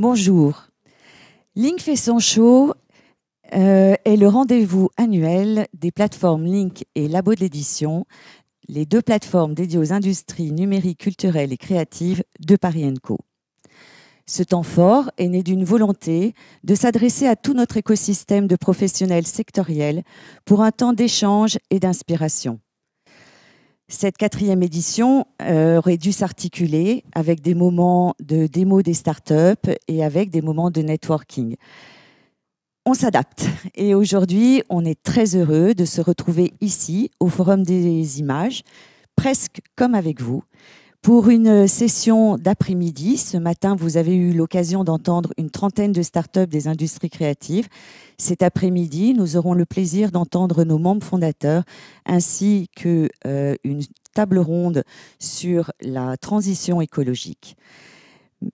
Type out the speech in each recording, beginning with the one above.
Bonjour. Link fait son show euh, est le rendez-vous annuel des plateformes Link et Labo de l'édition, les deux plateformes dédiées aux industries numériques, culturelles et créatives de Paris Co. Ce temps fort est né d'une volonté de s'adresser à tout notre écosystème de professionnels sectoriels pour un temps d'échange et d'inspiration. Cette quatrième édition euh, aurait dû s'articuler avec des moments de démo des startups et avec des moments de networking. On s'adapte et aujourd'hui, on est très heureux de se retrouver ici au Forum des images, presque comme avec vous, pour une session d'après-midi. Ce matin, vous avez eu l'occasion d'entendre une trentaine de start-up des industries créatives. Cet après-midi, nous aurons le plaisir d'entendre nos membres fondateurs ainsi que euh, une table ronde sur la transition écologique.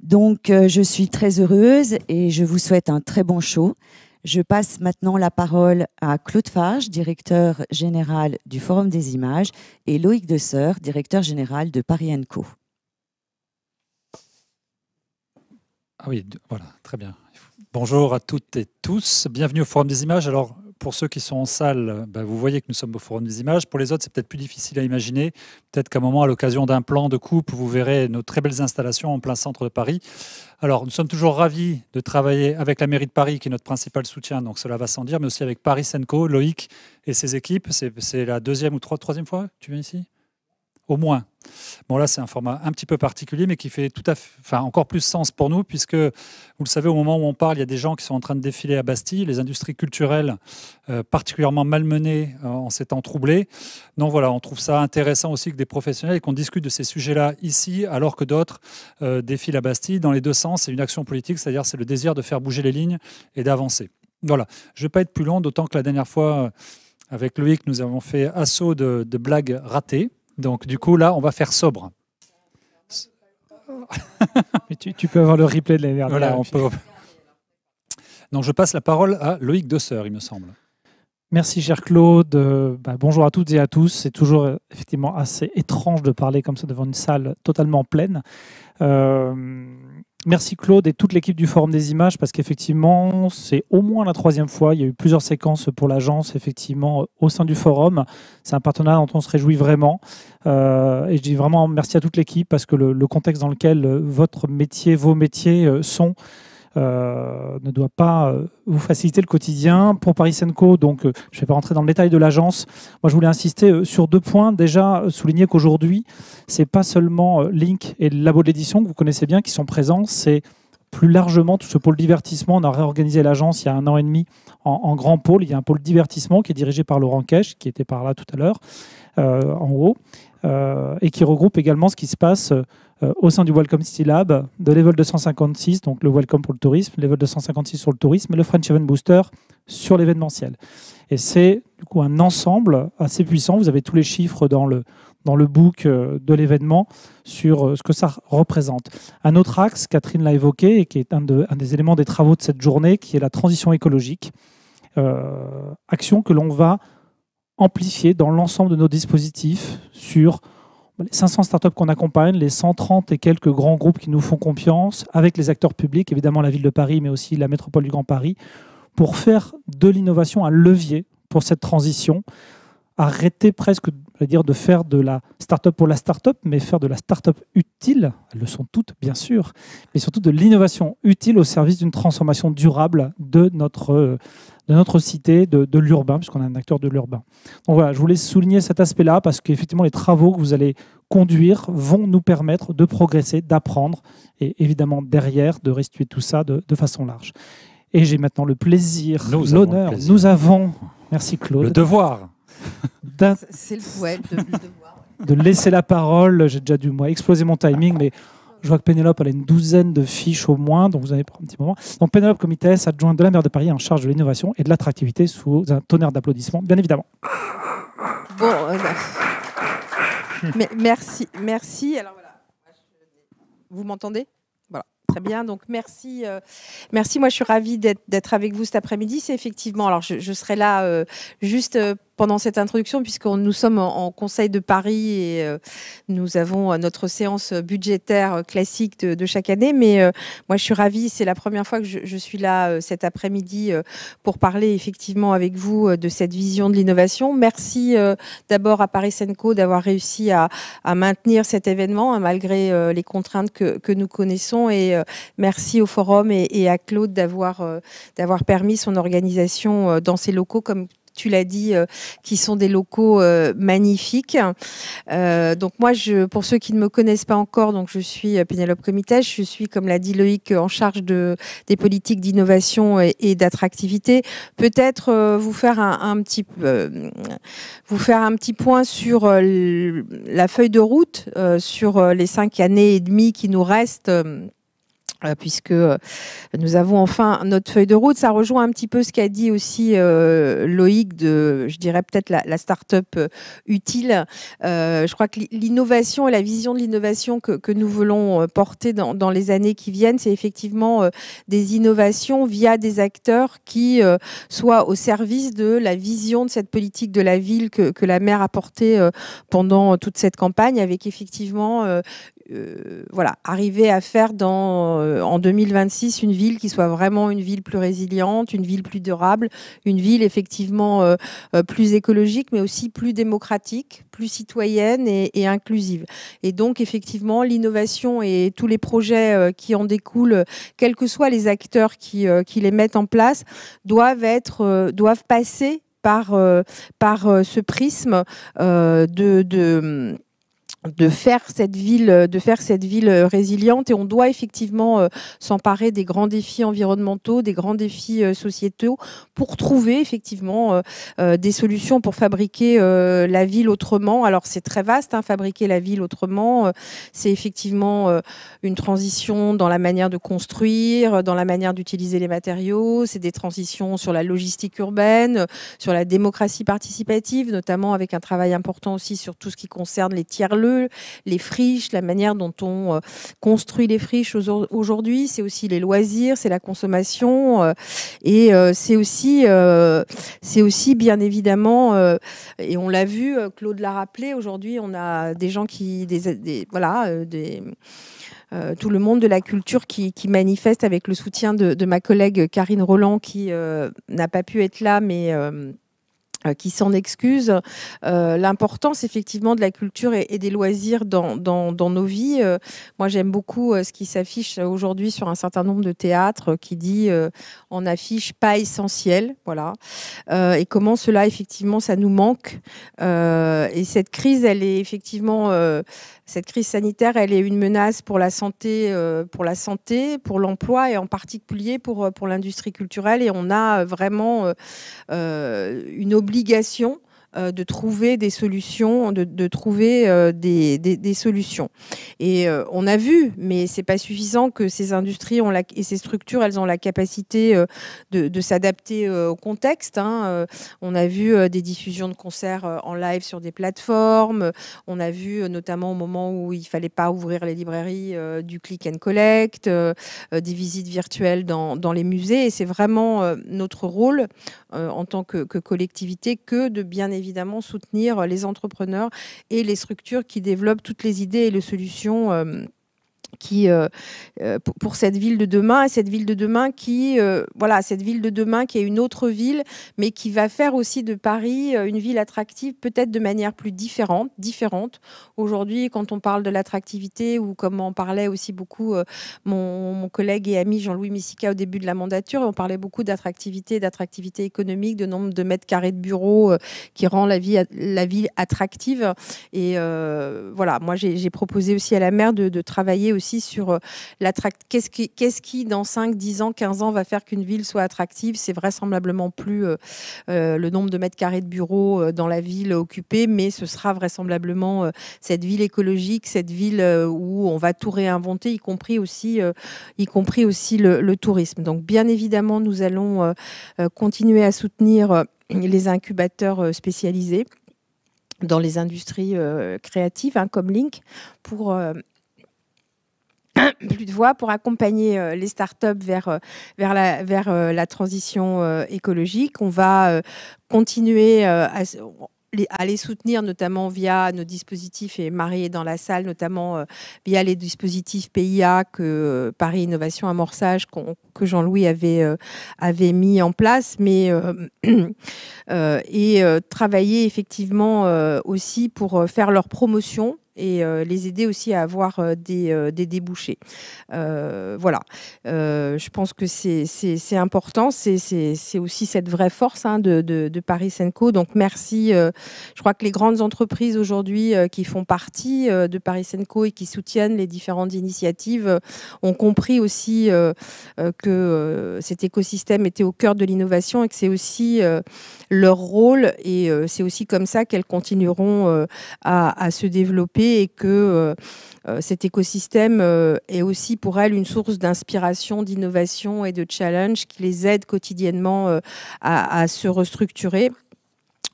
Donc, euh, je suis très heureuse et je vous souhaite un très bon show. Je passe maintenant la parole à Claude Farge, directeur général du Forum des images, et Loïc Desseur, directeur général de Paris Co. Ah oui, voilà, très bien. Bonjour à toutes et tous. Bienvenue au Forum des images. Alors, pour ceux qui sont en salle, ben, vous voyez que nous sommes au Forum des images. Pour les autres, c'est peut-être plus difficile à imaginer. Peut-être qu'à un moment, à l'occasion d'un plan de coupe, vous verrez nos très belles installations en plein centre de Paris. Alors, nous sommes toujours ravis de travailler avec la mairie de Paris, qui est notre principal soutien, donc cela va sans dire, mais aussi avec Paris Senco, Loïc et ses équipes. C'est la deuxième ou troisième fois que tu viens ici au moins. Bon, là, c'est un format un petit peu particulier, mais qui fait tout à encore plus sens pour nous, puisque, vous le savez, au moment où on parle, il y a des gens qui sont en train de défiler à Bastille, les industries culturelles euh, particulièrement malmenées euh, en ces temps troublés. Donc voilà, on trouve ça intéressant aussi que des professionnels et qu'on discute de ces sujets-là ici, alors que d'autres euh, défilent à Bastille. Dans les deux sens, c'est une action politique, c'est-à-dire c'est le désir de faire bouger les lignes et d'avancer. Voilà, je ne vais pas être plus long, d'autant que la dernière fois, avec Loïc, nous avons fait assaut de blagues ratées. Donc du coup, là, on va faire sobre. tu, peux avoir le replay de l'année dernière. Donc je passe la parole à Loïc Dosseur, il me semble. Merci, cher Claude. Euh, bah, bonjour à toutes et à tous. C'est toujours euh, effectivement assez étrange de parler comme ça devant une salle totalement pleine. Euh, Merci Claude et toute l'équipe du Forum des images parce qu'effectivement, c'est au moins la troisième fois. Il y a eu plusieurs séquences pour l'agence, effectivement, au sein du Forum. C'est un partenariat dont on se réjouit vraiment. Euh, et je dis vraiment merci à toute l'équipe parce que le contexte dans lequel euh, votre métier, vos métiers euh, sont, euh, ne doit pas euh, vous faciliter le quotidien. Pour Paris Senco, donc, euh, je ne vais pas rentrer dans le détail de l'agence. Moi, je voulais insister sur deux points. Déjà, souligner qu'aujourd'hui, c'est pas seulement Link et le labo de l'édition que vous connaissez bien qui sont présents, c'est plus largement tout ce pôle divertissement. On a réorganisé l'agence il y a un an et demi en, grand pôle. Il y a un pôle divertissement qui est dirigé par Laurent Kesch, qui était par là tout à l'heure, en haut, et qui regroupe également ce qui se passe euh, au sein du Welcome City Lab, de l'Evel 256, donc le Welcome pour le tourisme, l'Evel 256 sur le tourisme et le French Event Booster sur l'événementiel. Et c'est du coup un ensemble assez puissant. Vous avez tous les chiffres dans le, dans le book euh, de l'événement sur euh, ce que ça représente. Un autre axe, Catherine l'a évoqué, et qui est un, des éléments des travaux de cette journée, qui est la transition écologique. action que l'on va amplifier dans l'ensemble de nos dispositifs sur les 500 startups qu'on accompagne, les 130 et quelques grands groupes qui nous font confiance, avec les acteurs publics, évidemment la ville de Paris, mais aussi la métropole du Grand Paris, pour faire de l'innovation un levier pour cette transition, arrêter presque dire, de faire de la startup pour la startup, mais faire de la startup utile, elles le sont toutes bien sûr, mais surtout de l'innovation utile au service d'une transformation durable de notre euh, de notre cité, de, l'urbain, puisqu'on est un acteur de l'urbain. Donc voilà, je voulais souligner cet aspect-là, parce qu'effectivement, les travaux que vous allez conduire vont nous permettre de progresser, d'apprendre, et évidemment derrière, de restituer tout ça de, façon large. Et j'ai maintenant le plaisir, l'honneur, nous avons, merci Claude, le devoir. de, devoir. de laisser la parole, j'ai déjà dû moi exploser mon timing, mais je vois que Pénélope, elle a une douzaine de fiches au moins, donc vous avez pour un petit moment. Donc Pénélope Comités, adjointe de la maire de Paris en charge de l'innovation et de l'attractivité sous un tonnerre d'applaudissements, bien évidemment. Bon, euh, bah. Mais, merci, merci. Alors voilà, vous m'entendez Voilà. Très bien, donc merci. Euh, merci, moi je suis ravie d'être avec vous cet après-midi. C'est effectivement, alors je, serai là euh, juste juste pendant cette introduction, puisque nous sommes en, Conseil de Paris et euh, nous avons euh, notre séance budgétaire euh, classique de, chaque année. Mais moi, je suis ravie. C'est la première fois que je, je suis là cet après-midi pour parler effectivement avec vous de cette vision de l'innovation. Merci d'abord à Paris Senco d'avoir réussi à, à, maintenir cet événement hein, malgré les contraintes que, que, nous connaissons. Et merci au Forum et, et à Claude d'avoir d'avoir permis son organisation dans ses locaux comme tu l'as dit, euh, qui sont des locaux euh, magnifiques. Euh, donc moi, je, pour ceux qui ne me connaissent pas encore, donc je suis Pénélope Comitage, je suis, comme l'a dit Loïc, en charge de, des politiques d'innovation et, d'attractivité. Peut-être vous faire un, petit, vous faire un petit point sur la feuille de route sur les cinq années et demie qui nous restent euh, puisque euh, nous avons enfin notre feuille de route. Ça rejoint un petit peu ce qu'a dit aussi euh, Loïc de, je dirais peut-être la, la start-up utile. je crois que l'innovation et la vision de l'innovation que, nous voulons porter dans, dans, les années qui viennent, c'est effectivement des innovations via des acteurs qui soient au service de la vision de cette politique de la ville que, que la maire a portée pendant toute cette campagne, avec effectivement euh, voilà, arriver à faire euh, en 2026 une ville qui soit vraiment une ville plus résiliente, une ville plus durable, une ville effectivement euh, plus écologique, mais aussi plus démocratique, plus citoyenne et, inclusive. Et donc effectivement, l'innovation et tous les projets qui en découlent, quels que soient les acteurs qui, les mettent en place, doivent, être, doivent passer par, par ce prisme de de faire cette ville, de faire cette ville euh, résiliente. Et on doit effectivement euh, s'emparer des grands défis environnementaux, des grands défis euh, sociétaux, pour trouver effectivement des solutions pour fabriquer la ville autrement. Alors c'est très vaste, hein, fabriquer la ville autrement. C'est effectivement une transition dans la manière de construire, dans la manière d'utiliser les matériaux. C'est des transitions sur la logistique urbaine, sur la démocratie participative, notamment avec un travail important aussi sur tout ce qui concerne les tiers-lieux les friches, la manière dont on euh, construit les friches aujourd'hui. C'est aussi les loisirs, c'est la consommation euh, et euh, c'est aussi, c'est aussi bien évidemment, et on l'a vu, Claude l'a rappelé, aujourd'hui on a des gens qui, voilà, tout le monde de la culture qui, manifeste avec le soutien de, ma collègue Karine Roland qui n'a pas pu être là mais euh, qui s'en excuse. Euh, L'importance effectivement de la culture et, des loisirs dans, dans, dans nos vies. Euh, moi, j'aime beaucoup euh, ce qui s'affiche aujourd'hui sur un certain nombre de théâtres qui dit on affiche pas essentiel, voilà. et comment cela effectivement, ça nous manque. et cette crise, elle est effectivement cette crise sanitaire, elle est une menace pour la santé, euh, pour l'emploi et en particulier pour, euh, l'industrie culturelle. Et on a euh, vraiment une obligation euh, de trouver des solutions, de, trouver euh, des, solutions. Et euh, on a vu, mais c'est pas suffisant que ces industries ont et ces structures, elles ont la capacité de, s'adapter au contexte. Hein. on a vu des diffusions de concerts en live sur des plateformes. On a vu notamment au moment où il fallait pas ouvrir les librairies du click and collect, des visites virtuelles dans, les musées. Et c'est vraiment notre rôle en tant que, que collectivité que de bien évidemment évidemment soutenir les entrepreneurs et les structures qui développent toutes les idées et les solutions euh, qui euh, euh, pour cette ville de demain et cette ville de demain qui euh, voilà cette ville de demain qui est une autre ville mais qui va faire aussi de Paris une ville attractive peut-être de manière plus différente différente aujourd'hui quand on parle de l'attractivité ou comme en parlait aussi beaucoup mon, collègue et ami Jean-Louis Missica au début de la mandature on parlait beaucoup d'attractivité d'attractivité économique de nombre de mètres carrés de bureaux qui rend la vie la ville attractive et voilà moi j'ai proposé aussi à la maire de travailler aussi sur euh, l'attraction, Qu'est-ce qui, qu'est-ce qui, dans 5, 10 ans, 15 ans, va faire qu'une ville soit attractive C'est vraisemblablement plus euh, euh, le nombre de mètres carrés de bureaux dans la ville occupée, mais ce sera vraisemblablement cette ville écologique, cette ville où on va tout réinventer, y compris aussi, y compris aussi le, tourisme. Donc, bien évidemment, nous allons continuer à soutenir les incubateurs spécialisés dans les industries créatives, hein, comme Link, pour plus de voix pour accompagner euh, les startups vers, euh, vers, la, euh, transition écologique. On va continuer à, les soutenir, notamment via nos dispositifs, et Marie est dans la salle, notamment via les dispositifs PIA que Paris Innovation Amorçage, que Jean-Louis avait, avait mis en place, mais et travailler effectivement aussi pour faire leur promotion et euh, les aider aussi à avoir euh, euh, des, débouchés. voilà, je pense que c'est important, c'est aussi cette vraie force hein, de, Paris Senco. Donc merci, je crois que les grandes entreprises aujourd'hui qui font partie de Paris Senco et qui soutiennent les différentes initiatives ont compris aussi que cet écosystème était au cœur de l'innovation et que c'est aussi leur rôle et c'est aussi comme ça qu'elles continueront à se développer et que euh, euh, cet écosystème euh, est aussi pour elle une source d'inspiration, d'innovation et de challenge qui les aide quotidiennement à, se restructurer.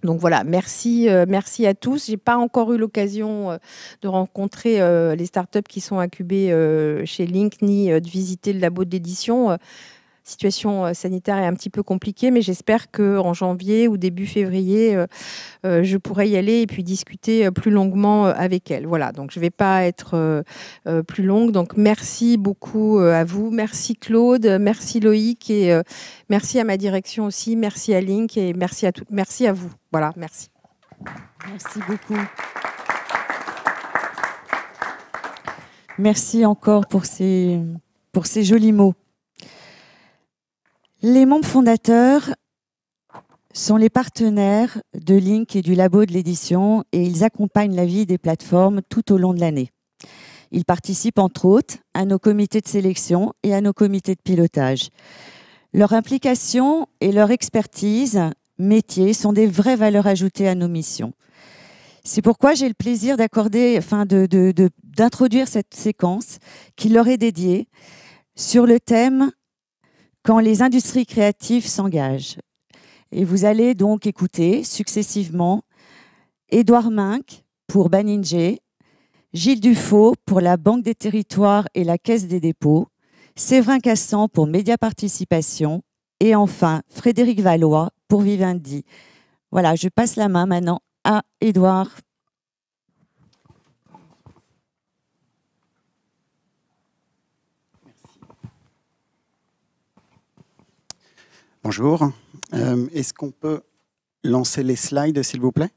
Donc voilà, merci, merci à tous. J'ai pas encore eu l'occasion de rencontrer les startups qui sont incubées chez Link ni de visiter le labo d'édition situation euh, sanitaire est un petit peu compliquée, mais j'espère que en janvier ou début février, euh, euh, je pourrai y aller et puis discuter plus longuement avec elle. Voilà, donc je ne vais pas être plus longue. Donc merci beaucoup à vous, merci Claude, merci Loïc et merci à ma direction aussi, merci à Link et merci à tout, merci à vous. Voilà, merci. Merci beaucoup. Merci encore pour ces, pour ces jolis mots. Les membres fondateurs sont les partenaires de Link et du labo de l'édition et ils accompagnent la vie des plateformes tout au long de l'année. Ils participent entre autres à nos comités de sélection et à nos comités de pilotage. Leur implication et leur expertise métier sont des vraies valeurs ajoutées à nos missions. C'est pourquoi j'ai le plaisir d'accorder, enfin d'introduire cette séquence qui leur est dédiée sur le thème quand les industries créatives s'engagent. Et vous allez donc écouter successivement Édouard Minck pour Baninje, Gilles Dufault pour la Banque des Territoires et la Caisse des dépôts, Séverin Cassan pour Média Participation et enfin Frédéric Valois pour Vivendi. Voilà, je passe la main maintenant à Édouard Bonjour. Euh, est-ce qu'on peut lancer les slides, s'il vous plaît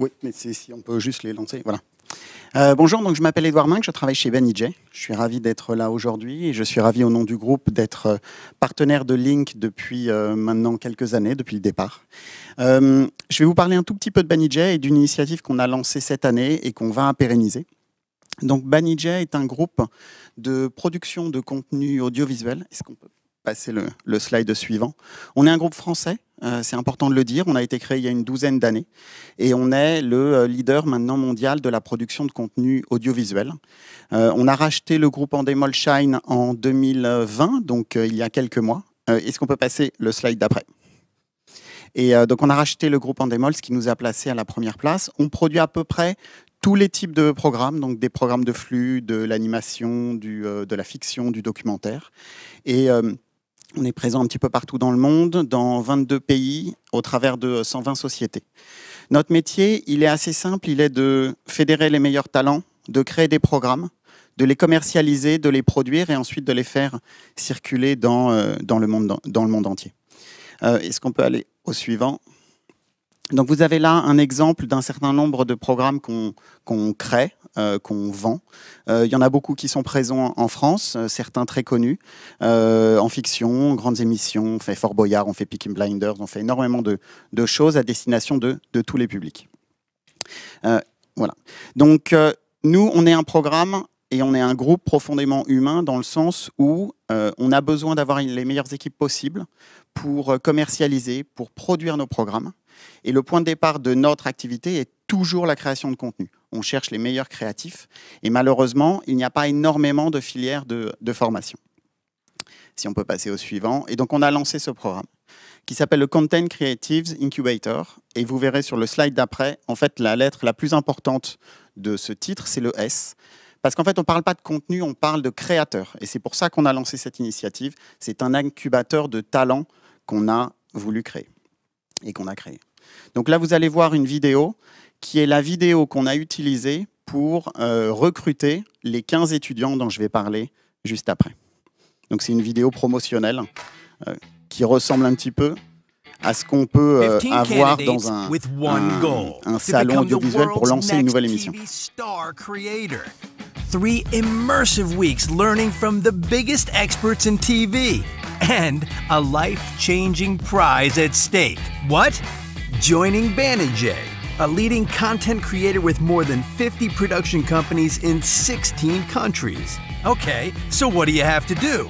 Oui, mais si on peut juste les lancer, voilà. Euh, bonjour, donc je m'appelle Edouard Mink, je travaille chez Banijay. Je suis ravi d'être là aujourd'hui et je suis ravi au nom du groupe d'être euh, partenaire de Link depuis maintenant quelques années, depuis le départ. je vais vous parler un tout petit peu de Banijay et d'une initiative qu'on a lancée cette année et qu'on va pérenniser. Donc Banijay est un groupe de production de contenu audiovisuel. Est-ce qu'on peut passer le, slide suivant. On est un groupe français, euh, c'est important de le dire. On a été créé il y a une douzaine d'années et on est le euh, leader maintenant mondial de la production de contenu audiovisuel. Euh, on a racheté le groupe Endemol Shine en 2020, donc il y a quelques mois. Est-ce qu'on peut passer le slide d'après et donc on a racheté le groupe Endemol, ce qui nous a placé à la première place. On produit à peu près tous les types de programmes, donc des programmes de flux, de l'animation, de la fiction, du documentaire. Et on est présent un petit peu partout dans le monde, dans 22 pays, au travers de 120 sociétés. Notre métier, il est assez simple, il est de fédérer les meilleurs talents, de créer des programmes, de les commercialiser, de les produire et ensuite de les faire circuler dans, euh, dans, le, monde, dans le monde entier. Euh, est-ce qu'on peut aller au suivant donc vous avez là un exemple d'un certain nombre de programmes qu'on crée euh, qu'on vend. Euh, il y en a beaucoup qui sont présents en France, euh, certains très connus, en fiction, grandes émissions, on fait Fort Boyard, on fait and Blinders, on fait énormément de, choses à destination de, tous les publics. voilà. Donc, nous, on est un programme et on est un groupe profondément humain dans le sens où on a besoin d'avoir les meilleures équipes possibles pour commercialiser, pour produire nos programmes. Et le point de départ de notre activité est toujours la création de contenu on cherche les meilleurs créatifs. Et malheureusement, il n'y a pas énormément de filières de, formation. Si on peut passer au suivant. Et donc, on a lancé ce programme qui s'appelle le Content Creatives Incubator. Et vous verrez sur le slide d'après, en fait, la lettre la plus importante de ce titre, c'est le S. Parce qu'en fait, on ne parle pas de contenu, on parle de créateur. Et c'est pour ça qu'on a lancé cette initiative. C'est un incubateur de talents qu'on a voulu créer et qu'on a créé. Donc là, vous allez voir une vidéo qui est la vidéo qu'on a utilisée pour euh, recruter les 15 étudiants dont je vais parler juste après. Donc c'est une vidéo promotionnelle euh, qui ressemble un petit peu à ce qu'on peut euh, avoir dans un, salon audiovisuel pour lancer une nouvelle émission. immersive weeks learning from the biggest experts in TV and a life-changing prize at stake. What? Joining a leading content creator with more than 50 production companies in 16 countries. Okay, so what do you have to do?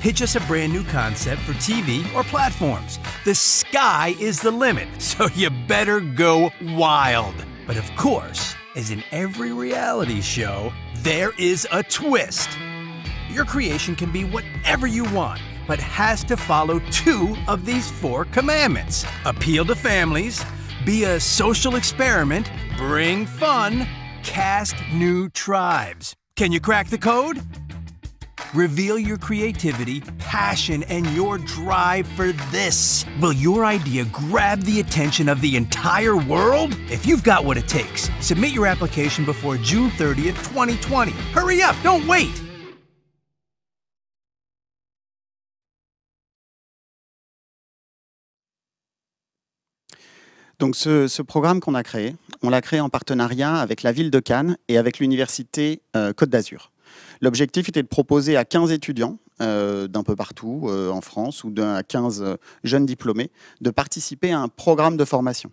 Pitch us a brand new concept for TV or platforms. The sky is the limit, so you better go wild. But of course, as in every reality show, there is a twist. Your creation can be whatever you want, but has to follow two of these four commandments appeal to families, be a social experiment, bring fun, cast new tribes. Can you crack the code? Reveal your creativity, passion, and your drive for this. Will your idea grab the attention of the entire world? If you've got what it takes, submit your application before June 30th, 2020. Hurry up, don't wait! Donc ce, programme qu'on a créé, on l'a créé en partenariat avec la ville de Cannes et avec l'université euh, Côte d'Azur. L'objectif était de proposer à 15 étudiants euh, d'un peu partout euh, en France ou à 15 jeunes diplômés de participer à un programme de formation.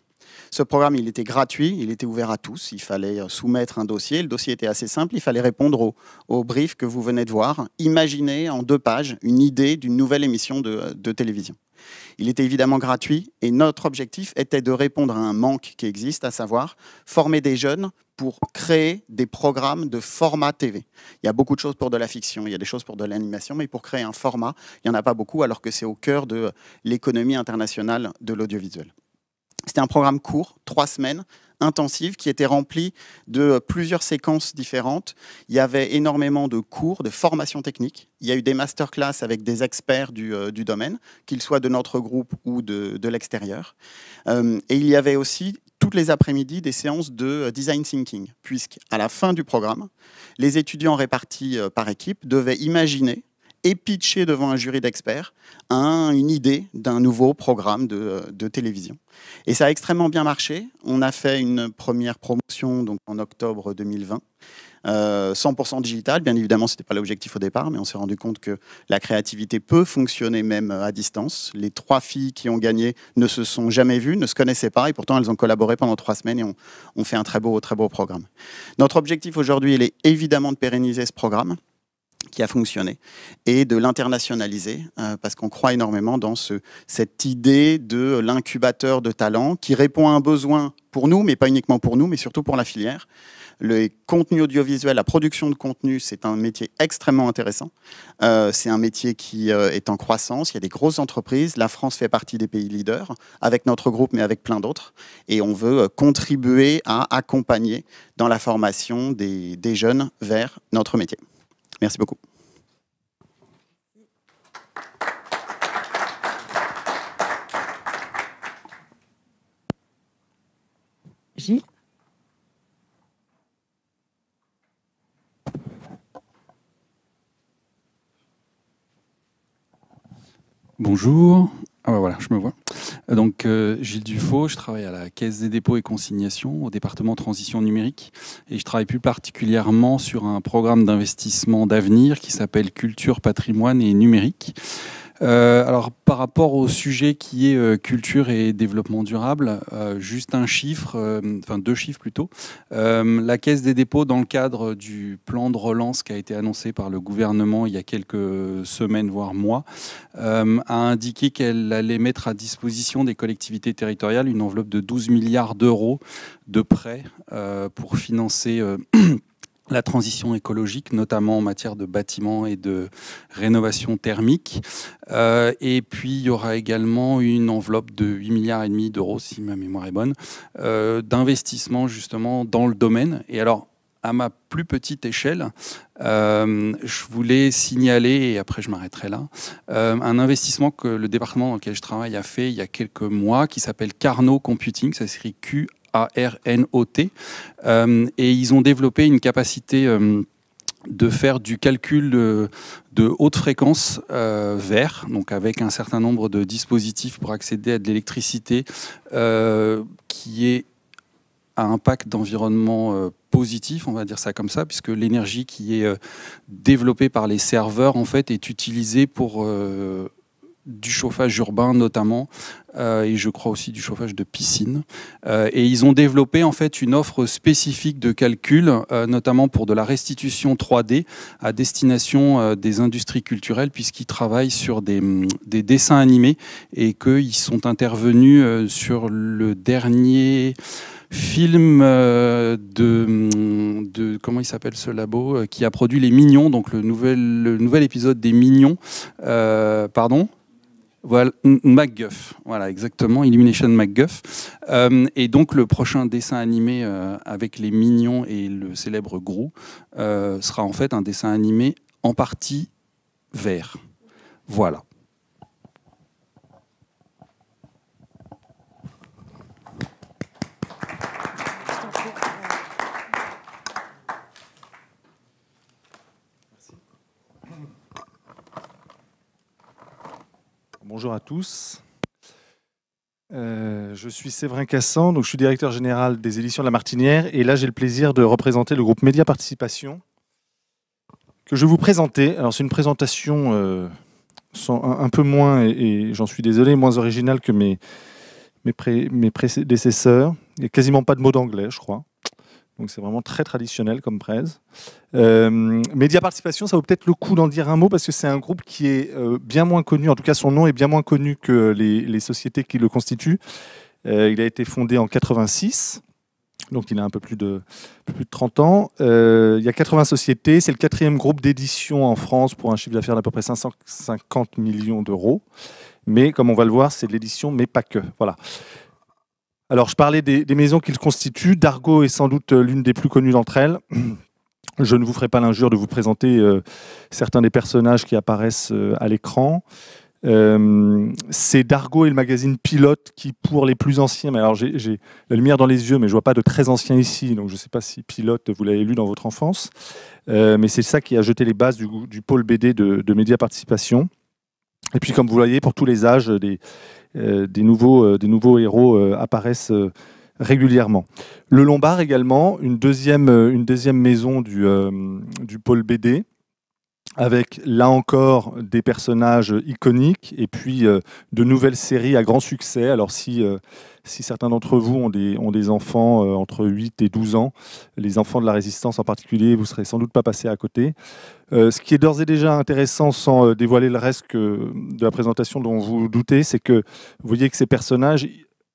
Ce programme, il était gratuit, il était ouvert à tous. Il fallait soumettre un dossier. Le dossier était assez simple. Il fallait répondre au, brief que vous venez de voir. Imaginez en deux pages une idée d'une nouvelle émission de télévision. Il était évidemment gratuit et notre objectif était de répondre à un manque qui existe, à savoir former des jeunes pour créer des programmes de format TV. Il y a beaucoup de choses pour de la fiction, il y a des choses pour de l'animation, mais pour créer un format, il n'y en a pas beaucoup, alors que c'est au cœur de l'économie internationale de l'audiovisuel. C'était un programme court, trois semaines, intensive qui était remplie de plusieurs séquences différentes. Il y avait énormément de cours, de formations techniques. Il y a eu des masterclass avec des experts du, euh, domaine, qu'ils soient de notre groupe ou de, l'extérieur. Euh, et il y avait aussi toutes les après-midi des séances de euh, design thinking, puisque à la fin du programme, les étudiants répartis par équipe devaient imaginer et pitcher devant un jury d'experts une idée d'un nouveau programme de, télévision. Et ça a extrêmement bien marché. On a fait une première promotion donc en octobre 2020. 100% euh, digital, bien évidemment, ce n'était pas l'objectif au départ, mais on s'est rendu compte que la créativité peut fonctionner même euh, à distance. Les trois filles qui ont gagné ne se sont jamais vues, ne se connaissaient pas, et pourtant elles ont collaboré pendant trois semaines et ont fait un très beau, très beau programme. Notre objectif aujourd'hui, il est évidemment de pérenniser ce programme qui a fonctionné et de l'internationaliser euh, parce qu'on croit énormément dans cette idée de l'incubateur de talent qui répond à un besoin pour nous, mais pas uniquement pour nous, mais surtout pour la filière. Le contenu audiovisuel, la production de contenu, c'est un métier extrêmement intéressant. Euh, c'est un métier qui euh, est en croissance. Il y a des grosses entreprises. La France fait partie des pays leaders, avec notre groupe, mais avec plein d'autres. Et on veut contribuer à accompagner dans la formation des jeunes vers notre métier. Merci beaucoup. Gilles Bonjour. Ah voilà, je me vois. Donc euh, Gilles Dufaux, je travaille à la Caisse des dépôts et consignations au département transition numérique et je travaille plus particulièrement sur un programme d'investissement d'avenir qui s'appelle Culture, patrimoine et numérique euh, alors, par rapport au sujet qui est euh, culture et développement durable, euh, juste un chiffre, enfin deux chiffres plutôt. la Caisse des dépôts, dans le cadre du plan de relance qui a été annoncé par le gouvernement il y a quelques semaines, voire mois, a indiqué qu'elle allait mettre à disposition des collectivités territoriales une enveloppe de 12 milliards d'euros de prêts pour financer. la transition écologique, notamment en matière de bâtiments et de rénovation thermique. Euh, et puis, il y aura également une enveloppe de 8 milliards et demi d'euros, si ma mémoire est bonne, euh, d'investissement justement dans le domaine. Et alors, à ma plus petite échelle, euh, je voulais signaler, et après je m'arrêterai là, un investissement que le département dans lequel je travaille a fait il y a quelques mois qui s'appelle Carnot Computing, ça s'écrit q a euh, et ils ont développé une capacité euh, de faire du calcul de, haute fréquence euh, vert, donc avec un certain nombre de dispositifs pour accéder à de l'électricité qui est à impact d'environnement positif, on va dire ça comme ça, puisque l'énergie qui est développée par les serveurs en fait est utilisée pour du chauffage urbain notamment, euh, et je crois aussi du chauffage de piscine. Euh, et ils ont développé en fait une offre spécifique de calcul, euh, notamment pour de la restitution 3D à destination des industries culturelles, puisqu'ils travaillent sur des, dessins animés et qu'ils sont intervenus sur le dernier film de, comment il s'appelle ce labo qui a produit les Mignons, donc le nouvel le nouvel épisode des Mignons. pardon. Voilà, MacGuff, voilà exactement, Illumination MacGuff. Euh, et donc le prochain dessin animé euh, avec les mignons et le célèbre Gros euh, sera en fait un dessin animé en partie vert. Voilà. Bonjour à tous. Euh, je suis Séverin Cassan, donc je suis directeur général des éditions de La Martinière et là j'ai le plaisir de représenter le groupe Média Participation que je vais vous présenter. Alors c'est une présentation euh, un, peu moins, et, j'en suis désolé, moins originale que mes, mes, mes prédécesseurs. Il n'y a quasiment pas de mots d'anglais, je crois. Donc c'est vraiment très traditionnel comme presse. Euh, média Participation, ça vaut peut-être le coup d'en dire un mot parce que c'est un groupe qui est euh, bien moins connu, en tout cas son nom est bien moins connu que les, sociétés qui le constituent. Euh, il a été fondé en 86, donc il a un peu plus de, plus de 30 ans. il y a 80 sociétés, c'est le quatrième groupe d'édition en France pour un chiffre d'affaires d'à peu près 550 millions d'euros. Mais comme on va le voir, c'est de l'édition, mais pas que. Voilà. Alors, je parlais des, maisons qu'il constituent. Dargo est sans doute euh, l'une des plus connues d'entre elles. Je ne vous ferai pas l'injure de vous présenter euh, certains des personnages qui apparaissent euh, à l'écran. c'est Dargo et le magazine Pilote qui, pour les plus anciens, mais alors j'ai la lumière dans les yeux, mais je vois pas de très anciens ici, donc je ne sais pas si Pilote vous l'avez lu dans votre enfance, mais c'est ça qui a jeté les bases du, pôle BD de, de Média Participation. Et puis, comme vous voyez, pour tous les âges, des, euh, euh, des, nouveaux, héros euh, apparaissent régulièrement. Le Lombard également, une deuxième, une deuxième maison du, du pôle BD, avec là encore des personnages iconiques et puis euh, de nouvelles séries à grand succès. Alors si, euh, si certains d'entre vous ont des, ont des enfants euh, entre 8 et 12 ans, les enfants de la résistance en particulier, vous serez sans doute pas passés à côté. ce qui est d'ores et déjà intéressant, sans dévoiler le reste de la présentation dont vous doutez, c'est que vous voyez que ces personnages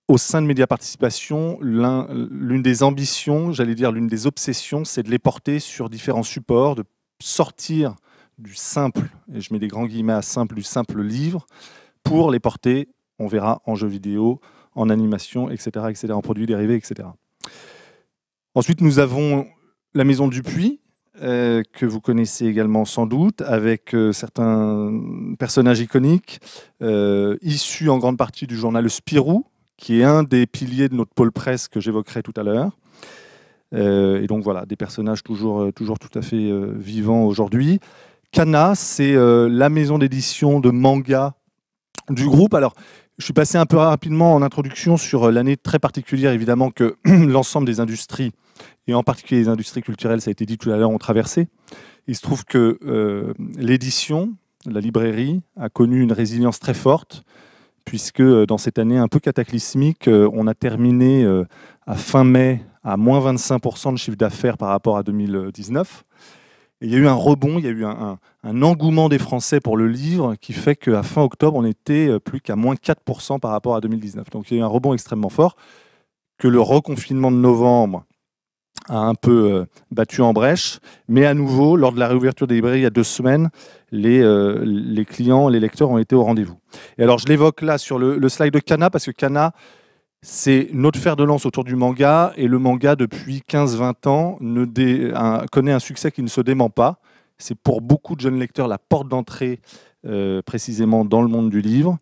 au sein de Média Participation, l'une des ambitions, j'allais dire l'une des obsessions, c'est de les porter sur différents supports, de sortir du simple, et je mets des grands guillemets à simple, du simple livre, pour les porter, on verra, en jeux vidéo, en animation, etc., etc., en produits dérivés, etc. Ensuite, nous avons la Maison du puits, euh, que vous connaissez également sans doute, avec euh, certains personnages iconiques, euh, issus en grande partie du journal Spirou, qui est un des piliers de notre pôle presse que j'évoquerai tout à l'heure. et donc voilà, des personnages toujours, toujours tout à fait vivants aujourd'hui. Cana, c'est euh, la maison d'édition de manga du groupe. Alors, je suis passé un peu rapidement en introduction sur euh, l'année très particulière, évidemment, que l'ensemble des industries, et en particulier les industries culturelles, ça a été dit tout à l'heure, ont traversé. Il se trouve que euh, l'édition, la librairie, a connu une résilience très forte, puisque dans cette année un peu cataclysmique, on a terminé à fin mai à moins 25% de chiffre d'affaires par rapport à 2019 il y a eu un rebond, il y a eu un, engouement des Français pour le livre qui fait qu'à fin octobre, on était euh, plus qu'à moins 4% par rapport à 2019. Donc il y a eu un rebond extrêmement fort que le reconfinement de novembre a un peu euh, battu en brèche. Mais à nouveau, lors de la réouverture des librairies il y a deux semaines, les, euh, clients, les lecteurs ont été au rendez-vous. Et alors je l'évoque là sur le slide de Cana parce que Cana c'est notre fer de lance autour du manga, et le manga, depuis 15-20 ans, ne connaît un succès qui ne se dément pas. C'est pour beaucoup de jeunes lecteurs la porte d'entrée euh, précisément dans le monde du livre.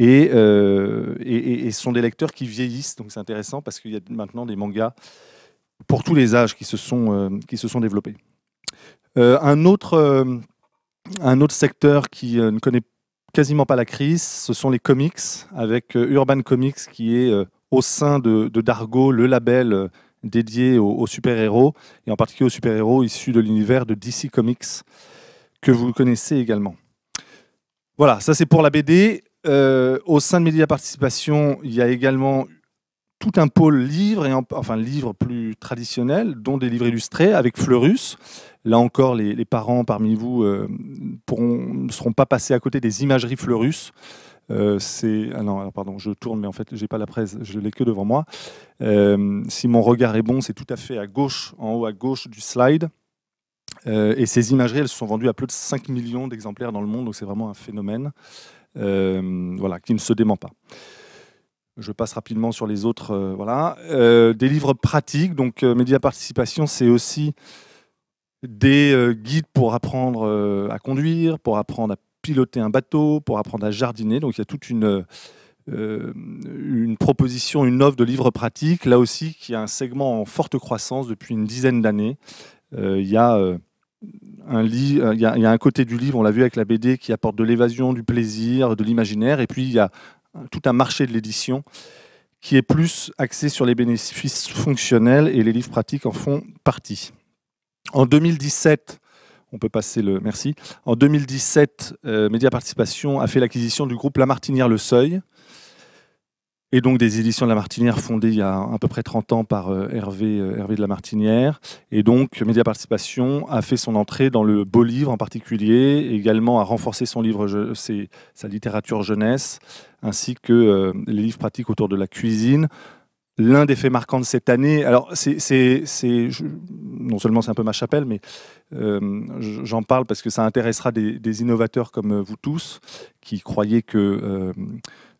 Euh, et, et, ce sont des lecteurs qui vieillissent, donc c'est intéressant parce qu'il y a maintenant des mangas pour tous les âges qui se sont, euh, qui se sont développés. un, autre, un autre secteur qui ne connaît quasiment pas la crise, ce sont les comics, avec euh, Urban Comics qui est euh, au sein de, Dargo, le label euh, dédié aux, super-héros, et en particulier aux super-héros issus de l'univers de DC Comics, que vous connaissez également. Voilà, ça c'est pour la BD. au sein de Média Participation, il y a également tout un pôle livre, et enfin livre plus traditionnel, dont des livres illustrés, avec Fleurus, Là encore, les, parents parmi vous euh, ne seront pas passés à côté des imageries fleurus. Euh, c'est ah non, pardon, je tourne, mais en fait, j'ai pas la presse, je l'ai que devant moi. Euh, si mon regard est bon, c'est tout à fait à gauche, en haut à gauche du slide. et ces imageries, elles se sont vendues à plus de 5 millions d'exemplaires dans le monde, donc c'est vraiment un phénomène voilà, qui ne se dément pas. Je passe rapidement sur les autres. voilà. des livres pratiques, donc Média Participation, c'est aussi des euh, guides pour apprendre euh, à conduire, pour apprendre à piloter un bateau, pour apprendre à jardiner. Donc il y a toute euh, une, proposition, une offre de livres pratiques, là aussi qui a un segment en forte croissance depuis une dizaine d'années. il y a un il il y a un côté du livre, on l'a vu avec la BD, qui apporte de l'évasion, du plaisir, de l'imaginaire, et puis il y a tout un marché de l'édition qui est plus axé sur les bénéfices fonctionnels et les livres pratiques en font partie. En 2017, on peut passer le merci. En 2017, Média euh, Participation a fait l'acquisition du groupe La Martinière Le Seuil, et donc des éditions de La Martinière fondées il y a à peu près 30 ans par euh, Hervé, euh, Hervé, de La Martinière. Et donc Média Participation a fait son entrée dans le beau livre en particulier, également a renforcé son livre, sa littérature jeunesse, ainsi que les livres pratiques autour de la cuisine, l'un des faits marquants de cette année, alors c'est, non seulement c'est un peu ma chapelle, mais euh, j'en parle parce que ça intéressera des, innovateurs comme vous tous qui croyez que euh,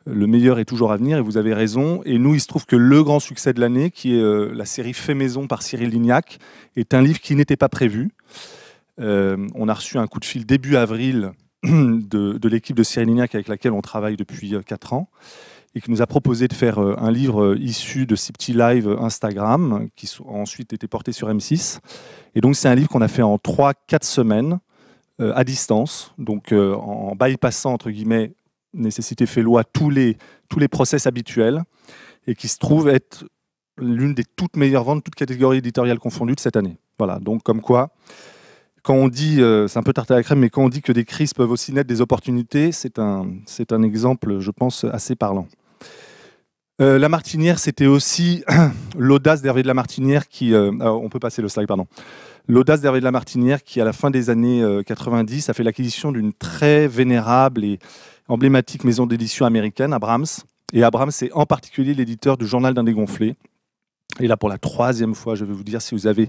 le meilleur est toujours à venir et vous avez raison. Et nous, il se trouve que le grand succès de l'année, qui est euh, la série Fait maison par Cyril Lignac, est un livre qui n'était pas prévu. on a reçu un coup de fil début avril de, l'équipe de Cyril Lignac avec laquelle on travaille depuis quatre ans et qui nous a proposé de faire euh, un livre euh, issu de ces petits lives Instagram qui ont ensuite été portés sur M6. Et donc c'est un livre qu'on a fait en 3-4 semaines euh, à distance, donc en bypassant entre guillemets nécessité fait loi tous les, tous les process habituels et qui se trouve être l'une des toutes meilleures ventes, toutes catégories éditoriales confondues de cette année. Voilà, donc comme quoi, quand on dit, c'est un peu tarte à la crème, mais quand on dit que des crises peuvent aussi naître des opportunités, c'est un, c'est un exemple, je pense, assez parlant. Euh, la Martinière, c'était aussi l'audace d'Hervé de la Martinière qui. Euh, ah, on peut passer le slide, pardon. L'audace d'Hervé de la Martinière qui, à la fin des années 90, euh, a fait l'acquisition d'une très vénérable et emblématique maison d'édition américaine, Abrams. Et Abrams, c'est en particulier l'éditeur du Journal d'un dégonflé. Et là, pour la troisième fois, je vais vous dire, si vous avez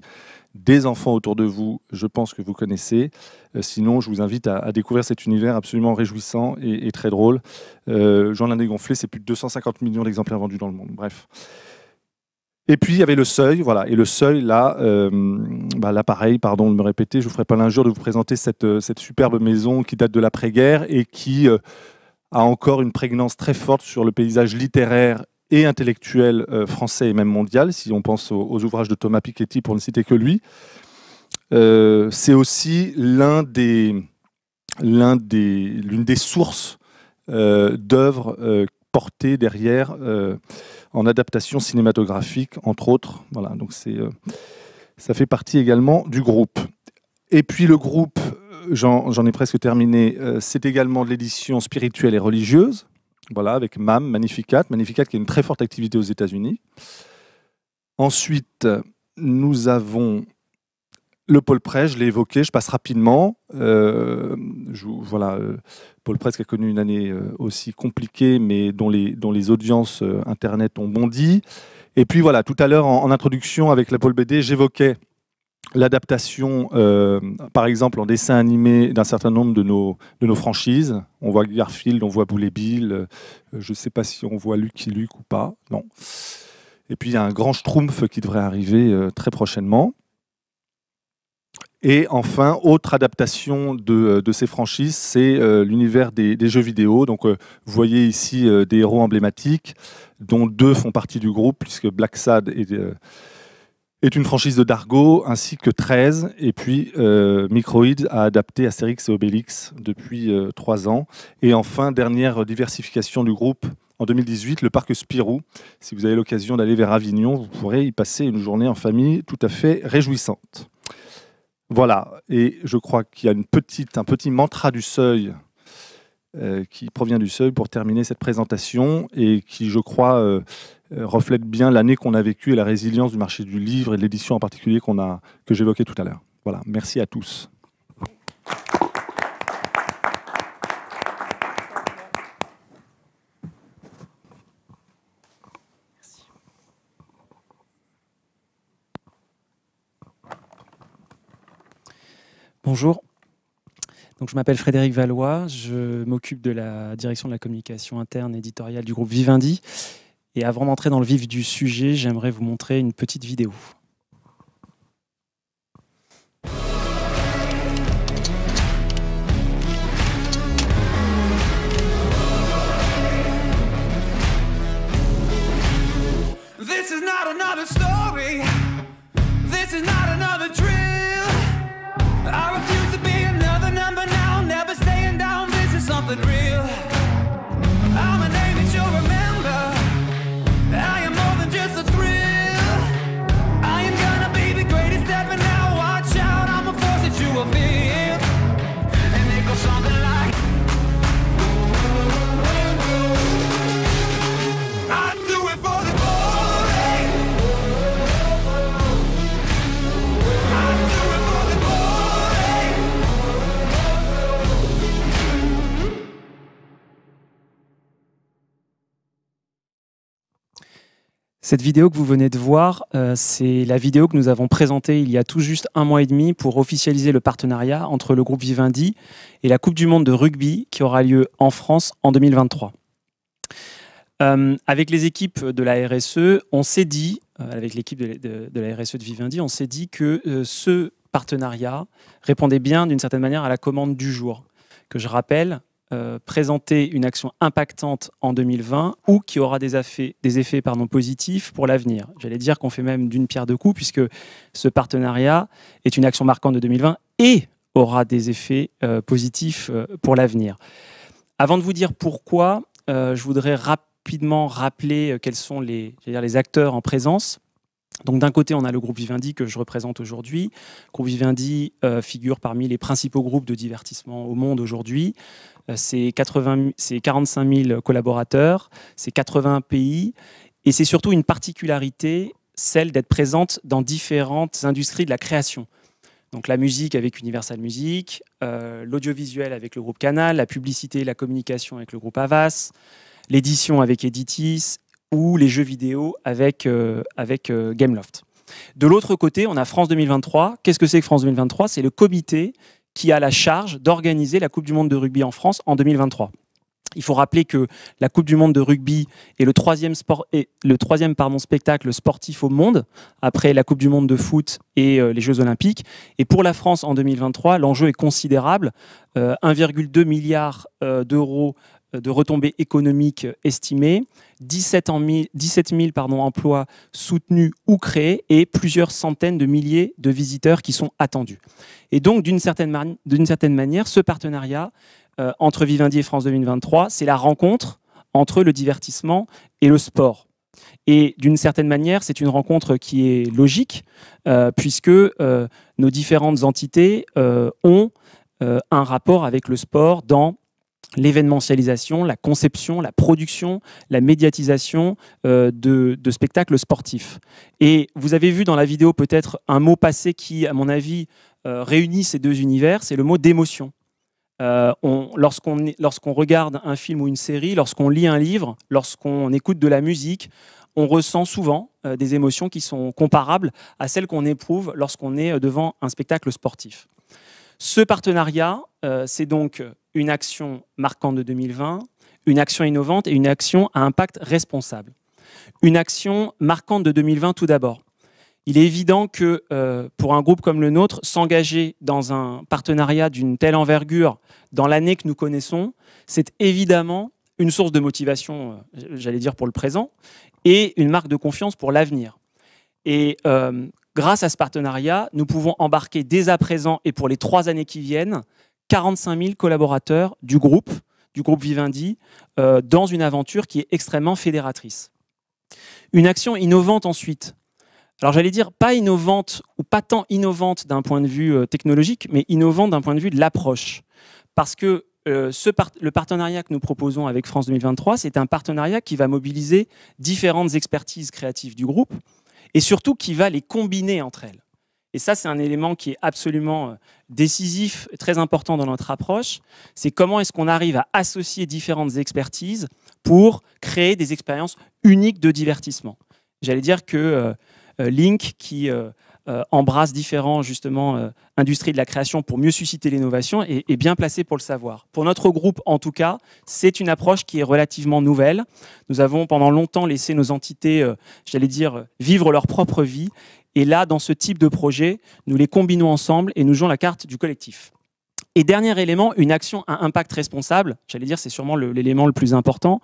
des enfants autour de vous, je pense que vous connaissez. Euh, sinon, je vous invite à, découvrir cet univers absolument réjouissant et, très drôle. Euh, Jean dégonflé, Gonflé, c'est plus de 250 millions d'exemplaires vendus dans le monde. Bref. Et puis il y avait le seuil, voilà. Et le seuil, là, euh, bah, là pareil, pardon de me répéter, je ne vous ferai pas l'injure de vous présenter cette superbe maison qui date de l'après-guerre et qui a encore une prégnance très forte sur le paysage littéraire et intellectuel euh, français et même mondial, si on pense aux, ouvrages de Thomas Piketty pour ne citer que lui. Euh, c'est aussi l'un des, l'une des sources euh, d'œuvres portées derrière en adaptation cinématographique, entre autres. Voilà, donc c'est, ça fait partie également du groupe. Et puis le groupe, j'en, ai presque terminé, c'est également de l'édition spirituelle et religieuse. Voilà, avec MAM, Magnificat. Magnificat qui a une très forte activité aux États-Unis. Ensuite, nous avons le Pôle Presse, je l'ai évoqué, je passe rapidement. Euh, je, voilà, euh, Pôle Presse qui a connu une année euh, aussi compliquée, mais dont les, dont les audiences Internet ont bondi. Et puis voilà, tout à l'heure, en, introduction avec la Pôle BD, j'évoquais l'adaptation, euh, par exemple, en dessin animé d'un certain nombre de nos, de nos franchises. On voit Garfield, on voit Boulet Bill. Euh, je ne sais pas si on voit Lucky Luke ou pas. Non. Et puis, il y a un grand Schtroumpf qui devrait arriver euh, très prochainement. Et enfin, autre adaptation de, ces franchises, c'est l'univers des, jeux vidéo. Donc, vous voyez ici des héros emblématiques, dont deux font partie du groupe, puisque Black Sad est est une franchise de Dargo, ainsi que 13. Et puis, euh, Microïd a adapté Astérix et Obélix depuis euh, trois 3 ans. Et enfin, dernière diversification du groupe en 2018, le parc Spirou. Si vous avez l'occasion d'aller vers Avignon, vous pourrez y passer une journée en famille tout à fait réjouissante. Voilà, et je crois qu'il y a une petite, un petit mantra du seuil euh, qui provient du seuil pour terminer cette présentation et qui, je crois, euh, euh, reflète bien l'année qu'on a vécue et la résilience du marché du livre et de l'édition en particulier qu'on a, que j'évoquais tout à l'heure. Voilà, merci à tous. Bonjour, donc, je m'appelle Frédéric Valois, je m'occupe de la direction de la communication interne éditoriale du groupe Vivendi. Et avant d'entrer dans le vif du sujet, j'aimerais vous montrer une petite vidéo. Nothing real. Cette vidéo que vous venez de voir, euh, c'est la vidéo que nous avons présentée il y a tout juste un mois et demi pour officialiser le partenariat entre le groupe Vivendi et la Coupe du Monde de rugby qui aura lieu en France en 2023. Euh, avec les équipes de la RSE, on s'est dit, euh, avec l'équipe de, de, la RSE de Vivendi, on s'est dit que ce partenariat répondait bien d'une certaine manière à la commande du jour, que je rappelle euh, présenter une action impactante en 2020 ou qui aura des, effets, des effets pardon, positifs pour l'avenir. J'allais dire qu'on fait même d'une pierre deux coups puisque ce partenariat est une action marquante de 2020 et aura des effets euh, positifs euh, pour l'avenir. Avant de vous dire pourquoi, je voudrais rapidement rappeler quels sont les, dire les acteurs en présence. Donc d'un côté, on a le groupe Vivendi que je représente aujourd'hui. Le groupe Vivendi euh, figure parmi les principaux groupes de divertissement au monde aujourd'hui. Euh, c'est 45 000 collaborateurs, c'est 80 pays, et c'est surtout une particularité, celle d'être présente dans différentes industries de la création. Donc la musique avec Universal Music, euh, l'audiovisuel avec le groupe Canal, la publicité et la communication avec le groupe Avas, l'édition avec Editis ou les jeux vidéo avec, euh, avec euh, Gameloft. De l'autre côté, on a France 2023. Qu'est-ce que c'est que France 2023 C'est le comité qui a la charge d'organiser la Coupe du Monde de rugby en France en 2023. Il faut rappeler que la Coupe du Monde de rugby est le troisième, sport, le troisième spectacle sportif au monde, après la Coupe du Monde de foot et euh, les Jeux Olympiques. Et pour la France en 2023, l'enjeu est considérable. 1,2 milliard d'euros de retombées économiques estimées, 17 000, pardon, emplois soutenus ou créés et plusieurs centaines de milliers de visiteurs qui sont attendus. Et donc, d'une certaine, certaine, manière, ce partenariat euh, entre Vivendi et France 2023, c'est la rencontre entre le divertissement et le sport. Et d'une certaine manière, c'est une rencontre qui est logique, euh, puisque euh, nos différentes entités ont un rapport avec le sport dans l'événementialisation, la conception, la production, la médiatisation euh, de, spectacles sportifs. Et vous avez vu dans la vidéo peut-être un mot passé qui, à mon avis, euh, réunit ces deux univers, c'est le mot d'émotion. Euh, lorsqu'on, regarde un film ou une série, lorsqu'on lit un livre, lorsqu'on écoute de la musique, on ressent souvent euh, des émotions qui sont comparables à celles qu'on éprouve lorsqu'on est devant un spectacle sportif. Ce partenariat, c'est donc une action marquante de 2020, une action innovante et une action à impact responsable. Une action marquante de 2020 tout d'abord. Il est évident que euh, pour un groupe comme le nôtre, s'engager dans un partenariat d'une telle envergure dans l'année que nous connaissons, c'est évidemment une source de motivation, euh, j'allais dire pour le présent, et une marque de confiance pour l'avenir. Et euh, grâce à ce partenariat, nous pouvons embarquer dès à présent et pour les trois années qui viennent 45 000 collaborateurs du groupe, du groupe Vivendi, euh, dans une aventure qui est extrêmement fédératrice. Une action innovante ensuite. Alors j'allais dire pas innovante ou pas tant innovante d'un point de vue euh, technologique, mais innovante d'un point de vue de l'approche. Parce que euh, le partenariat que nous proposons avec France 2023, c'est un partenariat qui va mobiliser différentes expertises créatives du groupe et surtout qui va les combiner entre elles. Et ça, c'est un élément qui est absolument euh, décisif, très important dans notre approche. C'est comment est-ce qu'on arrive à associer différentes expertises pour créer des expériences uniques de divertissement. J'allais dire que euh, euh, Link, qui embrasse différents justement industries de la création pour mieux susciter l'innovation, est, est bien placé pour le savoir. Pour notre groupe, en tout cas, c'est une approche qui est relativement nouvelle. Nous avons pendant longtemps laissé nos entités, j'allais dire, vivre leur propre vie et là, dans ce type de projet, nous les combinons ensemble et nous jouons la carte du collectif. Et dernier élément, une action à impact responsable. J'allais dire, c'est sûrement l'élément le, plus important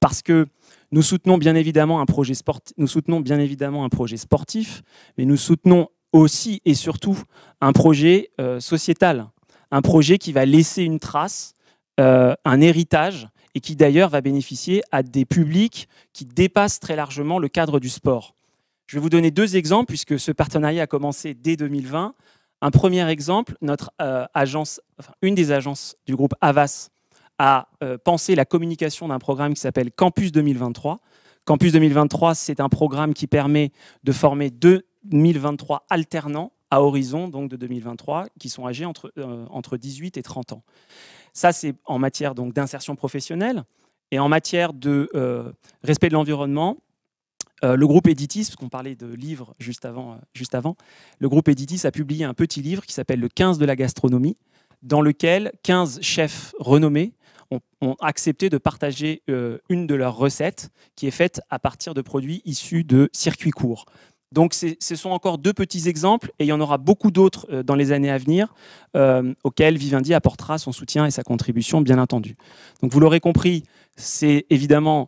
parce que nous soutenons bien évidemment un projet sportif, nous soutenons bien évidemment un projet sportif, mais nous soutenons aussi et surtout un projet euh, sociétal, un projet qui va laisser une trace, euh, un héritage et qui d'ailleurs va bénéficier à des publics qui dépassent très largement le cadre du sport. Je vais vous donner deux exemples, puisque ce partenariat a commencé dès 2020. Un premier exemple, notre euh, agence, une des agences du groupe Avas a euh, pensé la communication d'un programme qui s'appelle Campus 2023. Campus 2023, c'est un programme qui permet de former 2023 alternants à horizon donc de 2023 qui sont âgés entre, euh, entre 18 et 30 ans. Ça, c'est en matière donc d'insertion professionnelle. Et en matière de respect de l'environnement, euh, le groupe Editis, parce qu'on parlait de livres euh, juste avant, le groupe Editis a publié un petit livre qui s'appelle Le 15 de la gastronomie, dans lequel 15 chefs renommés ont, accepté de partager euh, une de leurs recettes qui est faite à partir de produits issus de circuits courts. Donc ce sont encore deux petits exemples et il y en aura beaucoup d'autres dans les années à venir auxquels Vivendi apportera son soutien et sa contribution, bien entendu. Donc vous l'aurez compris, c'est évidemment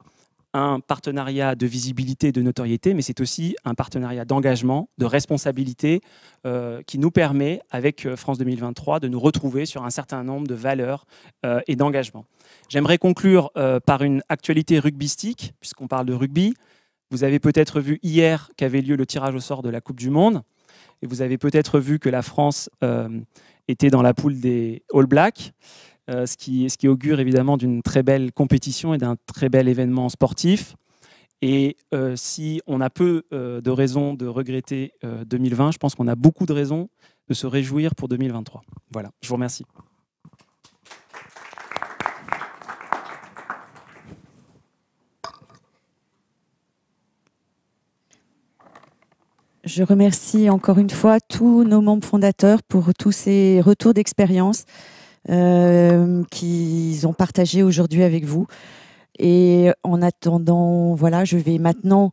un partenariat de visibilité, de notoriété, mais c'est aussi un partenariat d'engagement, de responsabilité euh, qui nous permet, avec euh, France 2023, de nous retrouver sur un certain nombre de valeurs euh, et d'engagements. J'aimerais conclure par une actualité rugbystique, puisqu'on parle de rugby. Vous avez peut-être vu hier qu'avait lieu le tirage au sort de la Coupe du Monde, et vous avez peut-être vu que la France était dans la poule des All Blacks. Euh, ce, qui, augure évidemment d'une très belle compétition et d'un très bel événement sportif. Et euh, si on a peu euh, de raisons de regretter 2020, je pense qu'on a beaucoup de raisons de se réjouir pour 2023. Voilà, je vous remercie. Je remercie encore une fois tous nos membres fondateurs pour tous ces retours d'expérience. Euh, qu'ils ont partagé aujourd'hui avec vous. Et en attendant, voilà, je vais maintenant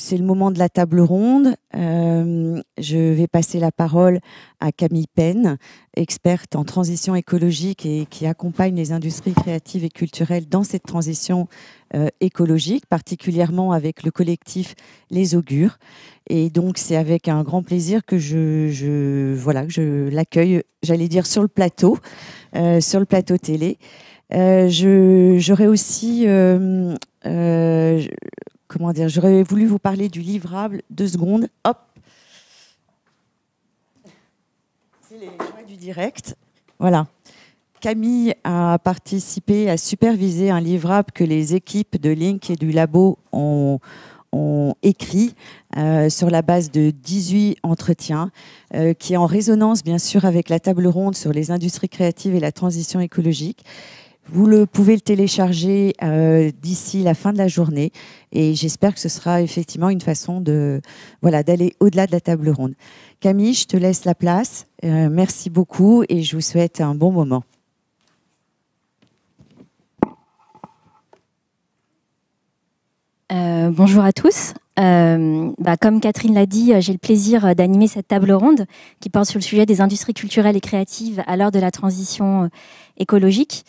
c'est le moment de la table ronde. Euh, je vais passer la parole à Camille Penn, experte en transition écologique et qui accompagne les industries créatives et culturelles dans cette transition euh, écologique, particulièrement avec le collectif Les Augures. Et donc, c'est avec un grand plaisir que je, je l'accueille, j'allais dire, sur le plateau, euh, sur le plateau télé. j'aurais aussi comment dire, j'aurais voulu vous parler du livrable, deux secondes, hop. C'est les points du direct. Voilà. Camille a participé à superviser un livrable que les équipes de Link et du labo ont, écrit euh, sur la base de 18 entretiens, euh, qui est en résonance bien sûr avec la table ronde sur les industries créatives et la transition écologique. Vous le pouvez le télécharger euh, d'ici la fin de la journée et j'espère que ce sera effectivement une façon de d'aller au-delà de la table ronde. Camille, je te laisse la place. Euh, merci beaucoup et je vous souhaite un bon moment. Euh, bonjour à tous. Bah, comme Catherine l'a dit, j'ai le plaisir d'animer cette table ronde qui porte sur le sujet des industries culturelles et créatives à l'heure de la transition écologique.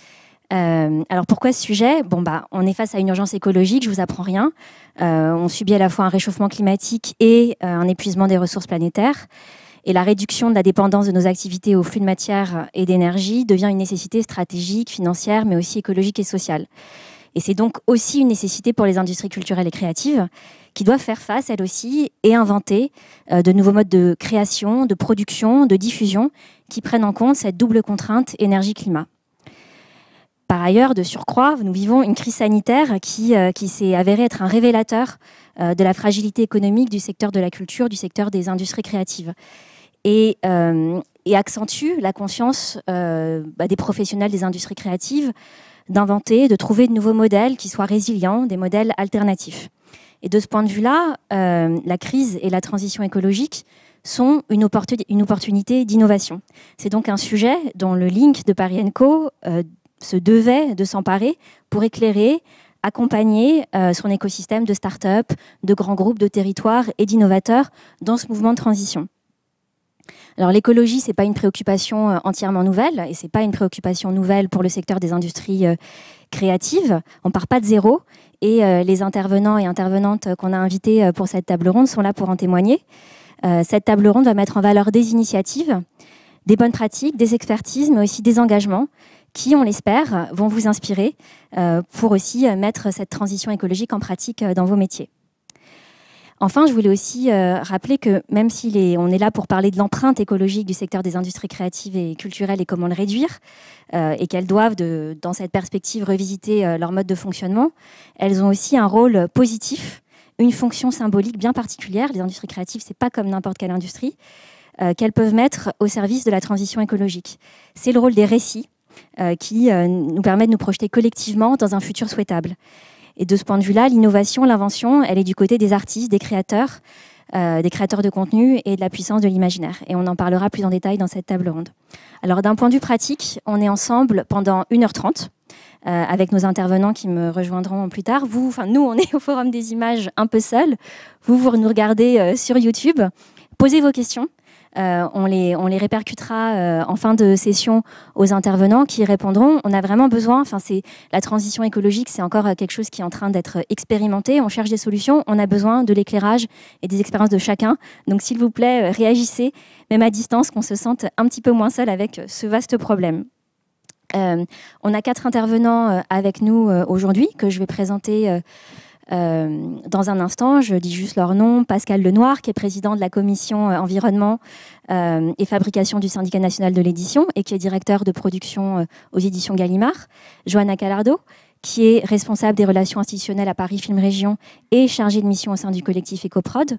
Euh, alors pourquoi ce sujet Bon bah, on est face à une urgence écologique. Je vous apprends rien. Euh, on subit à la fois un réchauffement climatique et euh, un épuisement des ressources planétaires. Et la réduction de la dépendance de nos activités aux flux de matière et d'énergie devient une nécessité stratégique, financière, mais aussi écologique et sociale. Et c'est donc aussi une nécessité pour les industries culturelles et créatives qui doivent faire face, elles aussi, et inventer de nouveaux modes de création, de production, de diffusion qui prennent en compte cette double contrainte énergie-climat. Par ailleurs, de surcroît, nous vivons une crise sanitaire qui, euh, qui s'est avérée être un révélateur euh, de la fragilité économique du secteur de la culture, du secteur des industries créatives. Et, euh, accentue la conscience bah, des professionnels des industries créatives d'inventer, de trouver de nouveaux modèles qui soient résilients, des modèles alternatifs. Et de ce point de vue-là, la crise et la transition écologique sont une, opportunité d'innovation. C'est donc un sujet dont le Link de Paris Co se devait de s'emparer pour éclairer, accompagner euh, son écosystème de start-up, de grands groupes, de territoires et d'innovateurs dans ce mouvement de transition. Alors l'écologie, c'est pas une préoccupation euh, entièrement nouvelle et c'est pas une préoccupation nouvelle pour le secteur des industries euh, créatives. On part pas de zéro et les intervenants et intervenantes qu'on a invités pour cette table ronde sont là pour en témoigner. cette table ronde va mettre en valeur des initiatives, des bonnes pratiques, des expertises, mais aussi des engagements qui, on l'espère, vont vous inspirer euh, pour aussi euh, mettre cette transition écologique en pratique euh, dans vos métiers. Enfin, je voulais aussi rappeler que même si on est là pour parler de l'empreinte écologique du secteur des industries créatives et culturelles et comment le réduire, et qu'elles doivent, de, dans cette perspective, revisiter leur mode de fonctionnement, elles ont aussi un rôle positif, une fonction symbolique bien particulière. Les industries créatives, c'est pas comme n'importe quelle industrie, qu'elles peuvent mettre au service de la transition écologique. C'est le rôle des récits euh, qui euh, nous permet de nous projeter collectivement dans un futur souhaitable. Et de ce point de vue-là, l'innovation, l'invention, elle est du côté des artistes, des créateurs, euh, des créateurs de contenu et de la puissance de l'imaginaire. Et on en parlera plus en détail dans cette table ronde. Alors d'un point de vue pratique, on est ensemble pendant 1h30. avec nos intervenants qui me rejoindront plus tard. Vous, enfin nous, on est au Forum des images un peu seuls. Vous, vous nous regardez sur YouTube. Posez vos questions. Euh, on, les, on les répercutera euh, en fin de session aux intervenants qui répondront. On a vraiment besoin, enfin, c'est la transition écologique, c'est encore euh, quelque chose qui est en train d'être expérimenté. On cherche des solutions, on a besoin de l'éclairage et des expériences de chacun. Donc, s'il vous plaît, réagissez, même à distance, qu'on se sente un petit peu moins seul avec ce vaste problème. on a quatre intervenants avec nous aujourd'hui que je vais présenter euh, dans un instant, je dis juste leur nom, Pascal Lenoir, qui est président de la commission euh, environnement euh, et fabrication du syndicat national de l'édition et qui est directeur de production aux éditions Gallimard, Joanna Calardo, qui est responsable des relations institutionnelles à Paris Film Région et chargée de mission au sein du collectif EcoProd.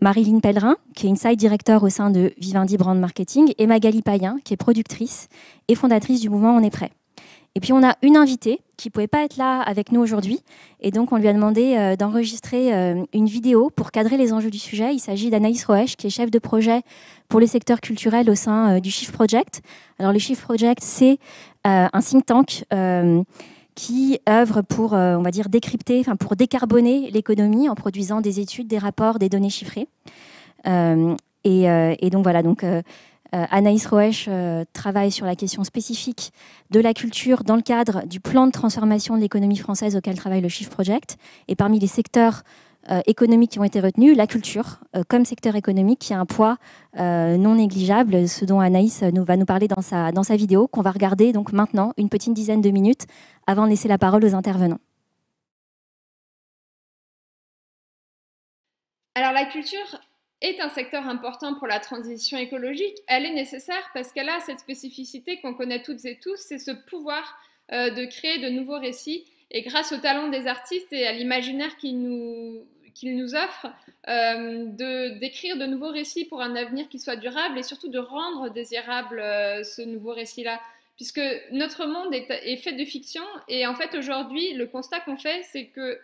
Marilyn Pellerin, qui est Inside directeur au sein de Vivendi Brand Marketing, et Magali Payen, qui est productrice et fondatrice du mouvement On est prêt. Et puis on a une invitée qui ne pouvait pas être là avec nous aujourd'hui. Et donc on lui a demandé euh, d'enregistrer euh, une vidéo pour cadrer les enjeux du sujet. Il s'agit d'Anaïs Roesch, qui est chef de projet pour les secteurs culturels au sein euh, du Chiffre Project. Alors le Chiffre Project, c'est un think tank qui œuvre pour, on va dire, décrypter, enfin pour décarboner l'économie en produisant des études, des rapports, des données chiffrées. Et, et, donc voilà, donc euh, Anaïs Roesch euh, travaille sur la question spécifique de la culture dans le cadre du plan de transformation de l'économie française auquel travaille le Shift Project. Et parmi les secteurs euh, économiques qui ont été retenus, la culture comme secteur économique qui a un poids non négligeable, ce dont Anaïs nous, va nous parler dans sa, dans sa vidéo qu'on va regarder donc maintenant une petite dizaine de minutes avant de laisser la parole aux intervenants. Alors la culture, est un secteur important pour la transition écologique, elle est nécessaire parce qu'elle a cette spécificité qu'on connaît toutes et tous, c'est ce pouvoir euh, de créer de nouveaux récits. Et grâce au talent des artistes et à l'imaginaire qu'ils nous, qu'ils nous offrent, euh, d'écrire de, nouveaux récits pour un avenir qui soit durable et surtout de rendre désirable euh, ce nouveau récit-là. Puisque notre monde est, fait de fiction et en fait aujourd'hui, le constat qu'on fait, c'est que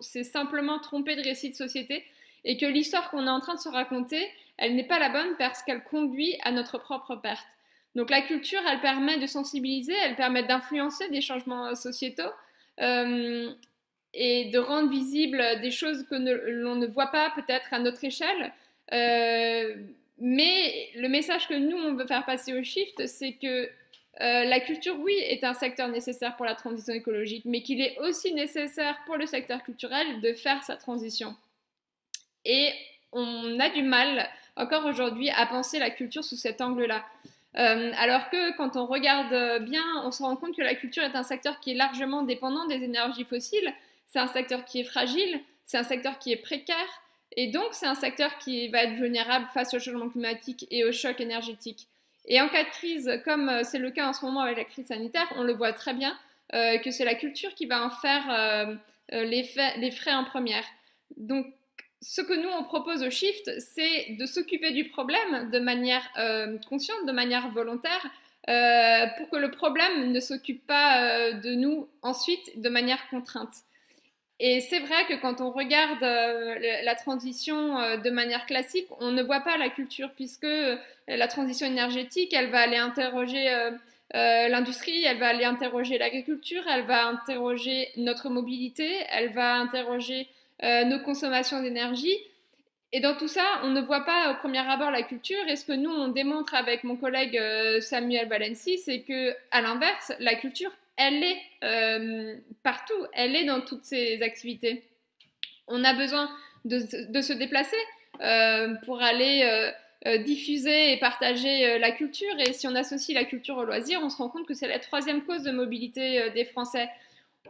s'est simplement trompé de récit de société et que l'histoire qu'on est en train de se raconter, elle n'est pas la bonne parce qu'elle conduit à notre propre perte. Donc la culture, elle permet de sensibiliser, elle permet d'influencer des changements sociétaux euh, et de rendre visibles des choses que l'on ne voit pas peut-être à notre échelle. Euh, mais le message que nous, on veut faire passer au shift, c'est que euh, la culture, oui, est un secteur nécessaire pour la transition écologique, mais qu'il est aussi nécessaire pour le secteur culturel de faire sa transition. Et on a du mal encore aujourd'hui à penser la culture sous cet angle-là. Euh, alors que quand on regarde bien, on se rend compte que la culture est un secteur qui est largement dépendant des énergies fossiles, c'est un secteur qui est fragile, c'est un secteur qui est précaire, et donc c'est un secteur qui va être vulnérable face au changement climatique et au choc énergétique. Et en cas de crise, comme euh, c'est le cas en ce moment avec la crise sanitaire, on le voit très bien euh, que c'est la culture qui va en faire les frais en première. Donc ce que nous on propose au Shift, c'est de s'occuper du problème de manière euh, consciente, de manière volontaire, euh, pour que le problème ne s'occupe pas euh, de nous ensuite de manière contrainte. Et c'est vrai que quand on regarde la transition de manière classique, on ne voit pas la culture puisque la transition énergétique, elle va aller interroger l'industrie, elle va aller interroger l'agriculture, elle va interroger notre mobilité, elle va interroger euh, nos consommations d'énergie. Et dans tout ça, on ne voit pas au premier abord la culture. Et ce que nous, on démontre avec mon collègue euh, Samuel Valenci, c'est que, à l'inverse, la culture, elle est euh, partout, elle est dans toutes ces activités. On a besoin de, se déplacer pour aller diffuser et partager la culture. Et si on associe la culture au loisir, on se rend compte que c'est la troisième cause de mobilité des Français.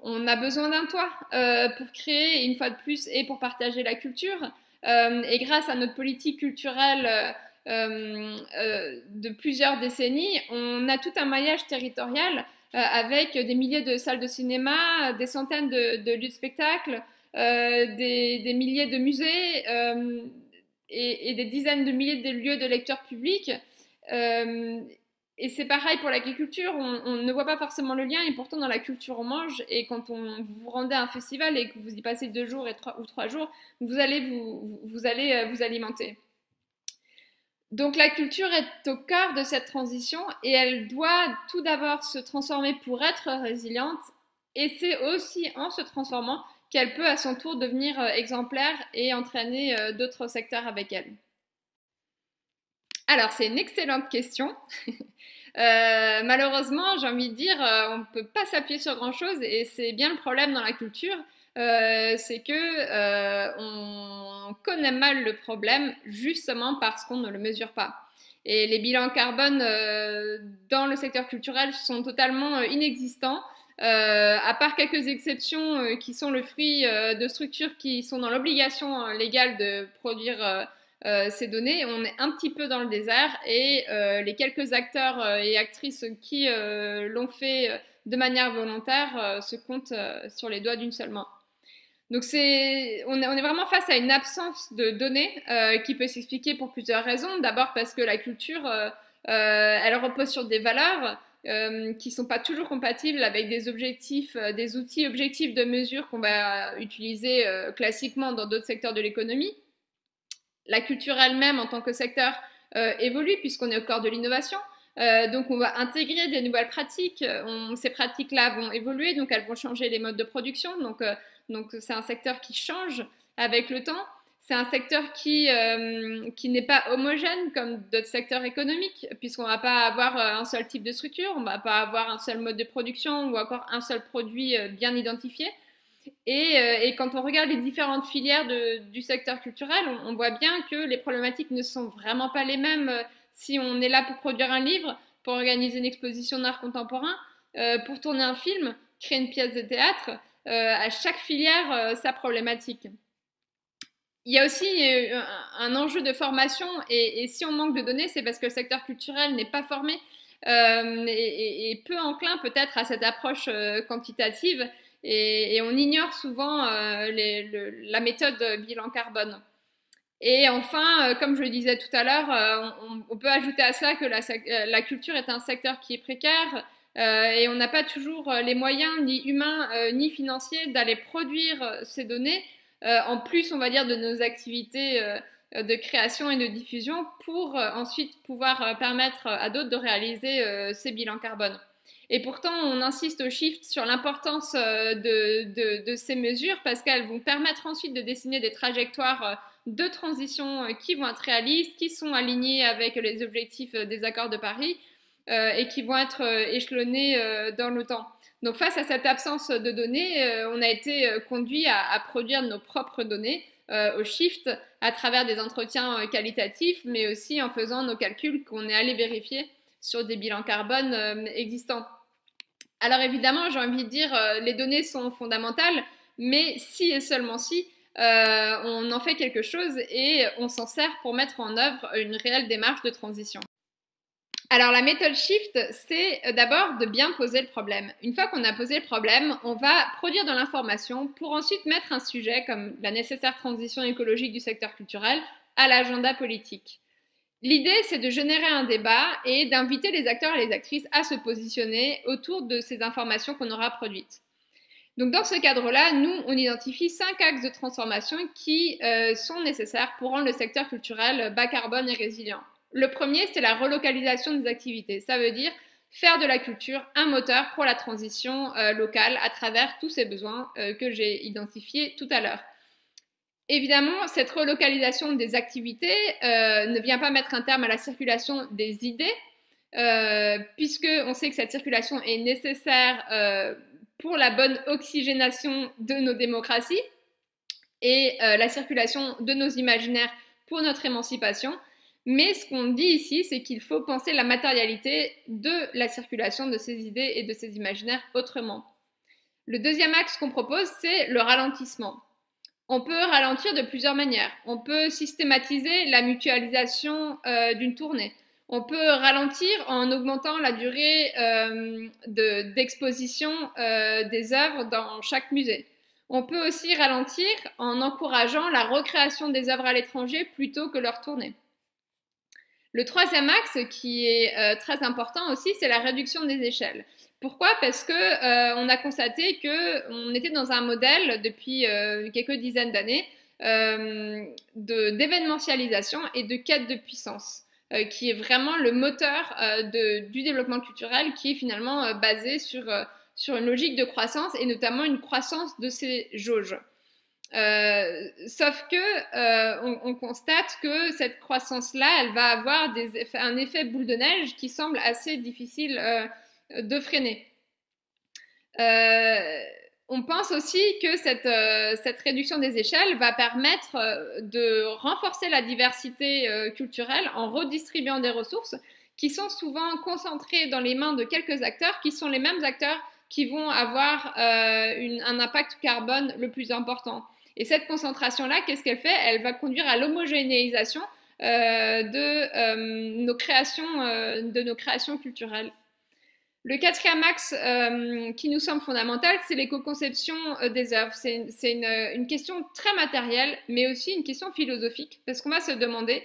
On a besoin d'un toit euh, pour créer, une fois de plus, et pour partager la culture. Euh, et grâce à notre politique culturelle euh, de plusieurs décennies, on a tout un maillage territorial avec des milliers de salles de cinéma, des centaines de, lieux de spectacle, des, milliers de musées et, des dizaines de milliers de lieux de lecteurs publics. Et c'est pareil pour l'agriculture, on, ne voit pas forcément le lien, et pourtant dans la culture on mange, et quand on vous, vous rendez à un festival et que vous y passez deux jours et ou trois jours, vous allez vous, vous allez euh, vous alimenter. Donc la culture est au cœur de cette transition et elle doit tout d'abord se transformer pour être résiliente, et c'est aussi en se transformant qu'elle peut à son tour devenir euh, exemplaire et entraîner euh, d'autres secteurs avec elle. Alors, c'est une excellente question. Euh, malheureusement, j'ai envie de dire, euh, on ne peut pas s'appuyer sur grand-chose et c'est bien le problème dans la culture, euh, c'est que on connaît mal le problème justement parce qu'on ne le mesure pas. Et les bilans carbone dans le secteur culturel sont totalement inexistants. à part quelques exceptions qui sont le fruit de structures qui sont dans l'obligation légale de produire euh, ces données. On est un petit peu dans le désert et euh, les quelques acteurs euh, et actrices qui l'ont fait de manière volontaire se comptent sur les doigts d'une seule main. Donc on, est, vraiment face à une absence de données qui peut s'expliquer pour plusieurs raisons. D'abord parce que la culture, elle repose sur des valeurs. qui ne sont pas toujours compatibles avec des objectifs, des outils objectifs de mesure qu'on va utiliser classiquement dans d'autres secteurs de l'économie la culture elle-même en tant que secteur euh, évolue puisqu'on est au corps de l'innovation. Euh, donc on va intégrer des nouvelles pratiques. Euh, ces pratiques-là vont évoluer, donc elles vont changer les modes de production. Donc c'est un secteur qui change avec le temps. C'est un secteur qui, qui n'est pas homogène comme d'autres secteurs économiques, puisqu'on ne va pas avoir un seul type de structure, on ne va pas avoir un seul mode de production ou encore un seul produit bien identifié. Euh, et, quand on regarde les différentes filières du secteur culturel, on, voit bien que les problématiques ne sont vraiment pas les mêmes euh, si on est là pour produire un livre, pour organiser une exposition d'art contemporain, euh, pour tourner un film, créer une pièce de théâtre. à chaque filière, sa problématique. Il y a aussi un enjeu de formation et, si on manque de données, c'est parce que le secteur culturel n'est pas formé et, peu enclin peut-être à cette approche quantitative et, on ignore souvent euh, la méthode bilan carbone. Et enfin, euh, comme je le disais tout à l'heure, euh, on, peut ajouter à ça que la, la, culture est un secteur qui est précaire et on n'a pas toujours les moyens, ni humains, ni financiers, d'aller produire ces données, en plus, on va dire, de nos activités de création et de diffusion, pour ensuite pouvoir permettre à d'autres de réaliser ces bilans carbone. Et pourtant, on insiste au shift sur l'importance euh, de, ces mesures parce qu'elles vont permettre ensuite de dessiner des trajectoires euh, de transition euh, qui vont être réalistes, qui sont alignées avec les objectifs des accords de Paris et qui vont être échelonnées dans le temps. Donc face à cette absence de données, on a été conduit à, produire nos propres données au shift à travers des entretiens qualitatifs, mais aussi en faisant nos calculs qu'on est allé vérifier sur des bilans carbone existants. Alors évidemment, j'ai envie de dire, que euh, les données sont fondamentales, mais si et seulement si, euh, on en fait quelque chose et on s'en sert pour mettre en œuvre une réelle démarche de transition. Alors la méthode shift, c'est d'abord de bien poser le problème. Une fois qu'on a posé le problème, on va produire de l'information pour ensuite mettre un sujet comme la nécessaire transition écologique du secteur culturel à l'agenda politique. L'idée, c'est de générer un débat et d'inviter les acteurs et les actrices à se positionner autour de ces informations qu'on aura produites. Donc, dans ce cadre-là, nous, on identifie cinq axes de transformation qui euh, sont nécessaires pour rendre le secteur culturel bas carbone et résilient. Le premier, c'est la relocalisation des activités. Ça veut dire faire de la culture un moteur pour la transition euh, locale à travers tous ces besoins euh, que j'ai identifiés tout à l'heure. Évidemment, cette relocalisation des activités euh, ne vient pas mettre un terme à la circulation des idées, puisqu'on euh, puisque sait que cette circulation est nécessaire euh, pour la bonne oxygénation de nos démocraties et la circulation de nos imaginaires pour notre émancipation. Mais ce qu'on dit ici, c'est qu'il faut penser la matérialité de la circulation de ces idées et de ces imaginaires autrement. Le deuxième axe qu'on propose, c'est le ralentissement. On peut ralentir de plusieurs manières. On peut systématiser la mutualisation euh, d'une tournée. On peut ralentir en augmentant la durée euh, d'exposition euh, des œuvres dans chaque musée. On peut aussi ralentir en encourageant la recréation des œuvres à l'étranger plutôt que leur tournée. Le troisième axe qui est très important aussi, c'est la réduction des échelles. Pourquoi Parce que euh, on a constaté que on était dans un modèle depuis euh, quelques dizaines d'années euh, d'événementialisation et de quête de puissance, euh, qui est vraiment le moteur du développement culturel, qui est finalement basé sur, sur une logique de croissance et notamment une croissance de ces jauges. sauf que on, constate que cette croissance-là, elle va avoir un effet boule de neige qui semble assez difficile de freiner. Euh, on pense aussi que cette, euh, cette, réduction des échelles va permettre euh, de renforcer la diversité culturelle en redistribuant des ressources qui sont souvent concentrées dans les mains de quelques acteurs qui sont les mêmes acteurs qui vont avoir un impact carbone le plus important. Et cette concentration-là, qu'est-ce qu'elle fait Elle va conduire à l'homogénéisation de, nos créations, de nos créations culturelles. Le quatrième axe euh, qui nous semble fondamental, c'est l'éco-conception euh, des œuvres. C'est euh, une, question très matérielle, mais aussi une question philosophique, parce qu'on va se demander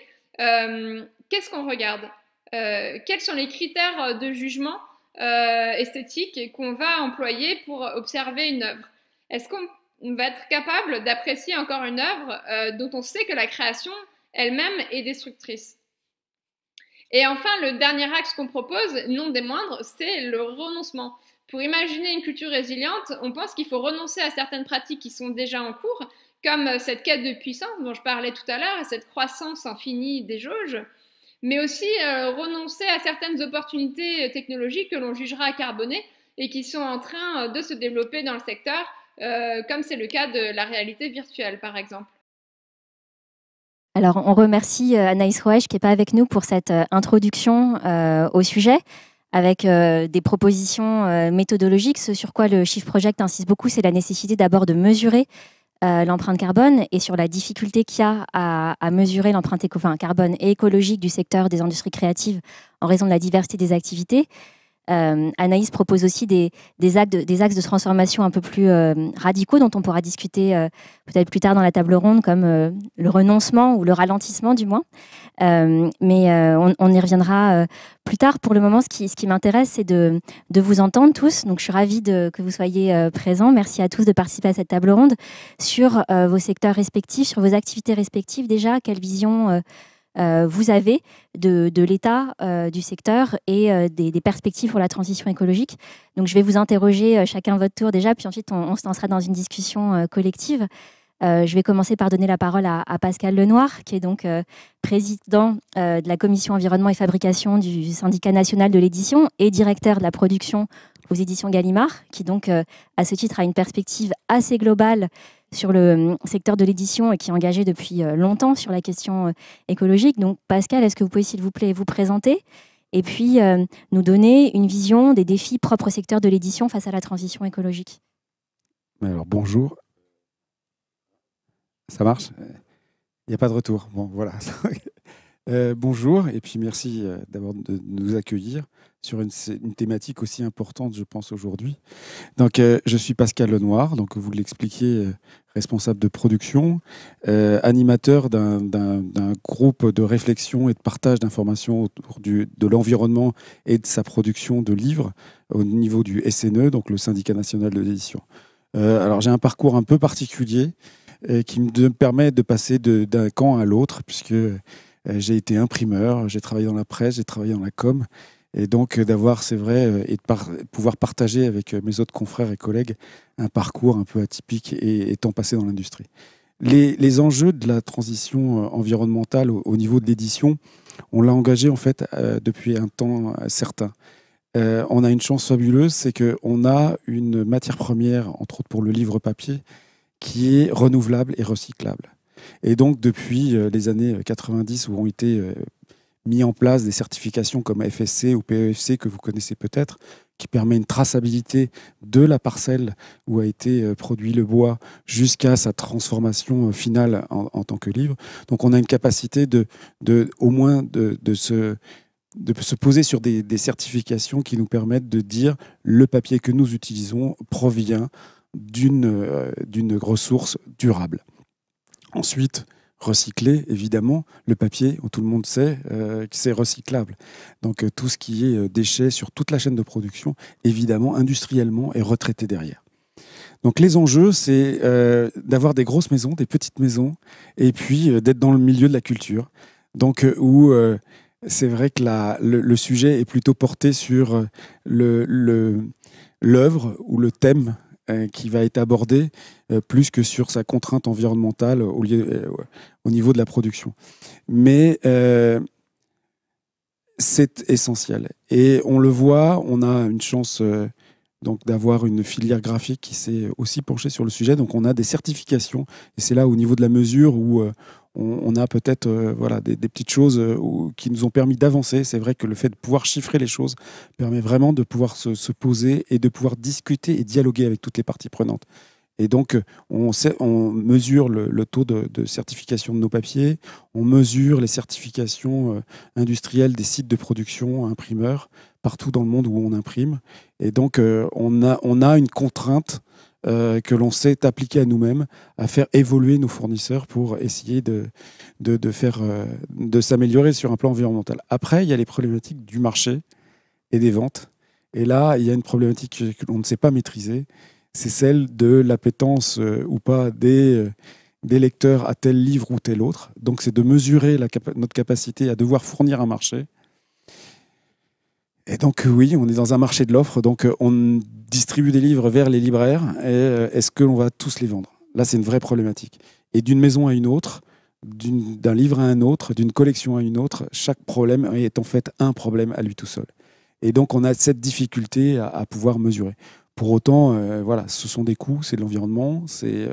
qu'est-ce qu'on regarde Quels sont les critères de jugement esthétique qu'on va employer pour observer une œuvre Est-ce qu'on va être capable d'apprécier encore une œuvre dont on sait que la création elle-même est destructrice et enfin, le dernier axe qu'on propose, non des moindres, c'est le renoncement. Pour imaginer une culture résiliente, on pense qu'il faut renoncer à certaines pratiques qui sont déjà en cours, comme cette quête de puissance dont je parlais tout à l'heure, et cette croissance infinie des jauges, mais aussi euh, renoncer à certaines opportunités technologiques que l'on jugera carbonées et qui sont en train de se développer dans le secteur, euh, comme c'est le cas de la réalité virtuelle, par exemple. Alors, on remercie euh, Anaïs Roesch qui n'est pas avec nous pour cette euh, introduction euh, au sujet, avec des propositions méthodologiques. Ce sur quoi le Chiffre Project insiste beaucoup, c'est la nécessité d'abord de mesurer l'empreinte carbone et sur la difficulté qu'il y a à, mesurer l'empreinte carbone et écologique du secteur des industries créatives en raison de la diversité des activités. Euh, Anaïs propose aussi des, actes, axes de transformation un peu plus euh, radicaux dont on pourra discuter euh, peut-être plus tard dans la table ronde, comme le renoncement ou le ralentissement du moins. mais on, y reviendra plus tard. Pour le moment, ce qui, m'intéresse, c'est de, vous entendre tous. Donc je suis ravie que vous soyez présents. Merci à tous de participer à cette table ronde sur vos secteurs respectifs, sur vos activités respectives déjà. Quelle vision euh, vous avez de, l'État, euh, du secteur et euh, des, perspectives pour la transition écologique. Donc je vais vous interroger chacun votre tour déjà, puis ensuite on, on se lancera dans une discussion collective. Euh, je vais commencer par donner la parole à, Pascal Lenoir, qui est donc euh, président euh, de la commission environnement et fabrication du syndicat national de l'édition et directeur de la production aux éditions Gallimard, qui donc à ce titre a une perspective assez globale sur le secteur de l'édition et qui est engagé depuis longtemps sur la question écologique. Donc Pascal, est-ce que vous pouvez s'il vous plaît vous présenter et puis nous donner une vision des défis propres au secteur de l'édition face à la transition écologique alors bonjour, ça marche Il n'y a pas de retour. Bon, voilà. Euh, bonjour, et puis merci euh, d'abord de nous accueillir sur une, thématique aussi importante, je pense, aujourd'hui. Donc, euh, je suis Pascal Lenoir, donc vous l'expliquiez, responsable de production, animateur d'un groupe de réflexion et de partage d'informations autour du, de l'environnement et de sa production de livres au niveau du SNE, donc le Syndicat national de l'édition. alors, j'ai un parcours un peu particulier. Euh, qui me permet de passer d'un camp à l'autre, puisque euh, j'ai été imprimeur, j'ai travaillé dans la presse, j'ai travaillé dans la com. Et donc euh, d'avoir, c'est vrai, et de pouvoir partager avec mes autres confrères et collègues un parcours un peu atypique et, étant passé dans l'industrie. Les, enjeux de la transition environnementale au, niveau de l'édition, on l'a engagé en fait depuis un temps certain. on a une chance fabuleuse, c'est qu'on a une matière première, entre autres pour le livre papier, qui est renouvelable et recyclable. Et donc, depuis euh, les années 90, euh, où ont été euh, mis en place des certifications comme FSC ou PEFC, que vous connaissez peut-être, qui permet une traçabilité de la parcelle où a été produit le bois jusqu'à sa transformation finale en, tant que livre. Donc, on a une capacité de, de au moins de, se poser sur des, des, certifications qui nous permettent de dire le papier que nous utilisons provient euh, d'une ressource durable. Ensuite, recycler, évidemment, le papier, tout le monde sait euh, que c'est recyclable. Donc euh, tout ce qui est déchets sur toute la chaîne de production, évidemment, industriellement, est retraité derrière. Donc les enjeux, c'est d'avoir des grosses maisons, des petites maisons, et puis d'être dans le milieu de la culture. Donc où c'est vrai que la, le, sujet est plutôt porté sur l'œuvre le, ou le thème euh, qui va être abordé euh, plus que sur sa contrainte environnementale au, euh, niveau de la production. Mais c'est essentiel. Et on le voit, on a une chance donc d'avoir une filière graphique qui s'est aussi penchée sur le sujet. Donc on a des certifications. Et c'est là au niveau de la mesure où on, a peut-être euh, voilà, des, petites choses euh, qui nous ont permis d'avancer. C'est vrai que le fait de pouvoir chiffrer les choses permet vraiment de pouvoir se, poser et de pouvoir discuter et dialoguer avec toutes les parties prenantes. Et donc, on, mesure le, taux de, certification de nos papiers, on mesure les certifications euh, industrielles des sites de production imprimeurs partout dans le monde où on imprime. Et donc, on, a, on a une contrainte euh, que l'on sait appliquer à nous-mêmes, à faire évoluer nos fournisseurs pour essayer euh, de, s'améliorer sur un plan environnemental. Après, il y a les problématiques du marché et des ventes. Et là, il y a une problématique que l'on ne sait pas maîtriser, c'est celle de l'appétence euh, ou pas des, lecteurs à tel livre ou tel autre. Donc c'est de mesurer notre capacité à devoir fournir un marché et donc euh, oui, on est dans un marché de l'offre, donc euh, on distribue des livres vers les libraires. Euh, est-ce que l'on va tous les vendre Là, c'est une vraie problématique. Et d'une maison à une autre, d'un livre à un autre, d'une collection à une autre, chaque problème est en fait un problème à lui tout seul. Et donc on a cette difficulté à, pouvoir mesurer. Pour autant, voilà, ce sont des coûts, c'est de l'environnement, c'est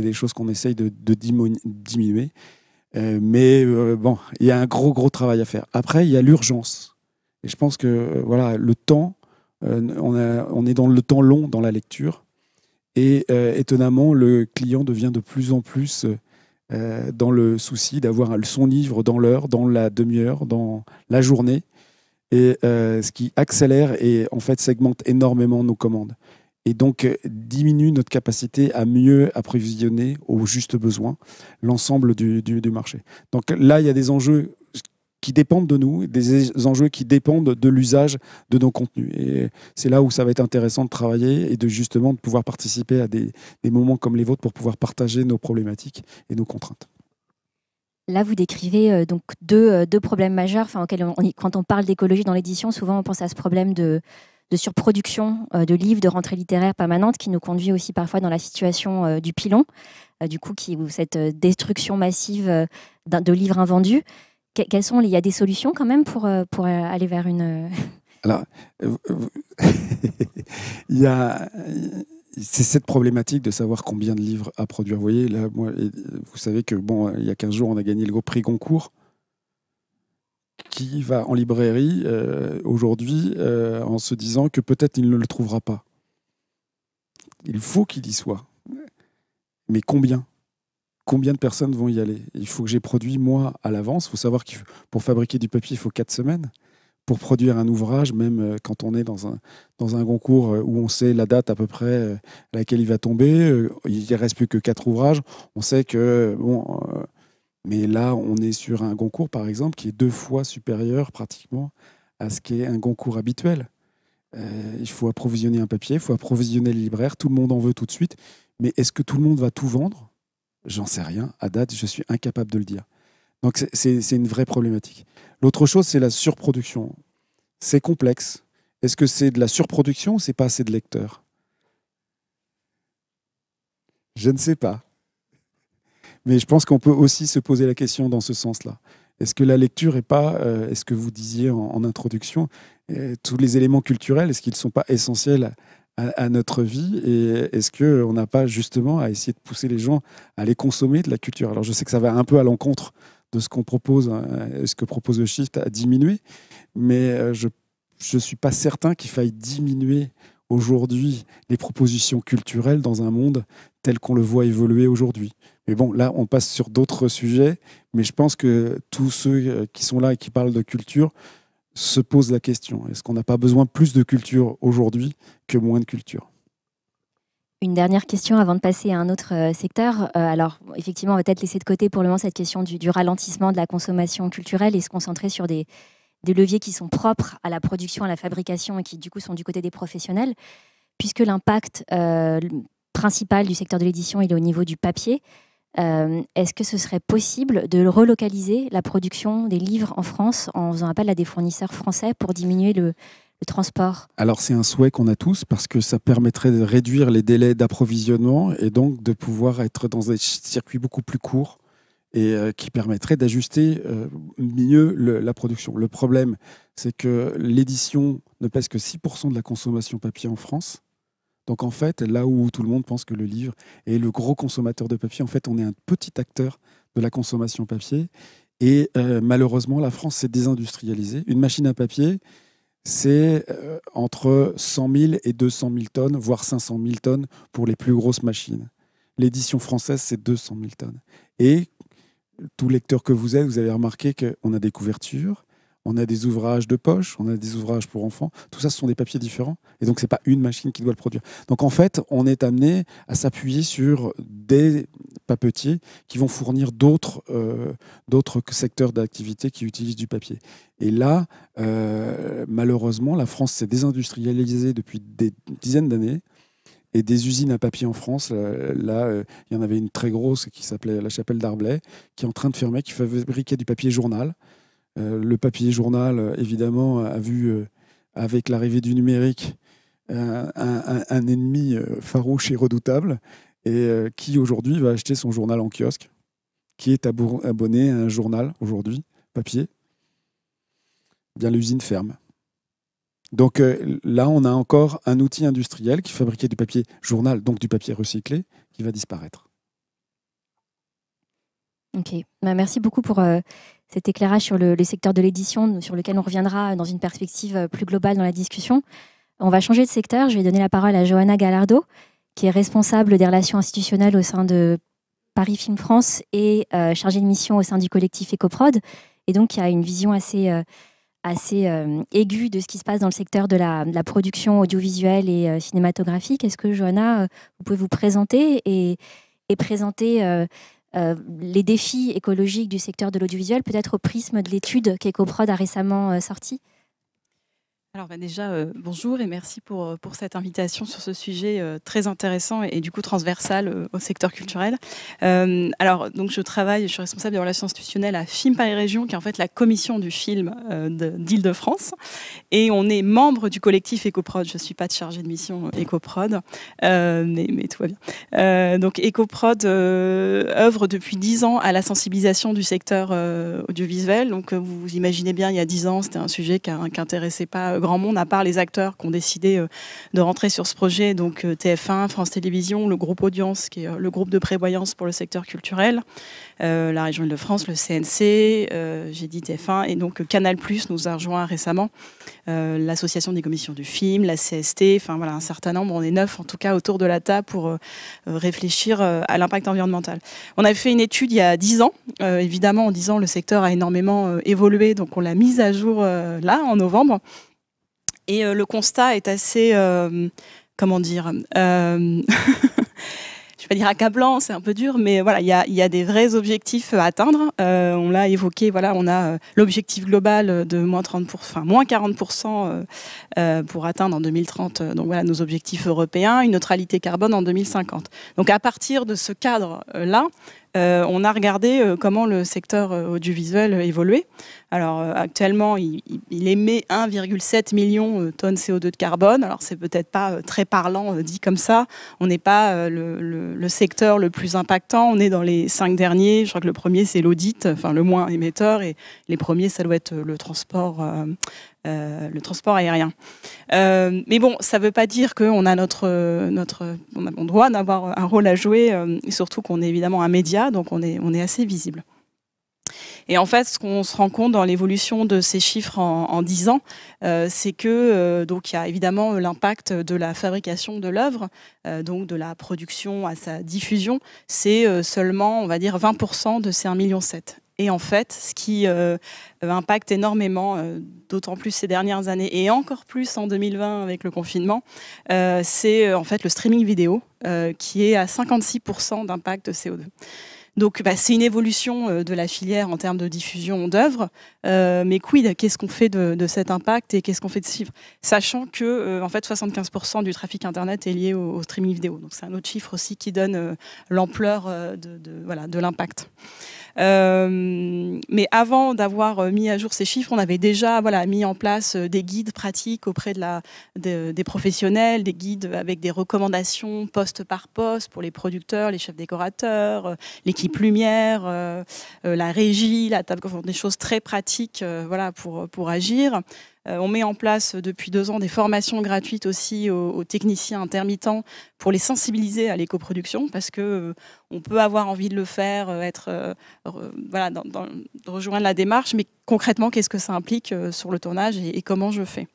des choses qu'on essaye de, diminuer. mais bon, il y a un gros, gros travail à faire. Après, il y a l'urgence je pense que euh, voilà, le temps, euh, on, est dans le temps long dans la lecture. Et euh, étonnamment, le client devient de plus en plus dans le souci d'avoir son livre dans l'heure, dans la demi-heure, dans la journée. Et ce qui accélère et en fait segmente énormément nos commandes. Et donc diminue notre capacité à mieux approvisionner au juste besoin l'ensemble du marché. Donc là, il y a des enjeux qui dépendent de nous, des enjeux qui dépendent de l'usage de nos contenus. Et c'est là où ça va être intéressant de travailler et de justement de pouvoir participer à des, moments comme les vôtres pour pouvoir partager nos problématiques et nos contraintes. Là, vous décrivez euh, donc deux, euh, deux, problèmes majeurs. Enfin, on, quand on parle d'écologie dans l'édition, souvent on pense à ce problème de, surproduction euh, de livres, de rentrée littéraire permanente, qui nous conduit aussi parfois dans la situation du pilon, du coup, qui, ou cette destruction massive de livres invendus. Quelles sont Il y a des solutions quand même pour, euh, pour euh, aller vers une... Euh, Alors, il y a c'est cette problématique de savoir combien de livres à produire. Vous là, vous savez que, bon, il y a 15 jours, on a gagné le prix Goncourt, qui va en librairie aujourd'hui en se disant que peut-être il ne le trouvera pas. Il faut qu'il y soit. Mais combien combien de personnes vont y aller. Il faut que j'ai produit, moi, à l'avance. Il faut savoir que pour fabriquer du papier, il faut quatre semaines. Pour produire un ouvrage, même euh, quand on est dans un, dans un concours euh, où on sait la date à peu près euh, à laquelle il va tomber, il ne reste plus que quatre ouvrages, on sait que... Bon, mais là, on est sur un concours, par exemple, qui est deux fois supérieur pratiquement à ce qu'est un concours habituel. il faut approvisionner un papier, il faut approvisionner le libraire. tout le monde en veut tout de suite. Mais est-ce que tout le monde va tout vendre J'en sais rien. À date, je suis incapable de le dire. Donc c'est une vraie problématique. L'autre chose, c'est la surproduction. C'est complexe. Est-ce que c'est de la surproduction ou c'est pas assez de lecteurs Je ne sais pas. Mais je pense qu'on peut aussi se poser la question dans ce sens-là. Est-ce que la lecture est pas, euh, est-ce que vous disiez en, introduction, euh, tous les éléments culturels, est-ce qu'ils ne sont pas essentiels à, notre vie Et est-ce qu'on n'a pas justement à essayer de pousser les gens à aller consommer de la culture Alors je sais que ça va un peu à l'encontre de ce qu'on propose, hein, ce que propose le shift à diminuer, mais euh, je ne suis pas certain qu'il faille diminuer aujourd'hui les propositions culturelles dans un monde tel qu'on le voit évoluer aujourd'hui. Mais bon, là, on passe sur d'autres sujets, mais je pense que tous ceux euh, qui sont là et qui parlent de culture se pose la question. Est-ce qu'on n'a pas besoin plus de culture aujourd'hui que moins de culture une dernière question avant de passer à un autre euh, secteur. Euh, alors, effectivement, on va peut-être laisser de côté pour le moment cette question du, ralentissement de la consommation culturelle et se concentrer sur des, leviers qui sont propres à la production, à la fabrication et qui, du coup, sont du côté des professionnels, puisque l'impact euh, principal du secteur de l'édition, il est au niveau du papier. Euh, est-ce que ce serait possible de relocaliser la production des livres en France en faisant appel à des fournisseurs français pour diminuer le, transport Alors c'est un souhait qu'on a tous parce que ça permettrait de réduire les délais d'approvisionnement et donc de pouvoir être dans un circuit beaucoup plus court et euh, qui permettrait d'ajuster euh, mieux la production. Le problème, c'est que l'édition ne pèse que 6% de la consommation papier en France donc en fait, là où tout le monde pense que le livre est le gros consommateur de papier, en fait, on est un petit acteur de la consommation papier. Et euh, malheureusement, la France s'est désindustrialisée. Une machine à papier, c'est euh, entre 100 000 et 200 000 tonnes, voire 500 000 tonnes pour les plus grosses machines. L'édition française, c'est 200 000 tonnes. Et tout lecteur que vous êtes, vous avez remarqué qu'on a des couvertures, on a des ouvrages de poche, on a des ouvrages pour enfants. Tout ça, ce sont des papiers différents. Et donc, ce n'est pas une machine qui doit le produire. Donc, en fait, on est amené à s'appuyer sur des papetiers qui vont fournir euh, d'autres secteurs d'activité qui utilisent du papier. Et là, euh, malheureusement, la France s'est désindustrialisée depuis des dizaines d'années et des usines à papier en France. Là, euh, il y en avait une très grosse qui s'appelait La Chapelle d'Arblay, qui est en train de fermer, qui fabriquait du papier journal. Euh, le papier journal, euh, évidemment, a vu, euh, avec l'arrivée du numérique, un, ennemi farouche et redoutable, et qui aujourd'hui va acheter son journal en kiosque, qui est abonné à un journal aujourd'hui, papier, bien l'usine ferme. Donc là, on a encore un outil industriel qui fabriquait du papier journal, donc du papier recyclé, qui va disparaître. Ok, bah, merci beaucoup pour cet éclairage sur le, secteur de l'édition, sur lequel on reviendra dans une perspective euh, plus globale dans la discussion. On va changer de secteur. Je vais donner la parole à Johanna Gallardo, qui est responsable des relations institutionnelles au sein de Paris Film France et euh, chargée de mission au sein du collectif EcoProd, et donc qui a une vision assez, euh, assez aiguë de ce qui se passe dans le secteur de la, production audiovisuelle et cinématographique. Est-ce que, Johanna, vous pouvez vous présenter et, et présenter euh, les défis écologiques du secteur de l'audiovisuel, peut-être au prisme de l'étude qu'EcoProd a récemment euh, sortie alors déjà, euh, bonjour et merci pour, euh, pour cette invitation sur ce sujet euh, très intéressant et, du coup transversal au secteur culturel. alors, donc je travaille, je suis responsable des relations institutionnelles à Film Paris Région, qui est en fait la commission du film d'Île-de-France. Et on est membre du collectif Ecoprod. Je ne suis pas de chargée de mission Ecoprod, mais, mais, tout va bien. donc Ecoprod œuvre depuis 10 ans à la sensibilisation du secteur audiovisuel. Donc vous, imaginez bien, il y a 10 ans, c'était un sujet qui n'intéressait pas grand monde à part les acteurs qui ont décidé euh, de rentrer sur ce projet, donc euh, TF1, France Télévisions, le groupe Audience, qui est euh, le groupe de prévoyance pour le secteur culturel, la région Île-de-France, le CNC, j'ai dit TF1, et donc Canal Plus nous a rejoint récemment, l'association des commissions du film, la CST, enfin voilà, un certain nombre, on est neuf en tout cas autour de la table pour réfléchir à l'impact environnemental. On avait fait une étude il y a 10 ans, évidemment en dix ans le secteur a énormément évolué, donc on l'a mise à jour là en novembre. Et euh, le constat est assez, euh, comment dire, euh, je vais pas dire accablant, c'est un peu dur, mais voilà, il y a, y a, des vrais objectifs à atteindre. Euh, on l'a évoqué, voilà, on a l'objectif global de moins 30%, enfin moins 40% pour atteindre en 2030. Donc voilà, nos objectifs européens, une neutralité carbone en 2050. Donc à partir de ce cadre-là, on a regardé comment le secteur audiovisuel évoluait. Alors euh, actuellement, il, émet 1,7 million de euh, tonnes CO2 de carbone. Alors c'est peut-être pas euh, très parlant dit comme ça. On n'est pas le, secteur le plus impactant. On est dans les cinq derniers. Je crois que le premier c'est l'audit, enfin le moins émetteur, et les premiers ça doit être le transport. le transport aérien. mais bon, ça ne veut pas dire qu'on a notre, notre, on a, un rôle à jouer, surtout qu'on est évidemment un média, donc on est assez visible. Et en fait, ce qu'on se rend compte dans l'évolution de ces chiffres en, 10 ans, euh, c'est que euh, donc il y a évidemment euh, l'impact de la fabrication de l'œuvre, donc de la production à sa diffusion, c'est seulement on va dire 20% de ces 1,7 million. Et en fait, ce qui impacte énormément, d'autant plus ces dernières années et encore plus en 2020 avec le confinement, c'est en fait le streaming vidéo qui est à 56% d'impact de CO2. Donc bah, c'est une évolution euh, de la filière en termes de diffusion d'œuvres, euh, mais quid Qu'est-ce qu'on fait de, cet impact et qu'est-ce qu'on fait de ce chiffre Sachant que euh, en fait 75% du trafic internet est lié au, streaming vidéo. Donc c'est un autre chiffre aussi qui donne euh, l'ampleur de, voilà de l'impact. Euh, mais avant d'avoir euh, mis à jour ces chiffres, on avait déjà voilà, mis en place euh, des guides pratiques auprès de la, des professionnels, des guides avec des recommandations poste par poste pour les producteurs, les chefs décorateurs, l'équipe lumière, la régie, la table, des choses très pratiques voilà, pour, pour agir. Euh, on met en place euh, depuis deux ans des formations gratuites aussi aux, techniciens intermittents pour les sensibiliser à l'écoproduction. parce que euh, on peut avoir envie de le faire, être voilà, rejoindre la démarche, mais concrètement, qu'est-ce que ça implique sur le tournage et, comment je fais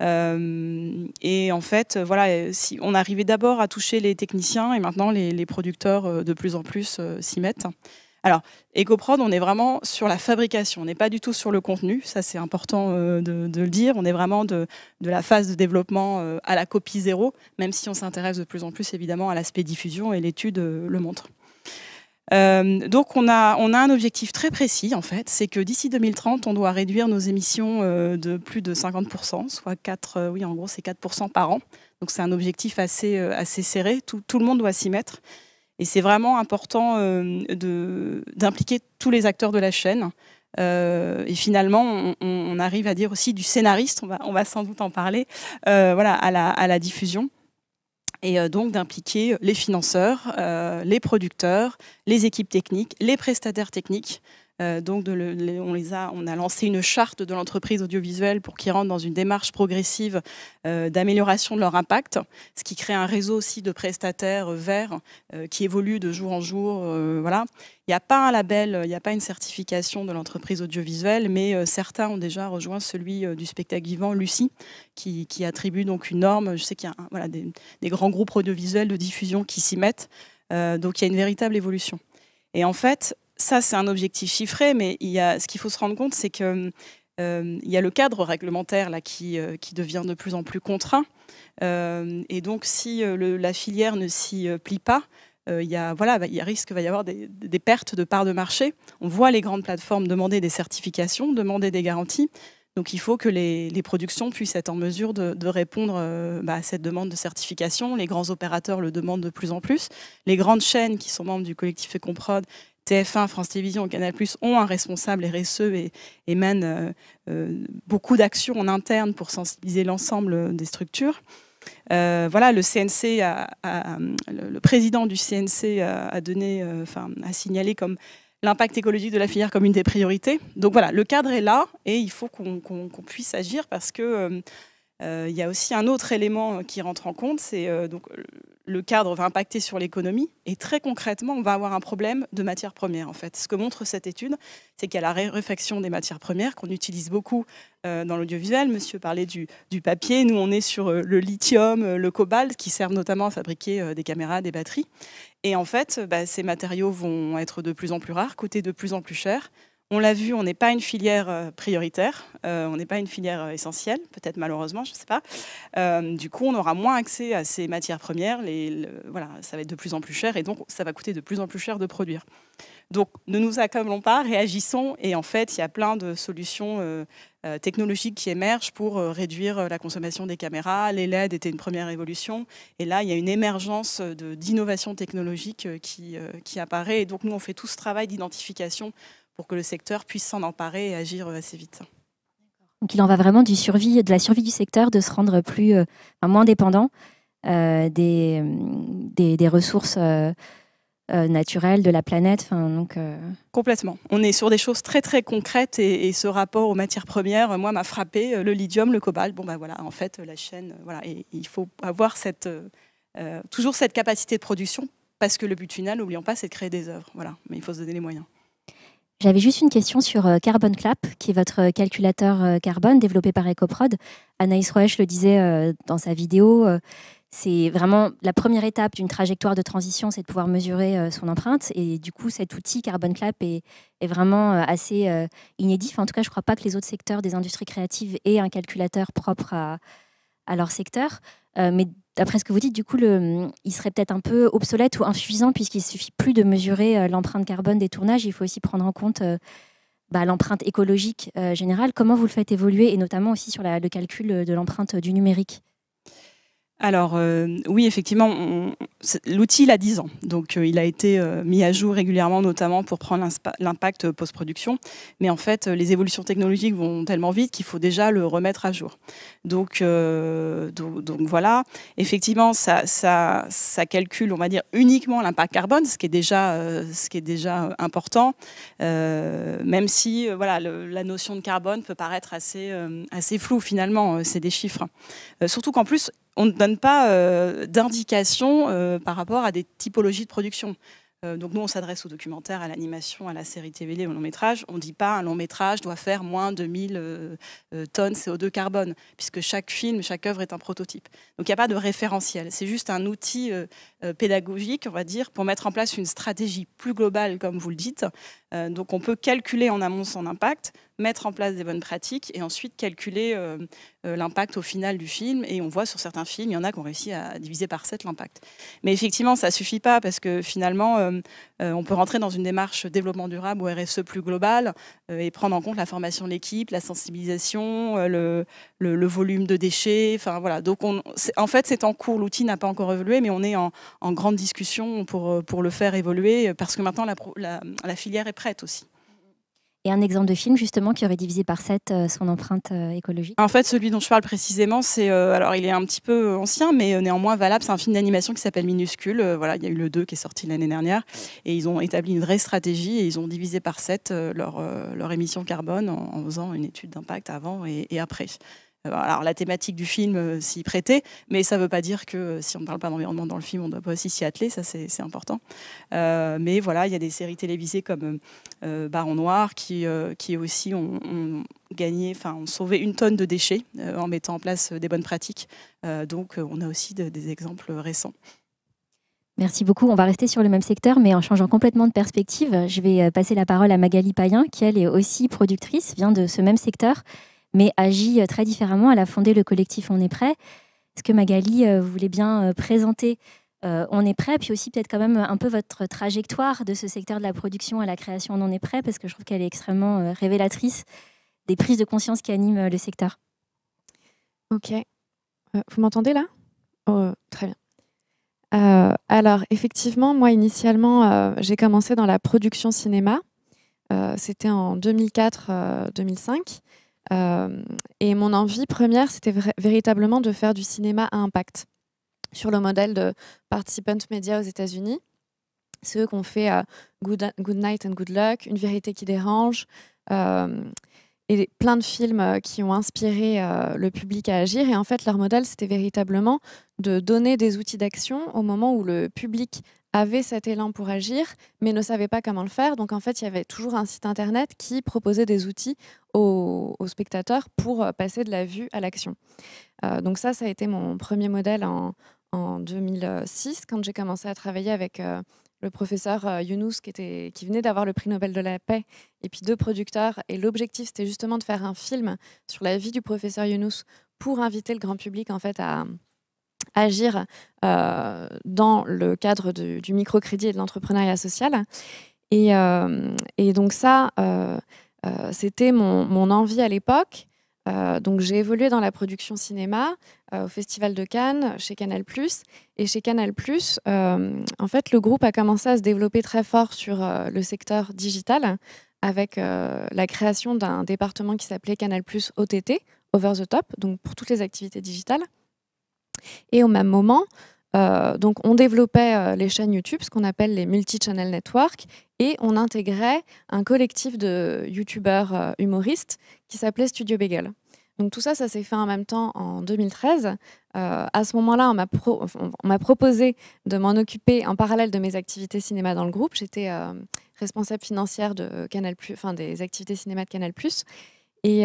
et en fait, voilà, si on arrivait d'abord à toucher les techniciens et maintenant les producteurs de plus en plus s'y mettent. Alors, EcoProd, on est vraiment sur la fabrication, on n'est pas du tout sur le contenu, ça c'est important euh, de, le dire, on est vraiment de, la phase de développement euh, à la copie zéro, même si on s'intéresse de plus en plus évidemment à l'aspect diffusion et l'étude euh, le montre. donc on a, un objectif très précis en fait, c'est que d'ici 2030, on doit réduire nos émissions de plus de 50%, soit 4, oui en gros c'est 4% par an. Donc c'est un objectif assez, serré, tout le monde doit s'y mettre. Et c'est vraiment important euh, d'impliquer tous les acteurs de la chaîne. Euh, et finalement, on, arrive à dire aussi du scénariste, on va, sans doute en parler, euh, voilà, à la, diffusion. Et donc d'impliquer les financeurs, les producteurs, les équipes techniques, les prestataires techniques. Euh, donc, on, les a, on a lancé une charte de l'entreprise audiovisuelle pour qu'ils rentrent dans une démarche progressive euh, d'amélioration de leur impact, ce qui crée un réseau aussi de prestataires euh, verts qui évoluent de jour en jour. voilà. Il n'y a pas un label, il n'y a pas une certification de l'entreprise audiovisuelle, mais certains ont déjà rejoint celui du spectacle vivant, Lucie, qui, attribue donc une norme. Je sais qu'il y a des, des, grands groupes audiovisuels de diffusion qui s'y mettent. donc, il y a une véritable évolution. Et en fait, ça, c'est un objectif chiffré, mais ce qu'il faut se rendre compte, c'est qu'il euh, y a le cadre réglementaire là, qui, euh, devient de plus en plus contraint. Euh, et donc, si la filière ne s'y plie pas, il y a, voilà, risque va y avoir des, pertes de parts de marché. On voit les grandes plateformes demander des certifications, demander des garanties. Donc, il faut que les, productions puissent être en mesure de, répondre bah, à cette demande de certification. Les grands opérateurs le demandent de plus en plus. Les grandes chaînes qui sont membres du collectif Ecomprod TF1, France Télévisions, Canal+, ont un responsable RSE et, et mènent euh, euh, beaucoup d'actions en interne pour sensibiliser l'ensemble des structures. Euh, voilà, le CNC, le président du CNC a, donné, enfin, a signalé comme l'impact écologique de la filière comme une des priorités. Donc voilà, le cadre est là et il faut qu'on puisse agir parce que il y a aussi un autre élément qui rentre en compte, c'est donc le cadre va impacter sur l'économie. Et très concrètement, on va avoir un problème de matières premières, en fait. Ce que montre cette étude, c'est qu'il y a la réfraction des matières premières qu'on utilise beaucoup euh, dans l'audiovisuel. Monsieur parlait du, papier. Nous, on est sur euh, le lithium, euh, le cobalt, qui servent notamment à fabriquer des caméras, des batteries. Et en fait, bah, ces matériaux vont être de plus en plus rares, coûter de plus en plus cher. On l'a vu, on n'est pas une filière euh, prioritaire, euh, on n'est pas une filière euh, essentielle, peut-être malheureusement, je ne sais pas. du coup, on aura moins accès à ces matières premières, voilà, ça va être de plus en plus cher et donc ça va coûter de plus en plus cher de produire. Donc ne nous accablons pas, réagissons et en fait, il y a plein de solutions. technologiques qui émergent pour réduire la consommation des caméras. Les LED étaient une première évolution. Et là, il y a une émergence d'innovation technologique qui, qui apparaît. Et donc, nous, on fait tout ce travail d'identification pour que le secteur puisse s'en emparer et agir euh, assez vite. Donc il en va vraiment du survie, de la survie du secteur, de se rendre plus, euh, moins dépendant euh, mm, des, des, ressources naturelles de la planète. donc, Complètement. On est sur des choses très très concrètes et, ce rapport aux matières premières, moi, m'a frappé. Le lithium, le cobalt, bon ben voilà, en fait, la chaîne, voilà, et, il faut avoir cette, toujours cette capacité de production parce que le but final, n'oublions pas, c'est de créer des œuvres. Voilà, mais il faut se donner les moyens. J'avais juste une question sur euh, Carbon Clap, qui est votre euh, calculateur euh, carbone développé par EcoProd. Anaïs Roesch le disait dans sa vidéo, c'est vraiment la première étape d'une trajectoire de transition, c'est de pouvoir mesurer son empreinte. Et du coup, cet outil Carbon Clap est, vraiment assez inédit. en tout cas, je ne crois pas que les autres secteurs des industries créatives aient un calculateur propre à, leur secteur. mais d'après ce que vous dites, du coup, il serait peut-être un peu obsolète ou insuffisant puisqu'il suffit plus de mesurer euh, l'empreinte carbone des tournages. Il faut aussi prendre en compte euh, bah, l'empreinte écologique euh, générale. Comment vous le faites évoluer et notamment aussi sur le calcul de l'empreinte du numérique alors euh, oui, effectivement, l'outil a 10 ans, donc euh, il a été euh, mis à jour régulièrement, notamment pour prendre l'impact post-production. Mais en fait, les évolutions technologiques vont tellement vite qu'il faut déjà le remettre à jour. Donc, donc, voilà, effectivement, ça, calcule, on va dire, uniquement l'impact carbone, ce qui est déjà, important, même si voilà, la notion de carbone peut paraître assez, assez floue finalement, c'est des chiffres. surtout qu'en plus, on ne donne pas euh, d'indication euh, par rapport à des typologies de production. Euh, donc nous, on s'adresse au documentaire, à l'animation, à la série télé, au long métrage. On ne dit pas un long métrage doit faire moins de 1000 tonnes CO2 carbone, puisque chaque film, chaque œuvre est un prototype. Donc il n'y a pas de référentiel. C'est juste un outil pédagogique, on va dire, pour mettre en place une stratégie plus globale, comme vous le dites, euh, donc on peut calculer en amont son impact, mettre en place des bonnes pratiques et ensuite calculer euh, euh, l'impact au final du film. Et on voit sur certains films, il y en a qui ont réussi à diviser par 7 l'impact. Mais effectivement, ça ne suffit pas parce que finalement, on peut rentrer dans une démarche développement durable ou RSE plus globale et prendre en compte la formation de l'équipe, la sensibilisation, le, volume de déchets. Enfin voilà. Donc en fait, c'est en cours. L'outil n'a pas encore évolué, mais on est en, grande discussion pour, pour le faire évoluer parce que maintenant la, la filière est prête aussi. Et un exemple de film justement qui aurait divisé par 7 euh, son empreinte euh, écologique En fait, celui dont je parle précisément, c'est euh, alors il est un petit peu ancien, mais néanmoins valable. C'est un film d'animation qui s'appelle Minuscule. voilà, il y a eu le 2 qui est sorti l'année dernière, et ils ont établi une vraie stratégie et ils ont divisé par 7 leur, leur émission carbone en, faisant une étude d'impact avant et, et après. Euh, bah, alors la thématique du film euh, s'y prêtait, mais ça ne veut pas dire que euh, si on ne parle pas d'environnement dans le film, on ne doit pas aussi s'y atteler, ça c'est important. mais voilà, il y a des séries télévisées comme Baron Noir qui, qui aussi ont, gagné, enfin ont sauvé une tonne de déchets en mettant en place des bonnes pratiques. donc on a aussi des exemples récents. Merci beaucoup. On va rester sur le même secteur, mais en changeant complètement de perspective. Je vais passer la parole à Magali Payen, qui elle est aussi productrice, vient de ce même secteur mais agit euh, très différemment. Elle a fondé le collectif On est prêt. Est-ce que Magali, euh, voulait bien euh, présenter On est prêt, puis aussi peut-être quand même un peu votre trajectoire de ce secteur de la production à la création On est prêt, parce que je trouve qu'elle est extrêmement révélatrice des prises de conscience qui animent le secteur. Ok. vous m'entendez là oh, Très bien. alors, effectivement, moi, initialement, j'ai commencé dans la production cinéma. C'était en 2004-2005. Euh, et mon envie première, c'était véritablement de faire du cinéma à impact sur le modèle de Participant Media aux États-Unis. C'est eux qui ont fait euh, Good, Night and Good Luck, Une vérité qui dérange, euh, et plein de films qui ont inspiré le public à agir. Et en fait, leur modèle, c'était véritablement de donner des outils d'action au moment où le public avait cet élan pour agir, mais ne savait pas comment le faire. Donc en fait, il y avait toujours un site internet qui proposait des outils aux, spectateurs pour euh, passer de la vue à l'action. Euh, donc ça, ça a été mon premier modèle en, 2006, quand j'ai commencé à travailler avec euh, le professeur Younous, qui, était, qui venait d'avoir le prix Nobel de la paix, et puis deux producteurs. Et l'objectif, c'était justement de faire un film sur la vie du professeur Younous pour inviter le grand public en fait à agir euh, dans le cadre du microcrédit et de l'entrepreneuriat social. Et, euh, donc ça, euh, c'était mon, mon, envie à l'époque. donc j'ai évolué dans la production cinéma au Festival de Cannes, chez Canal+. Et chez Canal+, en fait, le groupe a commencé à se développer très fort sur le secteur digital avec la création d'un département qui s'appelait Canal+, OTT, Over the Top, donc pour toutes les activités digitales. Et au même moment, euh, donc on développait euh, les chaînes YouTube, ce qu'on appelle les multi-channel networks, et on intégrait un collectif de YouTubeurs euh, humoristes qui s'appelait Studio Bagel. Donc tout ça, ça s'est fait en même temps en 2013. à ce moment-là, on m'a proposé de m'en occuper en parallèle de mes activités cinéma dans le groupe. J'étais responsable financière de Canal+, enfin des activités cinéma de Canal+. Et,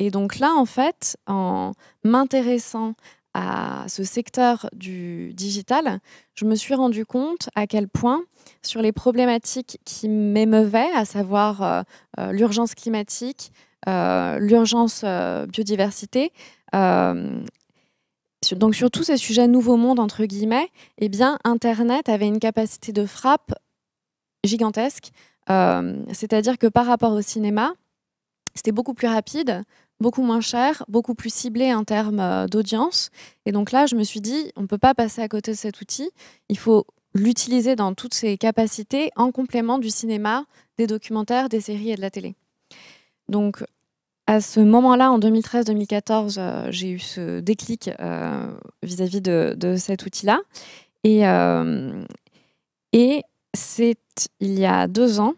et, donc là, en fait, en m'intéressant à ce secteur du digital, je me suis rendu compte à quel point sur les problématiques qui m'émeuvaient, à savoir euh, euh, l'urgence climatique, euh, l'urgence biodiversité, donc sur tous ces sujets nouveau monde entre guillemets, eh bien Internet avait une capacité de frappe gigantesque. C'est-à-dire que par rapport au cinéma, c'était beaucoup plus rapide beaucoup moins cher, beaucoup plus ciblé en termes euh, d'audience. Et donc là, je me suis dit, on ne peut pas passer à côté de cet outil. Il faut l'utiliser dans toutes ses capacités en complément du cinéma, des documentaires, des séries et de la télé. Donc à ce moment-là, en 2013-2014, euh, j'ai eu ce déclic euh, vis-à-vis de, cet outil-là. et c'est il y a deux ans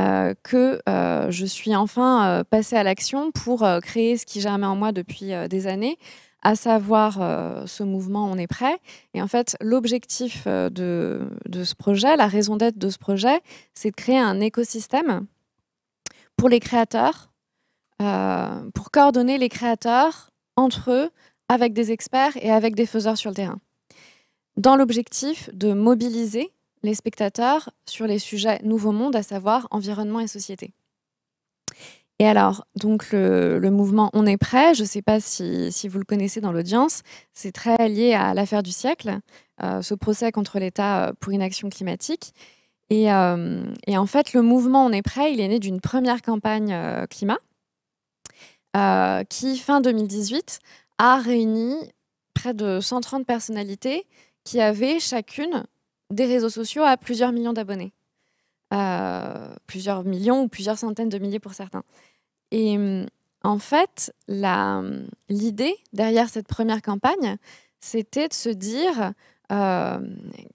euh, que euh, je suis enfin euh, passée à l'action pour créer ce qui germait en moi depuis des années, à savoir ce mouvement On est prêt. Et en fait, l'objectif de, ce projet, la raison d'être de ce projet, c'est de créer un écosystème pour les créateurs, pour coordonner les créateurs entre eux, avec des experts et avec des faiseurs sur le terrain, dans l'objectif de mobiliser les spectateurs sur les sujets Nouveau Monde, à savoir environnement et société. Et alors, donc le, mouvement On est prêt, je ne sais pas si, vous le connaissez dans l'audience, c'est très lié à l'affaire du siècle, euh, ce procès contre l'État euh, pour inaction climatique. Euh, et, en fait, le mouvement On est prêt, il est né d'une première campagne climat qui, fin 2018, a réuni près de 130 personnalités qui avaient chacune des réseaux sociaux à plusieurs millions d'abonnés. Euh, plusieurs millions ou plusieurs centaines de milliers pour certains. Et mm, en fait, mm, l'idée derrière cette première campagne, c'était de se dire euh,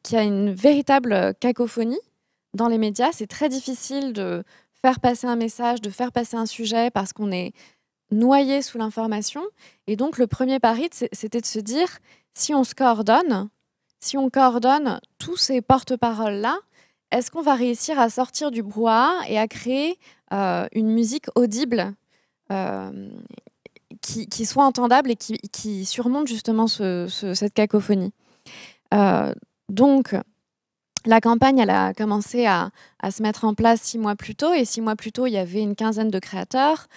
qu'il y a une véritable cacophonie dans les médias. C'est très difficile de faire passer un message, de faire passer un sujet parce qu'on est noyé sous l'information. Et donc, le premier pari, c'était de se dire, si on se coordonne, si on coordonne tous ces porte-paroles-là, est-ce qu'on va réussir à sortir du brouhaha et à créer euh, une musique audible euh, qui, soit entendable et qui, surmonte justement cette cacophonie euh, Donc, la campagne, elle a commencé à, se mettre en place six mois plus tôt, et six mois plus tôt, il y avait une quinzaine de créateurs.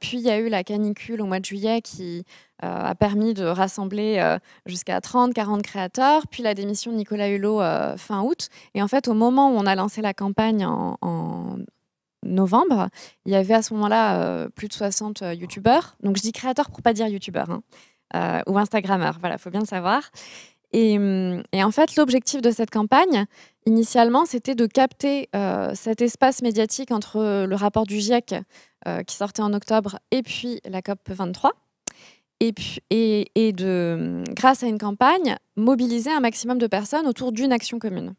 puis il y a eu la canicule au mois de juillet qui euh, a permis de rassembler euh, jusqu'à 30-40 créateurs, puis la démission de Nicolas Hulot euh, fin août. Et en fait, au moment où on a lancé la campagne en, novembre, il y avait à ce moment-là plus de 60 youtubeurs. Donc je dis créateurs pour pas dire youtubeurs, hein, ou instagrammeurs, voilà, faut bien le savoir. Hum, et, en fait, l'objectif de cette campagne, initialement, c'était de capter cet espace médiatique entre le rapport du GIEC, qui sortait en octobre, et puis la COP 23 et, puis, et, et de, grâce à une campagne, mobiliser un maximum de personnes autour d'une action commune.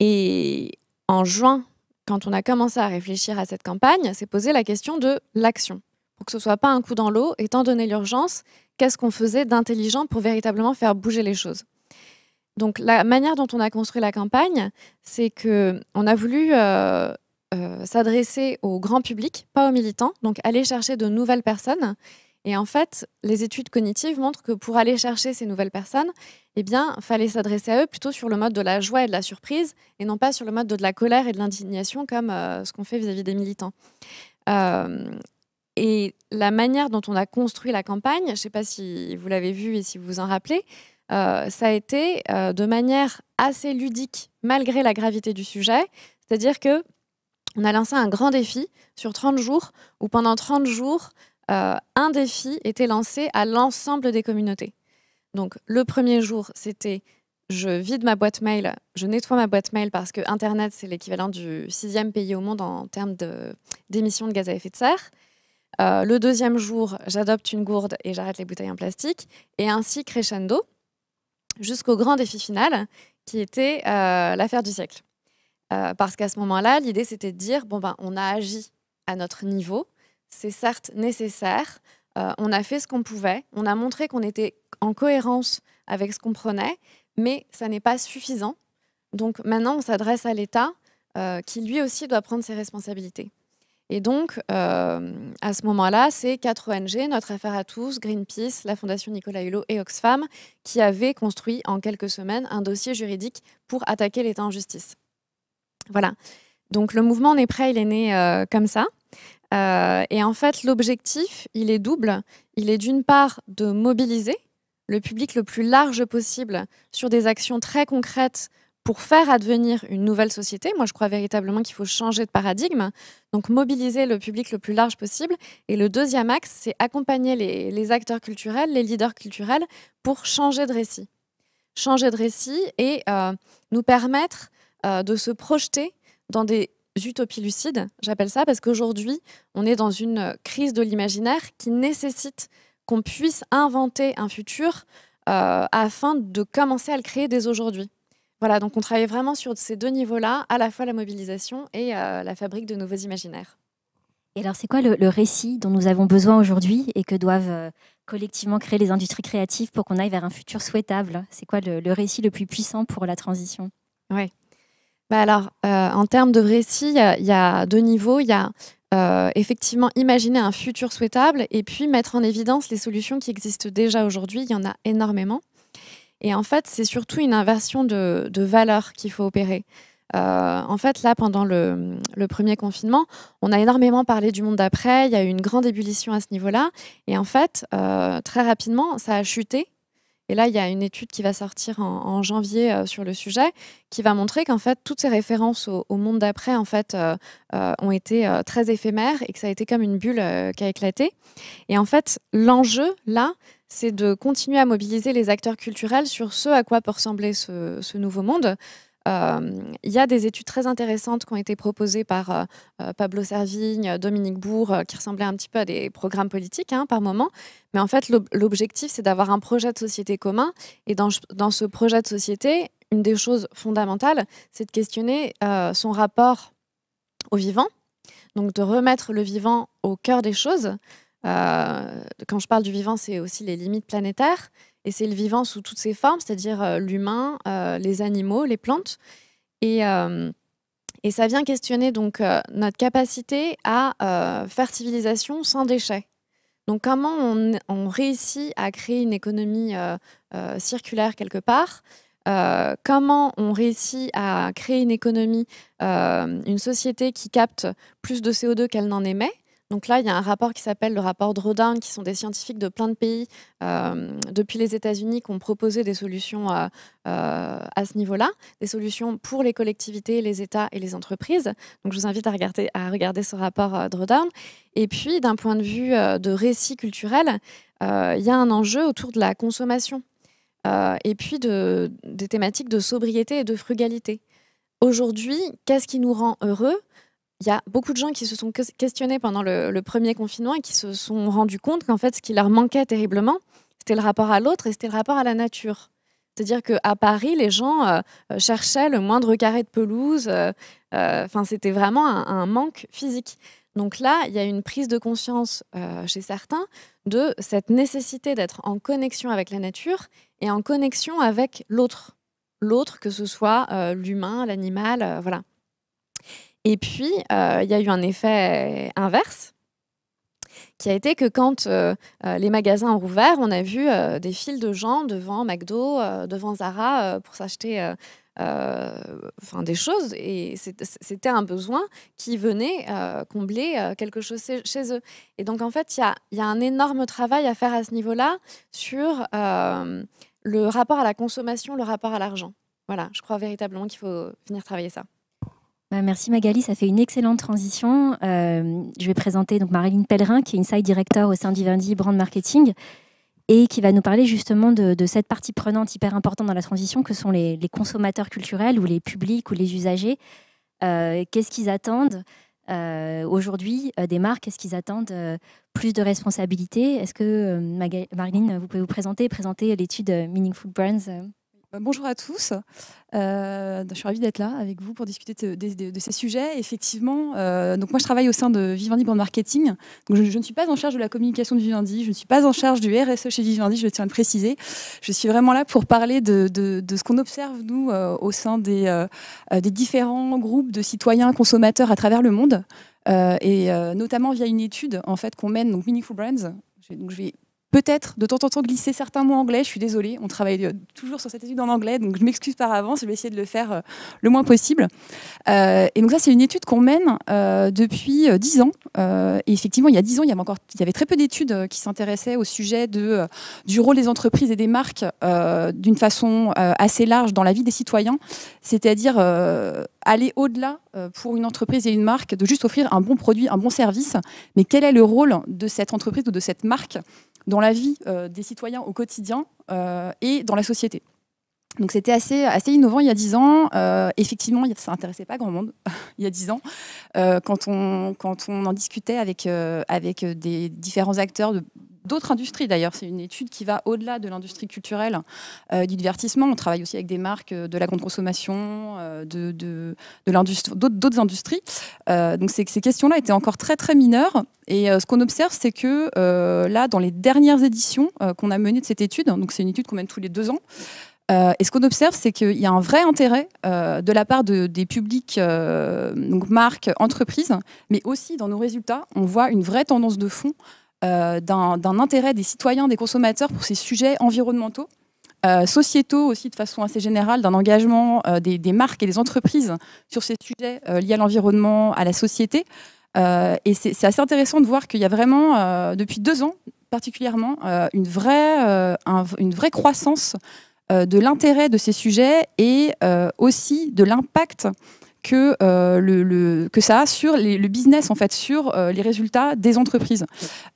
Et en juin, quand on a commencé à réfléchir à cette campagne, s'est posé la question de l'action. Pour que ce ne soit pas un coup dans l'eau, étant donné l'urgence, qu'est-ce qu'on faisait d'intelligent pour véritablement faire bouger les choses Donc la manière dont on a construit la campagne, c'est que on a voulu euh, euh, s'adresser au grand public, pas aux militants, donc aller chercher de nouvelles personnes et en fait, les études cognitives montrent que pour aller chercher ces nouvelles personnes, eh bien, fallait s'adresser à eux plutôt sur le mode de la joie et de la surprise, et non pas sur le mode de la colère et de l'indignation comme euh, ce qu'on fait vis-à-vis des militants. Euh, et la manière dont on a construit la campagne, je ne sais pas si vous l'avez vu et si vous vous en rappelez, euh, ça a été de manière assez ludique, malgré la gravité du sujet. C'est-à-dire que on a lancé un grand défi sur 30 jours, où pendant 30 jours, euh, un défi était lancé à l'ensemble des communautés. Donc le premier jour, c'était je vide ma boîte mail, je nettoie ma boîte mail parce que Internet, c'est l'équivalent du sixième pays au monde en termes d'émissions de, gaz à effet de serre. Euh, le deuxième jour, j'adopte une gourde et j'arrête les bouteilles en plastique, et ainsi crescendo, jusqu'au grand défi final, qui était euh, l'affaire du siècle. parce qu'à ce moment-là, l'idée, c'était de dire, bon, ben, on a agi à notre niveau, c'est certes nécessaire. Euh, on a fait ce qu'on pouvait. On a montré qu'on était en cohérence avec ce qu'on prenait, mais ça n'est pas suffisant. Donc maintenant, on s'adresse à l'État euh, qui lui aussi doit prendre ses responsabilités. Et donc, euh, à ce moment-là, c'est quatre ONG, Notre Affaire à tous, Greenpeace, la Fondation Nicolas Hulot et Oxfam, qui avaient construit en quelques semaines un dossier juridique pour attaquer l'État en justice. Voilà. Donc le mouvement On est prêt, il est né comme ça. Euh, et en fait, l'objectif, il est double. Il est d'une part de mobiliser le public le plus large possible sur des actions très concrètes pour faire advenir une nouvelle société. Moi, je crois véritablement qu'il faut changer de paradigme. Donc, mobiliser le public le plus large possible. Et le deuxième axe, c'est accompagner les, acteurs culturels, les leaders culturels, pour changer de récit. Changer de récit et euh, nous permettre euh, de se projeter dans des Utopie lucide, j'appelle ça, parce qu'aujourd'hui, on est dans une crise de l'imaginaire qui nécessite qu'on puisse inventer un futur euh, afin de commencer à le créer dès aujourd'hui. Voilà, donc on travaille vraiment sur ces deux niveaux-là, à la fois la mobilisation et euh, la fabrique de nouveaux imaginaires. Et alors, c'est quoi le, récit dont nous avons besoin aujourd'hui et que doivent euh, collectivement créer les industries créatives pour qu'on aille vers un futur souhaitable C'est quoi le, récit le plus puissant pour la transition Ouais. Bah, alors, euh, en termes de récit, il y, a deux niveaux. Il y a euh, effectivement imaginer un futur souhaitable et puis mettre en évidence les solutions qui existent déjà aujourd'hui. Il y en a énormément. Et en fait, c'est surtout une inversion de, valeur qu'il faut opérer. Euh, en fait, là, pendant le, premier confinement, on a énormément parlé du monde d'après, il y a eu une grande ébullition à ce niveau-là, et en fait, très rapidement, ça a chuté et là, il y a une étude qui va sortir en, janvier euh, sur le sujet, qui va montrer qu'en fait, toutes ces références au, monde d'après, en fait, euh, euh, ont été très éphémères et que ça a été comme une bulle qui a éclaté. Et en fait, l'enjeu là, c'est de continuer à mobiliser les acteurs culturels sur ce à quoi peut ressembler ce nouveau monde, euh, il y a des études très intéressantes qui ont été proposées par euh, euh, Pablo Servigne, Dominique Bourg, qui ressemblaient un petit peu à des programmes politiques hein, par moment. Mais en fait, l'objectif, c'est d'avoir un projet de société commun. Et dans, ce projet de société, une des choses fondamentales, c'est de questionner son rapport au vivant, donc de remettre le vivant au cœur des choses. quand je parle du vivant, c'est aussi les limites planétaires et c'est le vivant sous toutes ses formes, c'est-à-dire euh, l'humain, euh, les animaux, les plantes. Et, euh, et ça vient questionner donc notre capacité à faire civilisation sans déchets. Donc comment on, réussit à créer une économie circulaire quelque part Comment on réussit à créer une économie, une société qui capte plus de CO2 qu'elle n'en émet donc là, il y a un rapport qui s'appelle le rapport Drawdown, qui sont des scientifiques de plein de pays, euh, depuis les États-Unis, qui ont proposé des solutions euh, euh, à ce niveau-là, des solutions pour les collectivités, les États et les entreprises. Donc je vous invite à regarder, à regarder ce rapport Drawdown. Et puis, d'un point de vue de récit culturel, il y a un enjeu autour de la consommation et puis de, des thématiques de sobriété et de frugalité. Aujourd'hui, qu'est-ce qui nous rend heureux il y a beaucoup de gens qui se sont questionnés pendant le, premier confinement et qui se sont rendus compte qu'en fait, ce qui leur manquait terriblement, c'était le rapport à l'autre et c'était le rapport à la nature. C'est-à-dire qu'à Paris, les gens euh, euh, cherchaient le moindre carré de pelouse. Euh, enfin, c'était vraiment un, manque physique. Donc là, il y a une prise de conscience chez certains de cette nécessité d'être en connexion avec la nature et en connexion avec l'autre. L'autre, que ce soit l'humain, l'animal, voilà. Et puis, euh, il y a eu un effet inverse qui a été que quand euh, euh, les magasins ont rouvert, on a vu des files de gens devant McDo, devant Zara pour s'acheter enfin des choses. Et c'était un besoin qui venait combler quelque chose chez eux. Et donc, en fait, il y a, y a, un énorme travail à faire à ce niveau-là sur le rapport à la consommation, le rapport à l'argent. Voilà, je crois véritablement qu'il faut venir travailler ça. Bah, merci Magali, ça fait une excellente transition. Euh, je vais présenter donc Marilyn Pellerin, qui est Inside Director au sein d'Ivindi Brand Marketing et qui va nous parler justement de, cette partie prenante hyper importante dans la transition que sont les, consommateurs culturels ou les publics ou les usagers. Euh, qu'est-ce qu'ils attendent euh, aujourd'hui des marques Est-ce qu'ils attendent plus de responsabilités Est-ce que Marilyn, vous pouvez vous présenter présenter l'étude Meaningful Brands euh, bonjour à tous. Euh, je suis ravie d'être là avec vous pour discuter de, ces sujets. Effectivement, euh, donc moi je travaille au sein de Vivendi Brand Marketing. Donc je, ne suis pas en charge de la communication de Vivendi, je ne suis pas en charge du RSE chez Vivendi, je tiens à le préciser. Je suis vraiment là pour parler de, ce qu'on observe nous au sein des, différents groupes de citoyens consommateurs à travers le monde. et notamment via une étude en fait qu'on mène, donc Meaningful Brands, donc je vais peut-être de temps en temps glisser certains mots anglais. Je suis désolée, on travaille euh, toujours sur cette étude en anglais, donc je m'excuse par avance, je vais essayer de le faire euh, le moins possible. Euh, et donc ça, c'est une étude qu'on mène depuis dix ans. et effectivement, il y a 10 ans, il y avait, encore, y avait très peu d'études qui s'intéressaient au sujet de, du rôle des entreprises et des marques d'une façon assez large dans la vie des citoyens, c'est-à-dire aller au-delà pour une entreprise et une marque de juste offrir un bon produit, un bon service, mais quel est le rôle de cette entreprise ou de cette marque dans la vie euh, des citoyens au quotidien euh, et dans la société. Donc c'était assez, assez innovant il y a dix ans. Euh, effectivement, ça n'intéressait pas grand monde il y a dix ans. quand, on, quand on en discutait avec, avec des différents acteurs de, d'autres industries d'ailleurs. C'est une étude qui va au-delà de l'industrie culturelle, euh, du divertissement. On travaille aussi avec des marques euh, de la consommation, euh, de, d'autres, industries. donc ces, ces, questions-là étaient encore très très mineures. Et ce qu'on observe, c'est que là, dans les dernières éditions qu'on a menées de cette étude, donc c'est une étude qu'on mène tous les deux ans, et ce qu'on observe, c'est qu'il y a un vrai intérêt de la part des publics, donc marques, entreprises, mais aussi dans nos résultats, on voit une vraie tendance de fond euh, d'un intérêt des citoyens, des consommateurs pour ces sujets environnementaux. Euh, sociétaux aussi de façon assez générale, d'un engagement euh, des, marques et des entreprises sur ces sujets liés à l'environnement, à la société. et c'est assez intéressant de voir qu'il y a vraiment, depuis deux ans particulièrement, une, vraie, une vraie croissance de l'intérêt de ces sujets et aussi de l'impact que, euh, le, que ça a sur le business, en fait, sur euh, les résultats des entreprises.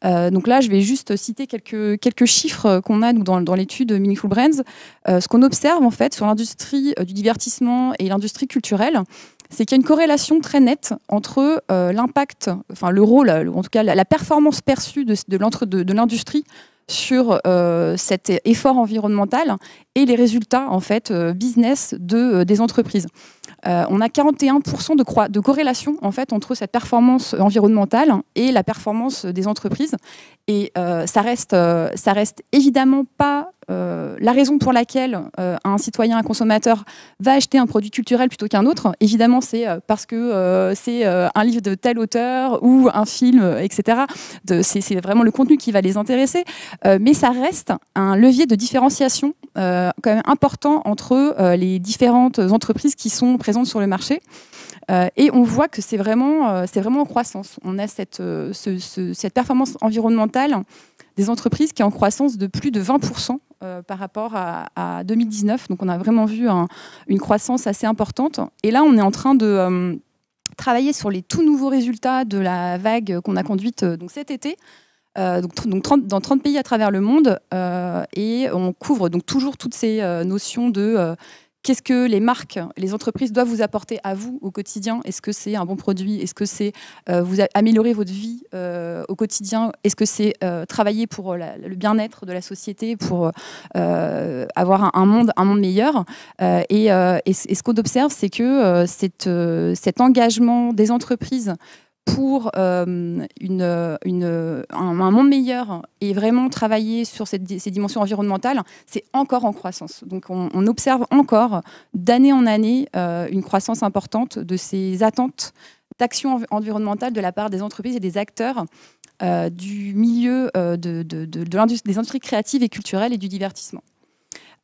Euh, donc là, je vais juste citer quelques, quelques chiffres qu'on a dans, l'étude Meaningful Brands. ce qu'on observe, en fait, sur l'industrie du divertissement et l'industrie culturelle, c'est qu'il y a une corrélation très nette entre l'impact, enfin le rôle, en tout cas la, performance perçue de, de l'industrie sur cet effort environnemental et les résultats en fait business de, des entreprises. Euh, on a 41% de, de corrélation en fait entre cette performance environnementale et la performance des entreprises. Et euh, ça reste, euh, ça reste évidemment pas euh, la raison pour laquelle euh, un citoyen, un consommateur va acheter un produit culturel plutôt qu'un autre, évidemment, c'est euh, parce que c'est un livre de tel auteur ou un film, etc. C'est vraiment le contenu qui va les intéresser. mais ça reste un levier de différenciation quand même important entre les différentes entreprises qui sont présentes sur le marché. et on voit que c'est vraiment, c'est vraiment en croissance. On a cette, cette performance environnementale des entreprises qui est en croissance de plus de 20% euh, par rapport à, 2019. Donc on a vraiment vu une croissance assez importante. Et là, on est en train de euh, travailler sur les tout nouveaux résultats de la vague qu'on a conduite euh, donc cet été. donc, dans 30 pays à travers le monde et on couvre donc toujours toutes ces notions de Qu'est-ce que les marques, les entreprises doivent vous apporter à vous au quotidien Est-ce que c'est un bon produit Est-ce que c'est euh, vous améliorer votre vie euh, au quotidien Est-ce que c'est euh, travailler pour le bien-être de la société, pour avoir un, monde, un monde meilleur et, ce qu'on observe, c'est que cet engagement des entreprises pour euh, un, monde meilleur et vraiment travailler sur ces dimensions environnementales, c'est encore en croissance. Donc on, observe encore d'année en année euh, une croissance importante de ces attentes d'action environnementale de la part des entreprises et des acteurs euh, du milieu de, des industries créatives et culturelles et du divertissement.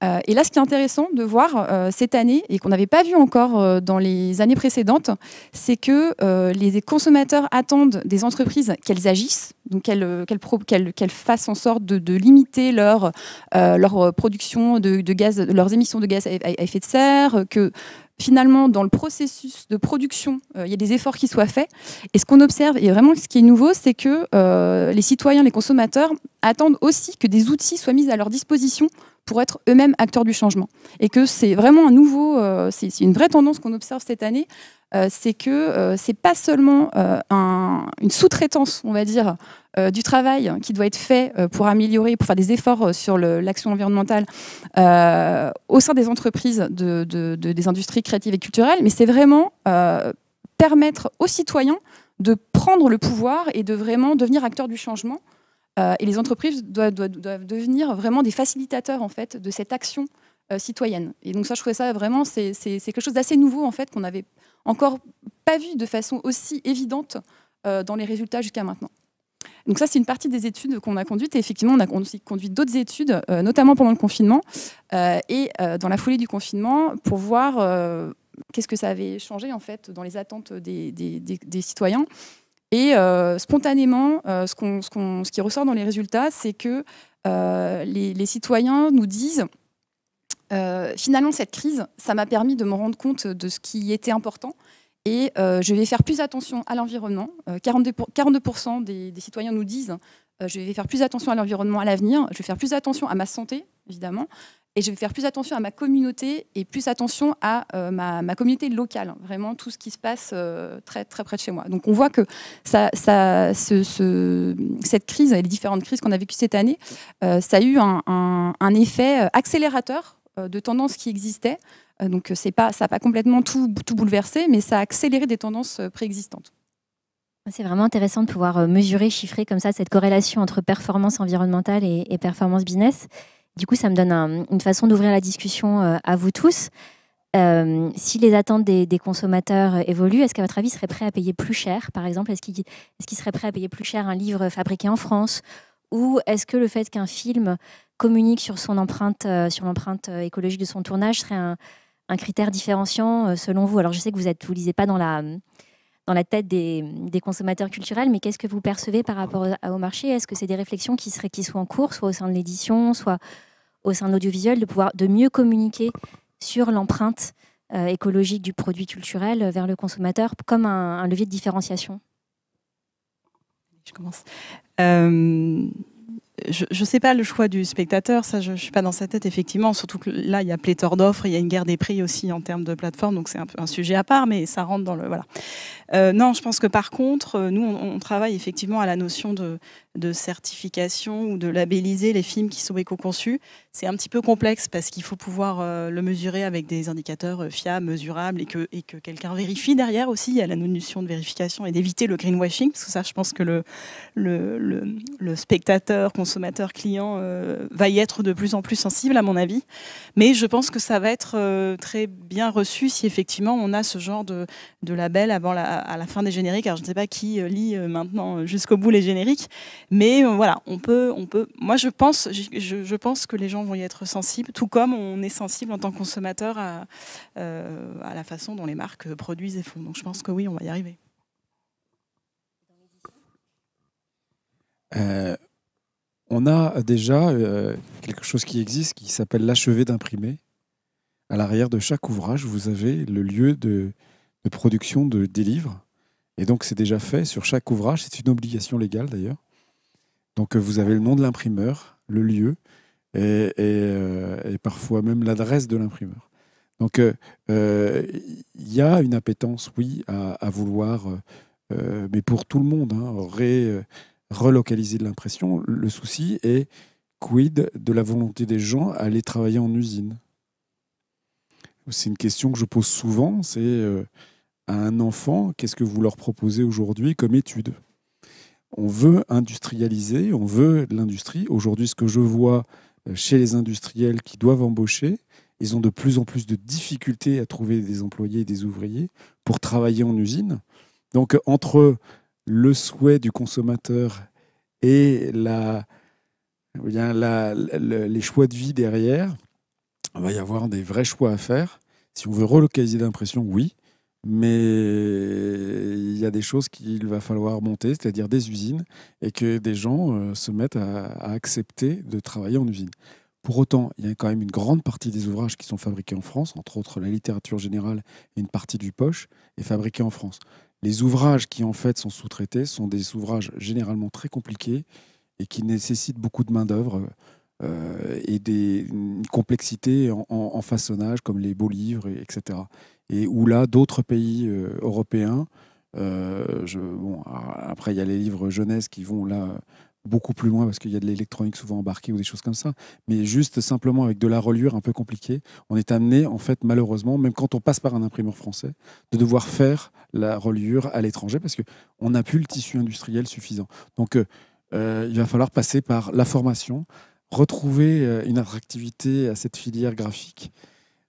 Euh, et là, ce qui est intéressant de voir euh, cette année, et qu'on n'avait pas vu encore euh, dans les années précédentes, c'est que les consommateurs attendent des entreprises qu'elles agissent, donc qu'elles fassent en sorte de, limiter leur, leur production de, gaz, leurs émissions de gaz à effet de serre, que finalement, dans le processus de production, euh, il y a des efforts qui soient faits. Et ce qu'on observe, et vraiment ce qui est nouveau, c'est que euh, les citoyens, les consommateurs attendent aussi que des outils soient mis à leur disposition pour être eux-mêmes acteurs du changement. Et que c'est vraiment un nouveau, euh, c'est une vraie tendance qu'on observe cette année, euh, c'est que euh, c'est pas seulement euh, une sous-traitance, on va dire, du travail qui doit être fait pour améliorer, pour faire des efforts sur l'action environnementale au sein des entreprises, de, des industries créatives et culturelles, mais c'est vraiment permettre aux citoyens de prendre le pouvoir et de vraiment devenir acteurs du changement. et les entreprises doivent, doivent, devenir vraiment des facilitateurs en fait de cette action citoyenne. Et donc ça, je trouvais ça vraiment, c'est quelque chose d'assez nouveau en fait qu'on avait encore pas vu de façon aussi évidente euh, dans les résultats jusqu'à maintenant. Donc ça, c'est une partie des études qu'on a conduites. Et effectivement, on a aussi conduit d'autres études, euh, notamment pendant le confinement euh, et dans la foulée du confinement, pour voir qu'est-ce que ça avait changé en fait dans les attentes des, citoyens. Et spontanément, ce, ce, qui ressort dans les résultats, c'est que les, les, citoyens nous disent euh, finalement, cette crise, ça m'a permis de me rendre compte de ce qui était important. Et euh, je vais faire plus attention à l'environnement. 42%, euh, des, citoyens nous disent je vais faire plus attention à l'environnement à l'avenir, je vais faire plus attention à ma santé, évidemment, et je vais faire plus attention à ma communauté et plus attention à ma, communauté locale, vraiment tout ce qui se passe très, très près de chez moi. Donc on voit que ça, ce, cette crise et les différentes crises qu'on a vécues cette année, ça a eu un, un effet accélérateur euh, de tendances qui existaient. Euh, donc euh, c'est pas, ça n'a pas complètement tout, bouleversé, mais ça a accéléré des tendances préexistantes. C'est vraiment intéressant de pouvoir mesurer, chiffrer comme ça cette corrélation entre performance environnementale et, performance business. Du coup, ça me donne une façon d'ouvrir la discussion à vous tous. si les attentes des, consommateurs évoluent, est-ce qu'à votre avis, ils seraient prêts à payer plus cher, par exemple Est-ce qu'ils est qu seraient prêts à payer plus cher un livre fabriqué en France Ou est-ce que le fait qu'un film communique sur son empreinte, euh, sur l'empreinte euh, écologique de son tournage serait un, critère différenciant euh, selon vous Alors je sais que vous ne vous lisez pas dans la, hum, dans la tête hum, des, consommateurs culturels, mais qu'est-ce que vous percevez par rapport au marché Est-ce que c'est des réflexions qui, seraient, qui sont en cours, soit au sein de l'édition, soit au sein de l'audiovisuel, de pouvoir de mieux communiquer sur l'empreinte écologique du produit culturel vers le consommateur comme un, levier de différenciation Je commence je ne sais pas le choix du spectateur, ça je ne suis pas dans sa tête effectivement, surtout que là il y a pléthore d'offres, il y a une guerre des prix aussi en termes de plateforme, donc c'est un, un, sujet à part, mais ça rentre dans le... Voilà. Euh, non, je pense que par contre, euh, nous on travaille effectivement à la notion de, de certification ou de labelliser les films qui sont éco-conçus. C'est un petit peu complexe parce qu'il faut pouvoir euh, le mesurer avec des indicateurs euh, fiables, mesurables et que, et que quelqu'un vérifie derrière aussi. Il y a la notion de vérification et d'éviter le greenwashing parce que ça, je pense que le, le, le, spectateur, consommateur, client euh, va y être de plus en plus sensible à mon avis. Mais je pense que ça va être très bien reçu si effectivement on a ce genre de, de label avant la, à la fin des génériques. Alors je ne sais pas qui lit maintenant jusqu'au bout les génériques, mais euh, voilà, on peut, on peut. Moi, je pense, je, pense que les gens vont y être sensibles, tout comme on est sensible en tant que consommateur à, euh, la façon dont les marques produisent et font. Donc, je pense que oui, on va y arriver. Euh, on a déjà quelque chose qui existe qui s'appelle l'achevé d'imprimer. À l'arrière de chaque ouvrage, vous avez le lieu de, production de, des livres. Et donc, c'est déjà fait sur chaque ouvrage. C'est une obligation légale d'ailleurs. Donc euh, vous avez le nom de l'imprimeur, le lieu et, euh, parfois même l'adresse de l'imprimeur. Donc euh, il y a une appétence, oui, à, vouloir, mais pour tout le monde, hein, relocaliser de l'impression. Le souci est quid de la volonté des gens à aller travailler en usine c'est une question que je pose souvent, c'est à un enfant, qu'est-ce que vous leur proposez aujourd'hui comme étude on veut industrialiser, on veut de l'industrie. Aujourd'hui, ce que je vois euh, chez les industriels qui doivent embaucher, ils ont de plus en plus de difficultés à trouver des employés et des ouvriers pour travailler en usine. Donc entre le souhait du consommateur et les choix de vie derrière, il va y avoir des vrais choix à faire. Si on veut relocaliser l'impression, oui mais il y a des choses qu'il va falloir monter, c'est-à-dire des usines, et que des gens euh, se mettent à, accepter de travailler en usine. Pour autant, il y a quand même une grande partie des ouvrages qui sont fabriqués en France, entre autres la littérature générale et une partie du poche, est fabriquée en France. Les ouvrages qui en fait sont sous-traités sont des ouvrages généralement très compliqués et qui nécessitent beaucoup de main-d'œuvre euh, et des, complexités en, façonnage, comme les beaux livres, etc et où là, d'autres pays euh, européens, euh, je, bon, après il y a les livres jeunesse qui vont là beaucoup plus loin parce qu'il y a de l'électronique souvent embarquée ou des choses comme ça, mais juste simplement avec de la reliure un peu compliquée, on est amené en fait malheureusement, même quand on passe par un imprimeur français, de devoir faire la reliure à l'étranger parce qu'on n'a plus le tissu industriel suffisant. Donc euh, il va falloir passer par la formation, retrouver une attractivité à cette filière graphique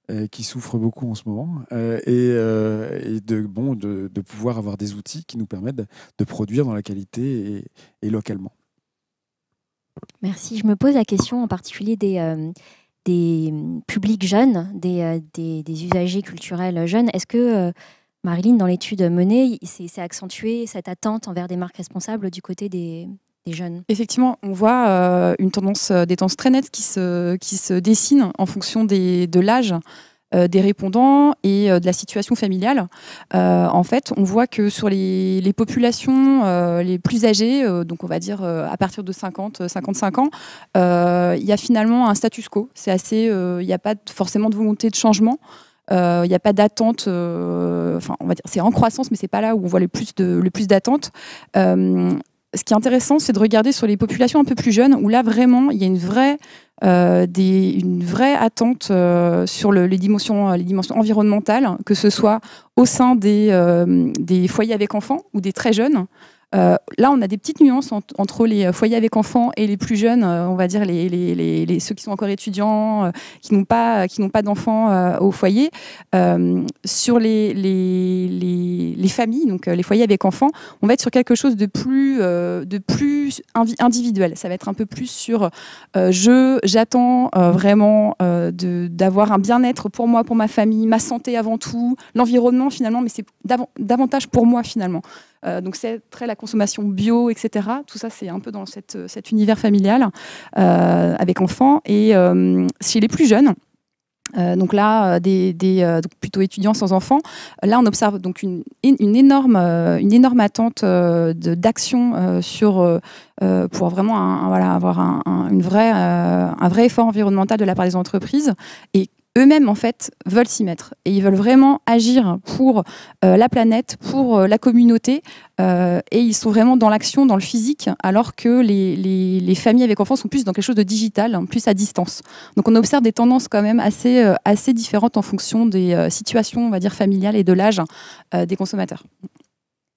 euh, qui souffrent beaucoup en ce moment, euh, euh, et, de, bon, de, pouvoir avoir des outils qui nous permettent de, produire dans la qualité et, localement. Merci. Je me pose la question en particulier des, des publics jeunes, des, des, des, usagers culturels jeunes. Est-ce que, Marilyn, dans l'étude menée, s'est accentué cette attente envers des marques responsables du côté des, Effectivement, on voit euh, une tendance, euh, des tendances très nettes qui se, qui se dessinent en fonction des, de l'âge. Euh, des répondants et de la situation familiale. en fait, on voit que sur les, populations les plus âgées, donc on va dire à partir de 50, 55 ans, il y a finalement un status quo. C'est assez, il n'y a pas forcément de volonté de changement. Il n'y a pas d'attente. Enfin, c'est en croissance, mais c'est pas là où on voit le plus de le plus d'attente ce qui est intéressant, c'est de regarder sur les populations un peu plus jeunes, où là vraiment, il y a une vraie, euh, une vraie attente euh, sur les, dimensions, euh, les dimensions environnementales, que ce soit au sein des foyers avec enfants ou des très jeunes. Euh, là, on a des petites nuances entre les euh, foyers avec enfants et les plus jeunes, euh, on va dire ceux qui sont encore étudiants, qui n'ont pas, d'enfants au foyer. sur les, les, familles, donc les foyers avec enfants, on va être sur quelque chose de plus, de plus individuel. Ça va être un peu plus sur je, j'attends vraiment d'avoir un bien-être pour moi, pour ma famille, ma santé avant tout, l'environnement finalement, mais c'est davantage pour moi finalement. Euh, donc c'est très la consommation bio, etc. Tout ça, c'est un peu dans cette, cet univers familial euh, avec enfants. Et euh, chez les plus jeunes, donc là, des, plutôt étudiants sans enfants. Là, on observe donc une, énorme, une énorme attente d'action sur pour vraiment voilà, avoir un, un une vraie, un vrai effort environnemental de la part des entreprises et eux-mêmes en fait veulent s'y mettre et ils veulent vraiment agir pour euh, la planète, pour euh, la communauté euh, et ils sont vraiment dans l'action, dans le physique, alors que les, familles avec enfants sont plus dans quelque chose de digital, hein, plus à distance. Donc on observe des tendances quand même assez, assez différentes en fonction des situations, on va dire familiales et de l'âge des consommateurs.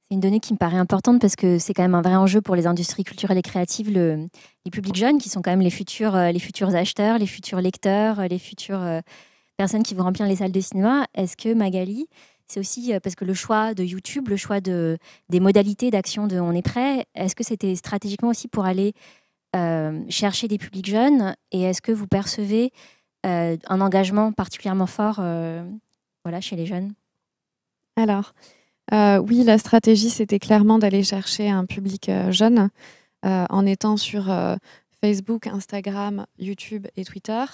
C'est une donnée qui me paraît importante parce que c'est quand même un vrai enjeu pour les industries culturelles et créatives, le, les publics jeunes qui sont quand même les futurs, les futurs acheteurs, les futurs lecteurs, les futurs personnes qui vont remplir les salles de cinéma. Est-ce que Magali, c'est aussi euh, parce que le choix de YouTube, le choix de, des modalités d'action de On est prêt, est-ce que c'était stratégiquement aussi pour aller euh, chercher des publics jeunes Et est-ce que vous percevez euh, un engagement particulièrement fort voilà, chez les jeunes Alors, oui, la stratégie, c'était clairement d'aller chercher un public jeune en étant sur Facebook, Instagram, YouTube et Twitter.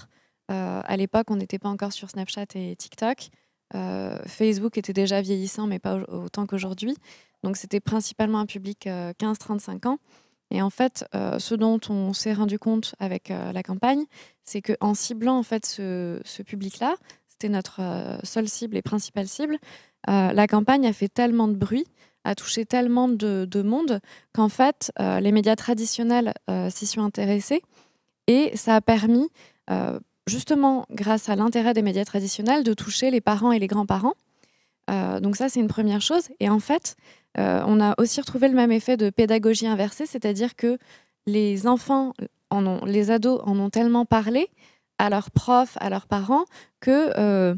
Euh, à l'époque, on n'était pas encore sur Snapchat et TikTok. Euh, Facebook était déjà vieillissant, mais pas autant qu'aujourd'hui. Donc c'était principalement un public 15-35 euh, ans. Et en fait, ce dont on s'est rendu compte avec la campagne, c'est qu'en ciblant en fait ce, public-là, c'était notre seule cible et principale cible, la campagne a fait tellement de bruit, a touché tellement de, de monde, qu'en fait, les médias traditionnels s'y sont intéressés. Et ça a permis justement, grâce à l'intérêt des médias traditionnels, de toucher les parents et les grands-parents. Euh, donc ça, c'est une première chose. Et en fait, euh, on a aussi retrouvé le même effet de pédagogie inversée, c'est-à-dire que les enfants, en les ados en ont tellement parlé à leurs profs, à leurs parents, que... Euh,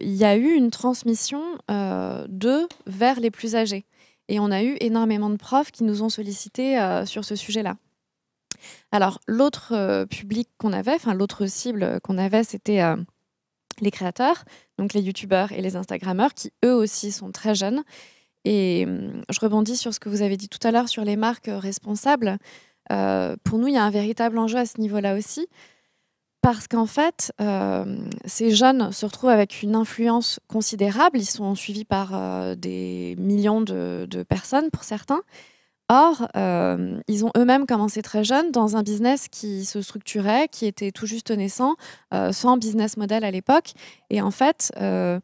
il y a eu une transmission d'eux de vers les plus âgés. Et on a eu énormément de profs qui nous ont sollicités sur ce sujet-là. Alors, l'autre euh, public qu'on avait, enfin, l'autre cible qu'on avait, c'était euh, les créateurs, donc les youtubeurs et les instagrammeurs, qui eux aussi sont très jeunes. Et hum, je rebondis sur ce que vous avez dit tout à l'heure sur les marques responsables. Euh, pour nous, il y a un véritable enjeu à ce niveau-là aussi, parce qu'en fait, ces jeunes se retrouvent avec une influence considérable. Ils sont suivis par des millions de, de, personnes pour certains. Or, euh, ils ont eux-mêmes commencé très jeunes dans un business qui se structurait, qui était tout juste naissant, euh, sans business model à l'époque. Et en fait, euh,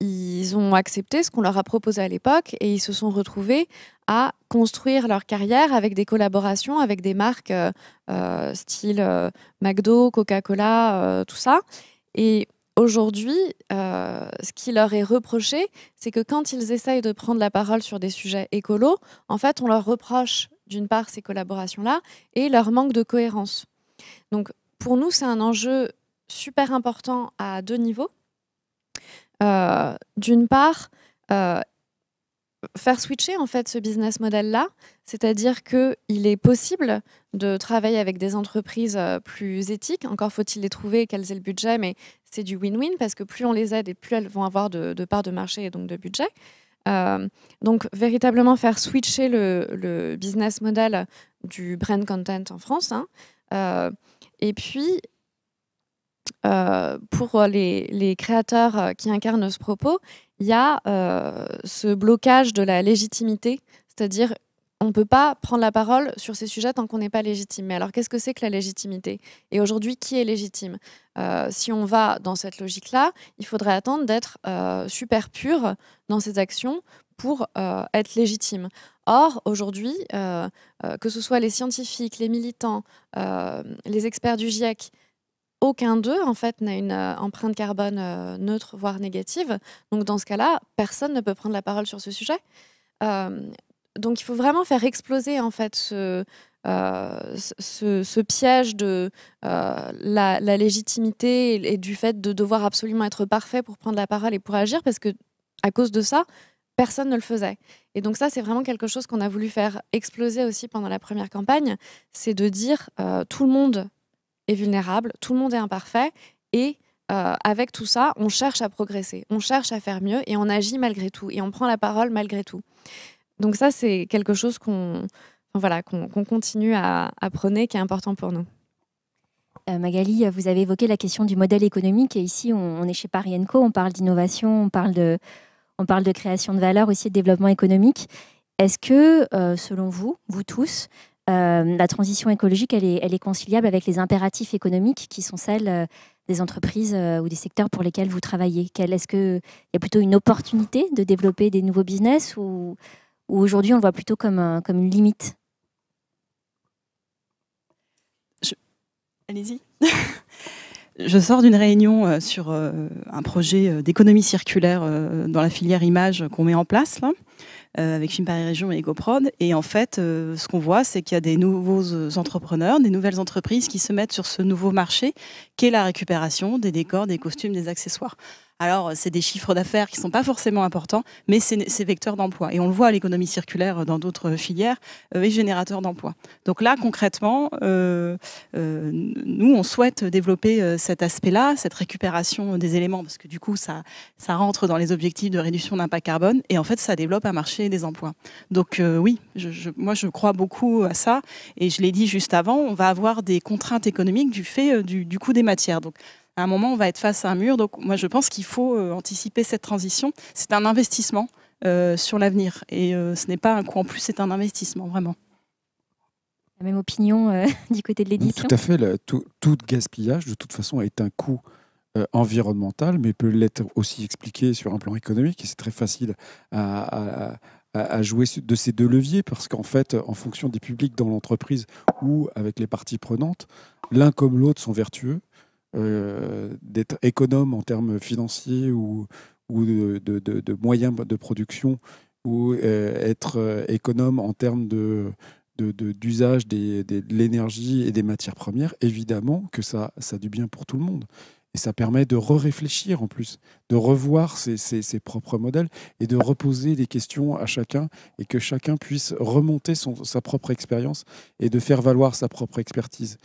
ils ont accepté ce qu'on leur a proposé à l'époque et ils se sont retrouvés à construire leur carrière avec des collaborations, avec des marques style McDo, Coca-Cola, tout ça. Et Aujourd'hui, euh, ce qui leur est reproché, c'est que quand ils essayent de prendre la parole sur des sujets écolos, en fait, on leur reproche d'une part ces collaborations-là et leur manque de cohérence. Donc, pour nous, c'est un enjeu super important à deux niveaux. Euh, d'une part, euh, faire switcher en fait ce business model là, c'est-à-dire que il est possible de travailler avec des entreprises euh, plus éthiques. Encore faut-il les trouver, qu'elles aient le budget, mais c'est du win-win parce que plus on les aide et plus elles vont avoir de, parts de marché et donc de budget. Euh, donc véritablement faire switcher le, business model du brand content en France. Hein. Euh, et puis pour les, les créateurs qui incarnent ce propos, il y a euh, ce blocage de la légitimité, c'est-à-dire on ne peut pas prendre la parole sur ces sujets tant qu'on n'est pas légitime. Mais alors, qu'est-ce que c'est que la légitimité Et aujourd'hui, qui est légitime euh, Si on va dans cette logique-là, il faudrait attendre d'être euh, super pur dans ses actions pour être légitime. Or, aujourd'hui, que ce soit les scientifiques, les militants, les experts du GIEC, aucun d'eux, en fait, n'a une euh, empreinte carbone euh, neutre, voire négative. Donc, dans ce cas-là, personne ne peut prendre la parole sur ce sujet. Euh, donc, il faut vraiment faire exploser, en fait, ce, piège de la, légitimité et, et, du fait de devoir absolument être parfait pour prendre la parole et pour agir, parce que à cause de ça, personne ne le faisait. Et donc ça, c'est vraiment quelque chose qu'on a voulu faire exploser aussi pendant la première campagne, c'est de dire tout le monde est vulnérable, tout le monde est imparfait et euh, avec tout ça, on cherche à progresser, on cherche à faire mieux et on agit malgré tout et on prend la parole malgré tout. Donc ça, c'est quelque chose qu'on voilà, qu'on continue à, apprendre qui est important pour nous. Euh, Magali, vous avez évoqué la question du modèle économique et ici on, est chez Paris Co, on parle d'innovation, on parle de on parle de création de valeur aussi de développement économique. Est-ce que, euh, selon vous, vous tous, euh, la transition écologique, elle est, conciliable avec les impératifs économiques qui sont celles euh, des entreprises euh, ou des secteurs pour lesquels vous travaillez Est-ce qu'il y a plutôt une opportunité de développer des nouveaux business ou, aujourd'hui on le voit plutôt comme, une limite Allez-y. Je sors d'une réunion euh, sur euh, un projet euh, d'économie circulaire dans la filière image qu'on met en place avec Film Paris Région et EcoProd. Et en fait, ce qu'on voit, c'est qu'il y a des nouveaux entrepreneurs, des nouvelles entreprises qui se mettent sur ce nouveau marché qu'est la récupération des décors, des costumes, des accessoires. Alors, c'est des chiffres d'affaires qui ne sont pas forcément importants, mais c'est vecteur d'emploi. Et on le voit, à l'économie circulaire dans d'autres filières euh, est générateur d'emplois. Donc là, concrètement, euh, euh nous, on souhaite développer euh, cet aspect-là, cette récupération des éléments, parce que du coup, ça, ça rentre dans les objectifs de réduction d'impact carbone, et en fait, ça développe un marché des emplois. Donc oui, je, je, moi, je crois beaucoup à ça, et je l'ai dit juste avant, on va avoir des contraintes économiques du fait du, du coût des matières. Donc à un moment, on va être face à un mur. Donc, moi, je pense qu'il faut euh, anticiper cette transition. C'est un investissement euh, sur l'avenir. Et euh, ce n'est pas un coût en plus, c'est un investissement, vraiment. La même opinion du côté de l'édition Tout à fait. tout, gaspillage, de toute façon, est un coût environnemental, mais peut l'être aussi expliqué sur un plan économique. Et c'est très facile à jouer de ces deux leviers parce qu'en fait, en fonction des publics dans l'entreprise ou avec les parties prenantes, l'un comme l'autre sont vertueux euh, d'être économe en termes financiers ou, ou de, moyens de production, ou euh, être euh, économe en termes de d'usage de l'énergie et des matières premières, évidemment que ça, ça a du bien pour tout le monde. Et ça permet de re-réfléchir en plus, de revoir ses, propres modèles et de reposer des questions à chacun et que chacun puisse remonter sa propre expérience et de faire valoir sa propre expertise.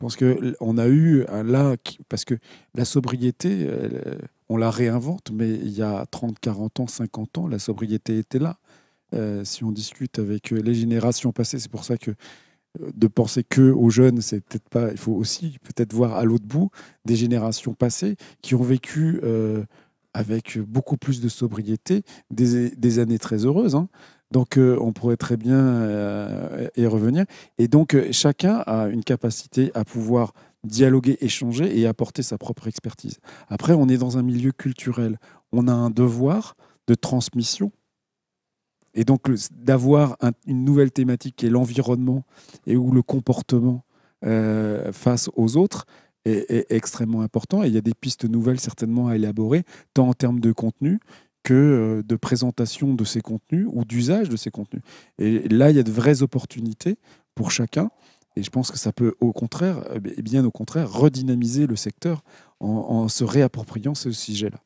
Je pense qu'on a eu un là, parce que la sobriété, euh, on la réinvente, mais il y a 30, 40 ans, 50 ans, la sobriété était là. Euh, si on discute avec euh, les générations passées, c'est pour ça que de penser que aux jeunes, c'est peut-être pas. Il faut aussi peut-être voir à l'autre bout des générations passées qui ont vécu avec beaucoup plus de sobriété des, années très heureuses. Hein. Donc euh, on pourrait très bien euh, y revenir. Et donc euh, chacun a une capacité à pouvoir dialoguer, échanger et apporter sa propre expertise. Après, on est dans un milieu culturel. On a un devoir de transmission. Et donc d'avoir une nouvelle thématique qui est l'environnement et où le comportement face aux autres est, est, extrêmement important. Et il y a des pistes nouvelles certainement à élaborer, tant en termes de contenu que euh, de présentation de ces contenus ou d'usage de ces contenus. Et là, il y a de vraies opportunités pour chacun. Et je pense que ça peut, au contraire, et euh, eh bien au contraire, redynamiser le secteur en, en se réappropriant ce sujet-là.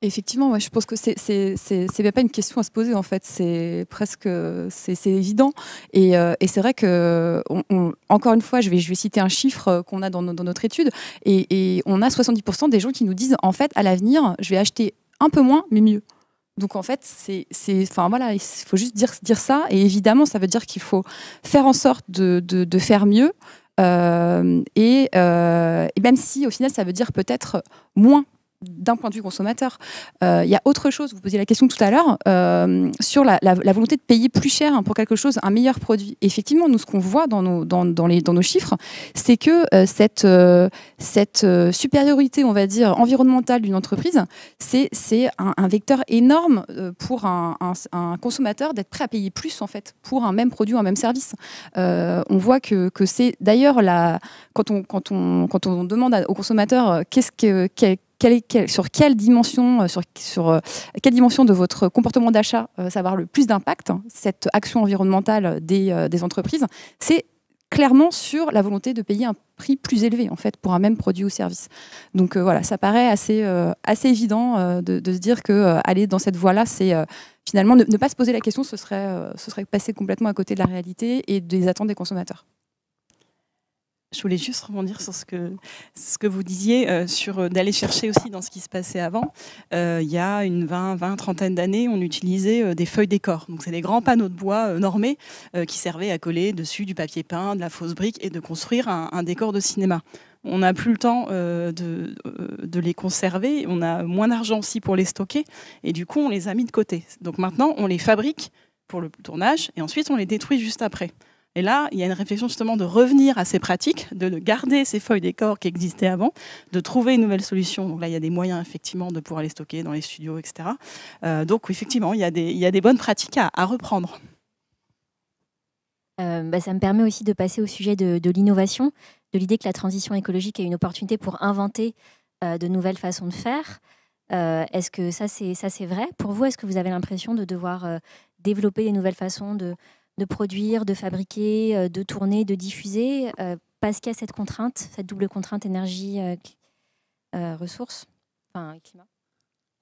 Effectivement, je pense que c'est pas une question à se poser en fait, c'est presque c'est évident euh, et, c'est vrai que encore une fois, je vais citer un chiffre euh, qu'on a dans, notre étude et, on a 70% des gens qui nous disent en fait à l'avenir je vais acheter un peu moins mais mieux. Donc en fait, c'est, enfin voilà, il faut juste dire, ça. Et évidemment, ça veut dire qu'il faut faire en sorte de, faire mieux. Euh, et, même si au final, ça veut dire peut-être moins d'un point de vue consommateur. Euh, il y a autre chose, vous posiez la question tout à l'heure, euh, sur la, volonté de payer plus cher hein, pour quelque chose, un meilleur produit. Effectivement, nous, ce qu'on voit dans nos, chiffres, c'est que euh, cette, supériorité, on va dire, environnementale d'une entreprise, c'est un, vecteur énorme pour un, consommateur d'être prêt à payer plus, en fait, pour un même produit ou un même service. on voit que, c'est d'ailleurs, quand on, quand, on, demande aux consommateurs qu'est-ce que sur quelle dimension, euh, sur, sur euh, quelle dimension de votre comportement d'achat euh, ça va avoir le plus d'impact, hein, cette action environnementale des, entreprises, c'est clairement sur la volonté de payer un prix plus élevé en fait pour un même produit ou service. Donc voilà, ça paraît assez, assez évident de, se dire que aller dans cette voie-là, c'est finalement ne, pas se poser la question, ce serait, ce serait passer complètement à côté de la réalité et des attentes des consommateurs. Je voulais juste rebondir sur ce que, vous disiez, euh, sur euh, d'aller chercher aussi dans ce qui se passait avant. Euh, il y a une 20, 20 trentaine d'années, on utilisait des feuilles décor. Donc, c'est des grands panneaux de bois normés qui servaient à coller dessus du papier peint, de la fausse brique et de construire un, décor de cinéma on n'a plus le temps de, de, les conserver, on a moins d'argent aussi pour les stocker, et du coup on les a mis de côté. Donc maintenant on les fabrique pour le tournage, et ensuite on les détruit juste après. Et là, il y a une réflexion justement de revenir à ces pratiques, de garder ces feuilles décor qui existaient avant, de trouver une nouvelle solution. Donc là, il y a des moyens effectivement de pouvoir les stocker dans les studios, etc. Euh, donc effectivement, il y, a des, bonnes pratiques à, reprendre. Euh, bah, ça me permet aussi de passer au sujet de, l'innovation, de l'idée que la transition écologique est une opportunité pour inventer euh, de nouvelles façons de faire. Est-ce que ça c'est ça c'est vrai pour vous Est-ce que vous avez l'impression de devoir développer des nouvelles façons de de produire, de fabriquer, euh, de tourner, de diffuser, euh, parce qu'il y a cette contrainte, cette double contrainte énergie, euh, ressources, enfin climat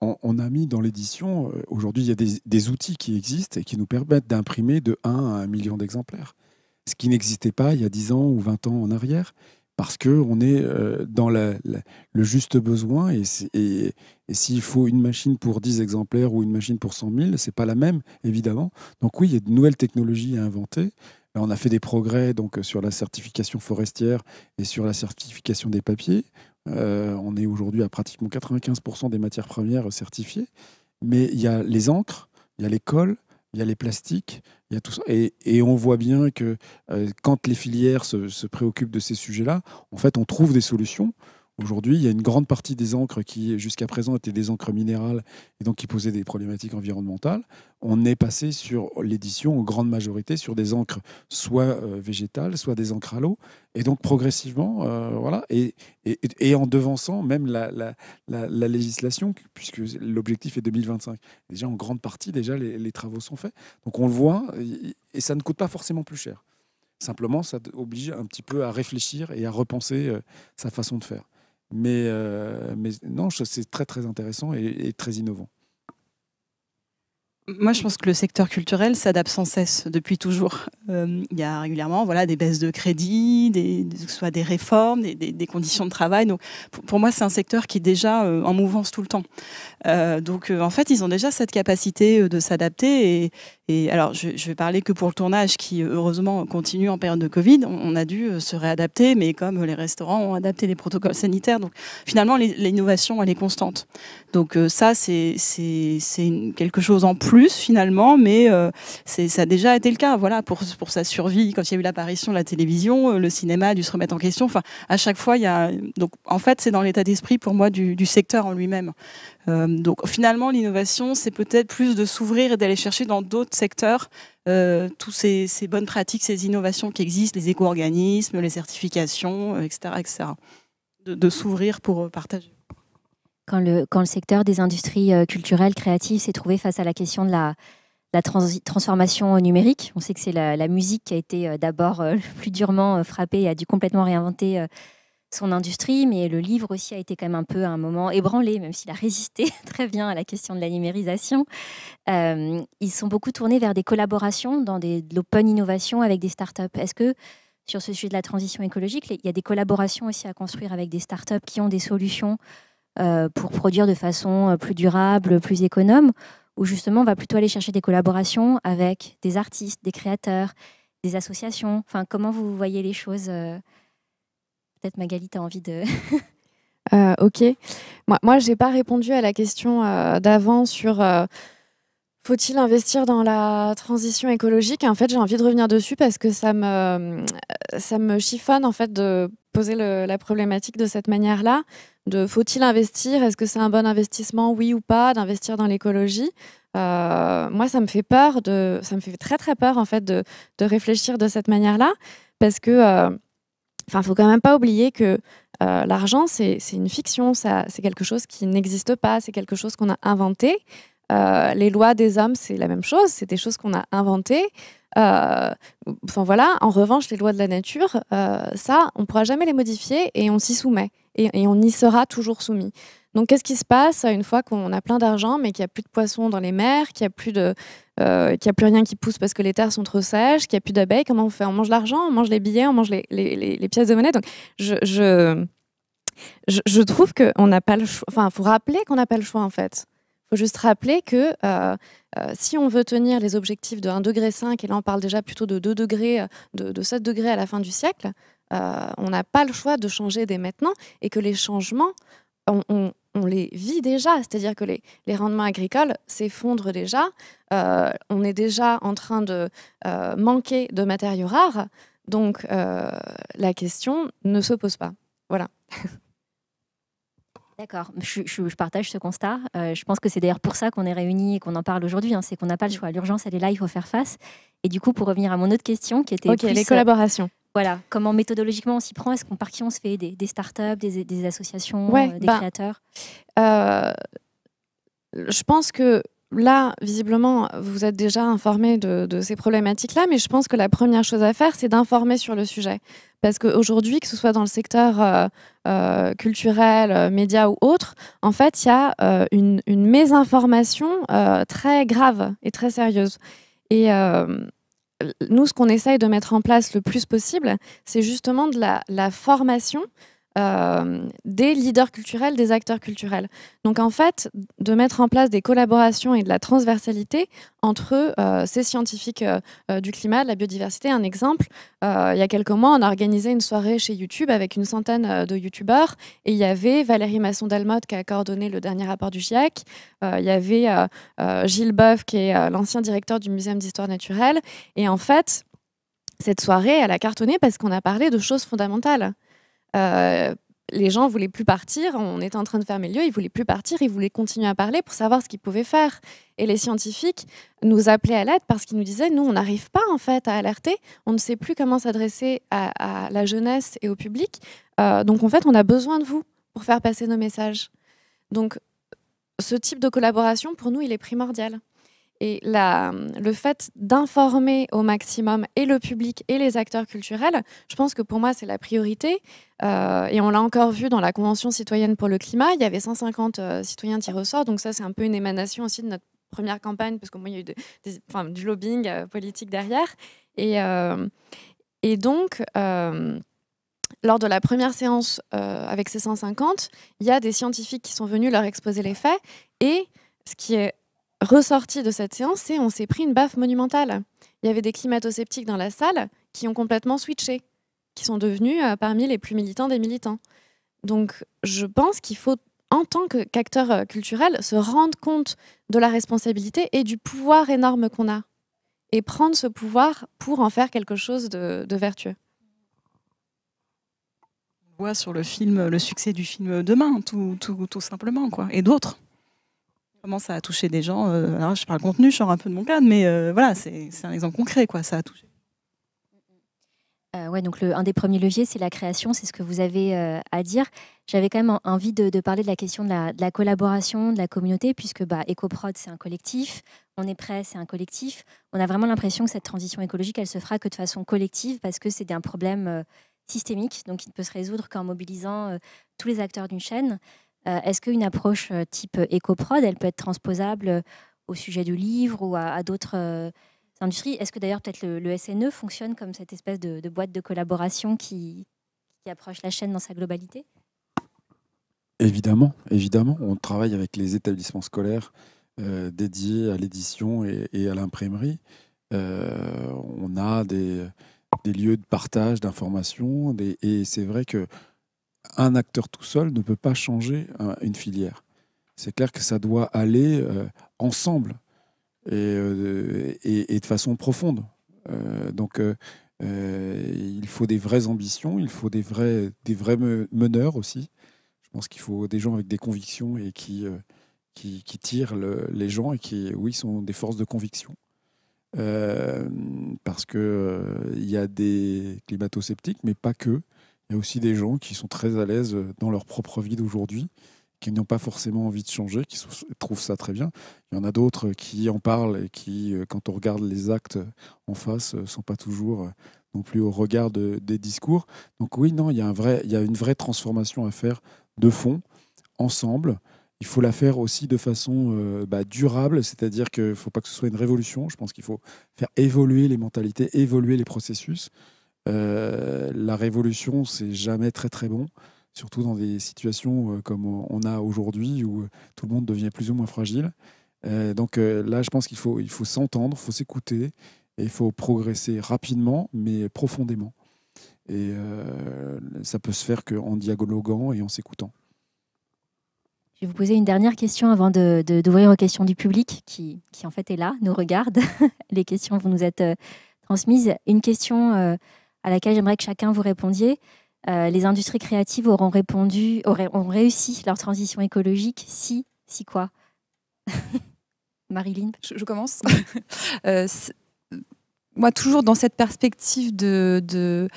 on, a mis dans l'édition, aujourd'hui, il y a des, des, outils qui existent et qui nous permettent d'imprimer de 1 à 1 million d'exemplaires. Ce qui n'existait pas il y a 10 ans ou 20 ans en arrière parce qu'on est euh, dans le juste besoin. Et, et, s'il faut une machine pour 10 exemplaires ou une machine pour 100 000, ce n'est pas la même, évidemment. Donc oui, il y a de nouvelles technologies à inventer. on a fait des progrès donc, euh, sur la certification forestière et sur la certification des papiers. Euh, on est aujourd'hui à pratiquement 95% des matières premières certifiées. Mais il y a les encres, il y a les cols, il y a les plastiques, il y a tout ça. Et, on voit bien que euh, quand les filières se préoccupent de ces sujets-là, en fait, on trouve des solutions. Aujourd'hui, il y a une grande partie des encres qui, jusqu'à présent, étaient des encres minérales et donc qui posaient des problématiques environnementales. On est passé sur l'édition en grande majorité sur des encres soit euh, végétales, soit des encres à l'eau. Et donc progressivement, euh, voilà, et, et, en devançant même la, législation, puisque l'objectif est 2025. Déjà, en grande partie, déjà, les travaux sont faits. Donc on le voit, et ça ne coûte pas forcément plus cher. Simplement, ça oblige un petit peu à réfléchir et à repenser euh, sa façon de faire. Mais, euh, mais non, c'est très très intéressant et, et très innovant moi, je pense que le secteur culturel s'adapte sans cesse depuis toujours. Euh, il y a régulièrement voilà, des baisses de crédit, des, que ce soit des réformes, des, des, conditions de travail. Donc, pour, moi, c'est un secteur qui est déjà euh, en mouvance tout le temps. Euh, donc, euh, en fait, ils ont déjà cette capacité de s'adapter. Et, et, alors, je, je, vais parler que pour le tournage qui, heureusement, continue en période de Covid. On, on, a dû se réadapter, mais comme les restaurants ont adapté les protocoles sanitaires. Donc, finalement, l'innovation, elle est constante. Donc euh, ça, c'est quelque chose en plus finalement, mais euh, ça a déjà été le cas. Voilà, pour, pour sa survie, quand il y a eu l'apparition de la télévision, euh, le cinéma a dû se remettre en question. Enfin, à chaque fois, il y a... Donc en fait, c'est dans l'état d'esprit pour moi du, secteur en lui-même. donc finalement, l'innovation, c'est peut-être plus de s'ouvrir et d'aller chercher dans d'autres secteurs tous toutes ces, bonnes pratiques, ces innovations qui existent, les éco-organismes, les certifications, etc. de s'ouvrir pour partager quand le, quand le secteur des industries euh, culturelles, créatives s'est trouvé face à la question de la, la transformation numérique. On sait que c'est la, musique qui a été euh, d'abord euh, le plus durement frappée et a dû complètement réinventer son industrie, mais le livre aussi a été quand même un peu à un moment ébranlé, même s'il a résisté très bien à la question de la numérisation. ils sont beaucoup tournés vers des collaborations dans des, de l'open innovation avec des startups. Est-ce que sur ce sujet de la transition écologique, il y a des collaborations aussi à construire avec des startups qui ont des solutions euh, pour produire de façon euh, plus durable, plus économe, Ou justement on va plutôt aller chercher des collaborations avec des artistes, des créateurs, des associations. Enfin, comment vous voyez les choses euh? Peut-être Magali, tu as envie de... ok. Moi, moi je n'ai pas répondu à la question d'avant sur... Faut-il investir dans la transition écologique En fait, j'ai envie de revenir dessus parce que ça me, ça me chiffonne en fait de poser la problématique de cette manière-là. De faut-il investir Est-ce que c'est un bon investissement, oui ou pas, d'investir dans l'écologie euh, Moi, ça me fait peur de, ça me fait très très peur en fait de, réfléchir de cette manière-là parce que, euh, enfin, faut quand même pas oublier que euh, l'argent c'est une fiction, c'est quelque chose qui n'existe pas, c'est quelque chose qu'on a inventé. Euh, les lois des hommes, c'est la même chose, c'est des choses qu'on a inventées. Euh, enfin voilà, en revanche, les lois de la nature, euh, ça, on ne pourra jamais les modifier et on s'y soumet. Et, on y sera toujours soumis. Donc qu'est-ce qui se passe une fois qu'on a plein d'argent, mais qu'il n'y a plus de poissons dans les mers, qu'il n'y a, plus de, qu'il a plus rien qui pousse parce que les terres sont trop sèches, qu'il n'y a plus d'abeilles Comment on fait On mange l'argent, on mange les billets, on mange les, pièces de monnaie. Donc je, je, je trouve qu'on n'a pas le choix. Enfin, il faut rappeler qu'on n'a pas le choix en fait faut juste rappeler que euh, euh, si on veut tenir les objectifs de 1,5 degré, et là on parle déjà plutôt de 2 degrés, euh, de, de 7 degrés à la fin du siècle, on n'a pas le choix de changer dès maintenant et que les changements, on, les vit déjà, c'est-à-dire que les, les, rendements agricoles s'effondrent déjà, on est déjà en train de manquer de matériaux rares, donc la question ne se pose pas. Voilà. D'accord, je, partage ce constat. Euh, je pense que c'est d'ailleurs pour ça qu'on est réunis et qu'on en parle aujourd'hui. Hein. c'est qu'on n'a pas le mm. choix. L'urgence, elle est là, il faut faire face. Et du coup, pour revenir à mon autre question qui était... les euh, collaborations. voilà, comment méthodologiquement on s'y prend Est-ce qu'on par qui on se fait Des startups, des, des associations, euh, des bah, créateurs Je pense que là, visiblement, vous êtes déjà informé de, de, ces problématiques-là, mais je pense que la première chose à faire, c'est d'informer sur le sujet. Parce qu'aujourd'hui, que ce soit dans le secteur euh, euh, culturel, euh, média ou autre, en fait, il y a une, une, mésinformation très grave et très sérieuse. Et nous, ce qu'on essaye de mettre en place le plus possible, c'est justement de la, la formation euh, des leaders culturels, des acteurs culturels. Donc en fait, de mettre en place des collaborations et de la transversalité entre euh, ces scientifiques euh, du climat, de la biodiversité. Un exemple, il y a quelques mois, on a organisé une soirée chez YouTube avec une centaine de YouTubeurs et il y avait Valérie Masson-Delmotte qui a coordonné le dernier rapport du GIEC, il y avait Gilles Boeuf qui est l'ancien directeur du Muséum d'histoire naturelle et en fait, cette soirée, elle a cartonné parce qu'on a parlé de choses fondamentales. Euh, les gens voulaient plus partir, on était en train de fermer le lieu, ils voulaient plus partir, ils voulaient continuer à parler pour savoir ce qu'ils pouvaient faire. Et les scientifiques nous appelaient à l'aide parce qu'ils nous disaient, nous, on n'arrive pas en fait à alerter, on ne sait plus comment s'adresser à, la jeunesse et au public, euh, donc en fait, on a besoin de vous pour faire passer nos messages. Donc, ce type de collaboration, pour nous, il est primordial. Et le fait d'informer au maximum et le public et les acteurs culturels, je pense que pour moi, c'est la priorité. Euh, et on l'a encore vu dans la Convention citoyenne pour le climat, il y avait 150 euh, citoyens qui ressortent Donc ça, c'est un peu une émanation aussi de notre première campagne, parce qu'au moins, il y a eu des, du lobbying euh, politique derrière. Et, et donc lors de la première séance avec ces 150, il y a des scientifiques qui sont venus leur exposer les faits. Et ce qui est ressorti de cette séance, c'est on s'est pris une baffe monumentale. Il y avait des climato-sceptiques dans la salle qui ont complètement switché, qui sont devenus euh, parmi les plus militants des militants. Donc je pense qu'il faut, en tant qu'acteur euh, culturel, se rendre compte de la responsabilité et du pouvoir énorme qu'on a, et prendre ce pouvoir pour en faire quelque chose de, de vertueux voit sur le film, le succès du film euh, Demain, tout, tout simplement, quoi, et d'autres comment ça a touché des gens. Euh, alors, je parle contenu, je sors un peu de mon cadre, mais euh, voilà, c'est un exemple concret, quoi, ça a touché. Euh, ouais, donc le, un des premiers leviers, c'est la création, c'est ce que vous avez à dire. J'avais quand même envie de, parler de la question de la, collaboration, de la communauté, puisque bah, EcoProd, c'est un collectif, on est prêt, c'est un collectif. On a vraiment l'impression que cette transition écologique, elle se fera que de façon collective, parce que c'est un problème systémique, donc il ne peut se résoudre qu'en mobilisant tous les acteurs d'une chaîne. Euh, est-ce qu'une approche euh, type euh, éco-prod, elle peut être transposable au sujet du livre ou à, d'autres industries Est-ce que d'ailleurs peut-être le, SNE e fonctionne comme cette espèce de, boîte de collaboration qui, qui approche la chaîne dans sa globalité Évidemment, évidemment. On travaille avec les établissements scolaires dédiés à l'édition et, à l'imprimerie. on a des, des, lieux de partage d'informations et c'est vrai que un acteur tout seul ne peut pas changer une filière. C'est clair que ça doit aller euh, ensemble euh, et, de façon profonde. Euh, donc il faut des vraies ambitions, il faut des vrais, des vrais meneurs aussi. Je pense qu'il faut des gens avec des convictions et qui, qui, tirent les gens et qui, oui, sont des forces de conviction. parce qu'il il y a des climato-sceptiques, mais pas que. Il y a aussi des gens qui sont très à l'aise euh, dans leur propre vie d'aujourd'hui, qui n'ont pas forcément envie de changer, qui trouvent ça très bien. Il y en a d'autres qui en parlent et qui, euh, quand on regarde les actes euh, en face, ne sont pas toujours non plus au regard des discours. Donc oui, non, il y, a un vrai, il y une vraie transformation à faire de fond, ensemble. Il faut la faire aussi de façon bah, durable, c'est-à-dire qu'il ne faut pas que ce soit une révolution. Je pense qu'il faut faire évoluer les mentalités, évoluer les processus. Euh, la révolution, c'est jamais très très bon, surtout dans des situations euh, comme on a aujourd'hui où euh, tout le monde devient plus ou moins fragile. donc là, je pense qu'il faut, il faut s'entendre, il faut s'écouter et il faut progresser rapidement mais profondément. Et ça peut se faire qu'en dialoguant et en s'écoutant. Je vais vous poser une dernière question avant d'ouvrir aux questions du public qui, en fait est là, nous regarde. Les questions vous nous êtes transmises. Une question à laquelle j'aimerais que chacun vous répondiez. Euh, les industries créatives auront répondu, auraient, réussi leur transition écologique si, si quoi Marilyn je, je, commence. Euh, moi, toujours dans cette perspective de, de,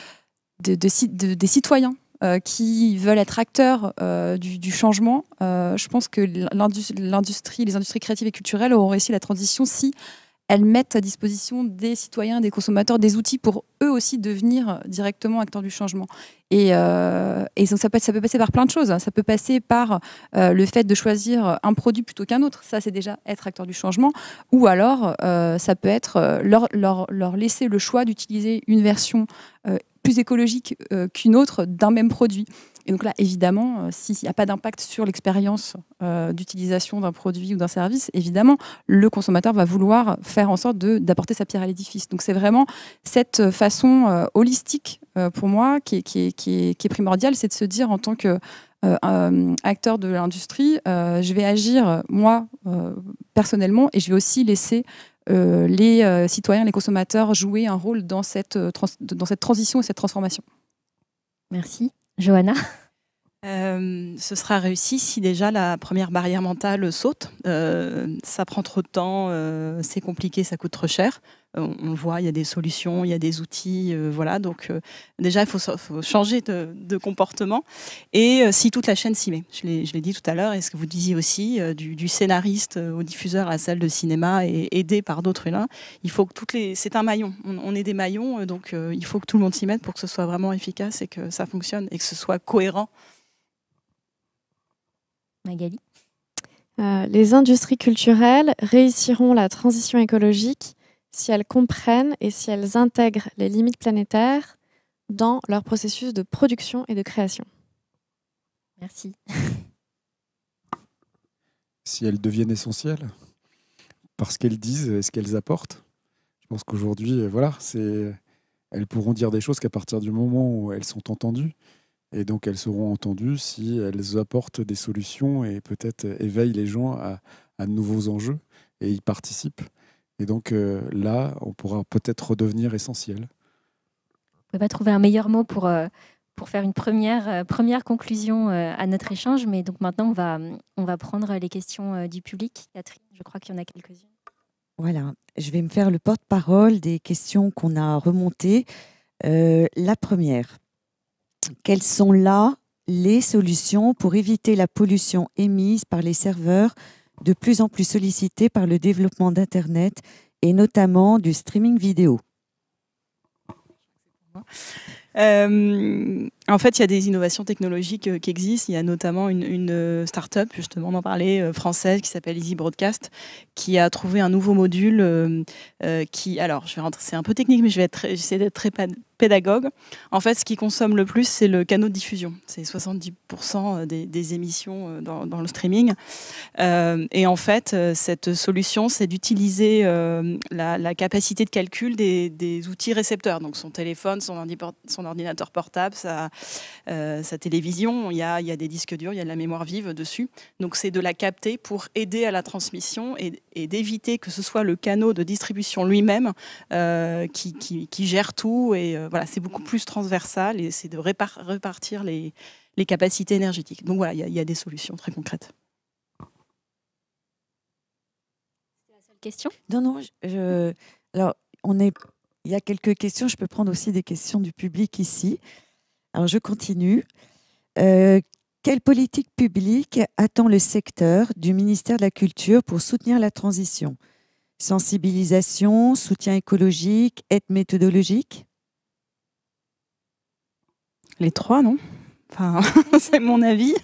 des citoyens euh, qui veulent être acteurs du, du, changement, je pense que l'industrie, les industries créatives et culturelles auront réussi la transition si elles mettent à disposition des citoyens, des consommateurs, des outils pour eux aussi devenir directement acteurs du changement. Et, euh, ça peut, passer par plein de choses. Hein. Ça peut passer par euh, le fait de choisir un produit plutôt qu'un autre. Ça, c'est déjà être acteur du changement. Ou alors, euh, ça peut être leur, laisser le choix d'utiliser une version plus écologique qu'une autre d'un même produit. Et donc là, évidemment, euh, s'il n'y a pas d'impact sur l'expérience euh, d'utilisation d'un produit ou d'un service, évidemment, le consommateur va vouloir faire en sorte d'apporter sa pierre à l'édifice. Donc c'est vraiment cette euh, façon holistique pour moi qui est, qui primordiale, c'est de se dire en tant que acteur de l'industrie, je vais agir moi personnellement et je vais aussi laisser les citoyens, les consommateurs jouer un rôle dans cette, dans cette transition et cette transformation. Merci. Johanna euh, ce sera réussi si déjà la première barrière mentale saute. Euh, ça prend trop de temps, euh, c'est compliqué, ça coûte trop cher. Euh, on, voit, il y a des solutions, il y a des outils. Euh, voilà, donc euh, déjà, il faut, changer de, comportement. Et si toute la chaîne s'y met, je l'ai dit tout à l'heure, et ce que vous disiez aussi, du, scénariste au diffuseur à la salle de cinéma et aidé par d'autres là, il faut que toutes les. C'est un maillon, on, est des maillons, donc il faut que tout le monde s'y mette pour que ce soit vraiment efficace et que ça fonctionne et que ce soit cohérent. Magali les industries culturelles réussiront la transition écologique si elles comprennent et si elles intègrent les limites planétaires dans leur processus de production et de création. Merci. Si elles deviennent essentielles, parce qu'elles disent et ce qu'elles apportent, je pense qu'aujourd'hui, euh, voilà, c'est elles pourront dire des choses qu'à partir du moment où elles sont entendues. Et donc elles seront entendues si elles apportent des solutions et peut-être éveillent les gens à, à de nouveaux enjeux et y participent. Et donc euh, là, on pourra peut-être redevenir essentiel. On ne peut pas trouver un meilleur mot pour, euh, pour faire une première, euh, première conclusion à notre échange, mais donc maintenant, on va, on va prendre les questions du public. Catherine, je crois qu'il y en a quelques-unes. Voilà, je vais me faire le porte-parole des questions qu'on a remontées. la première, quelles sont là les solutions pour éviter la pollution émise par les serveurs de plus en plus sollicité par le développement d'Internet et notamment du streaming vidéo. Euh, en fait, il y a des innovations technologiques euh, qui existent. Il y a notamment une, une euh, start-up, justement, d'en parler, euh, française, qui s'appelle Easy Broadcast, qui a trouvé un nouveau module qui, alors, je vais rentrer, c'est un peu technique, mais je vais essayer j'essaie d'être très pédagogue. En fait, ce qui consomme le plus, c'est le canot de diffusion. C'est 70% des, émissions dans, le streaming. et en fait, cette solution, c'est d'utiliser la, capacité de calcul des, outils récepteurs. Donc son téléphone, son, son ordinateur portable, ça euh, sa télévision, il y, a, il y a des disques durs, il y a de la mémoire vive dessus. Donc c'est de la capter pour aider à la transmission et, d'éviter que ce soit le canot de distribution lui-même euh, qui, qui, gère tout. Et euh, voilà, c'est beaucoup plus transversal et c'est de répartir les, les, capacités énergétiques. Donc voilà, il y, a, des solutions très concrètes. question Non, non. alors, on est, il y a quelques questions. Je peux prendre aussi des questions du public ici. Alors je continue. Euh, quelle politique publique attend le secteur du ministère de la Culture pour soutenir la transition Sensibilisation, soutien écologique, aide méthodologique Les trois, non Enfin, c'est mon avis.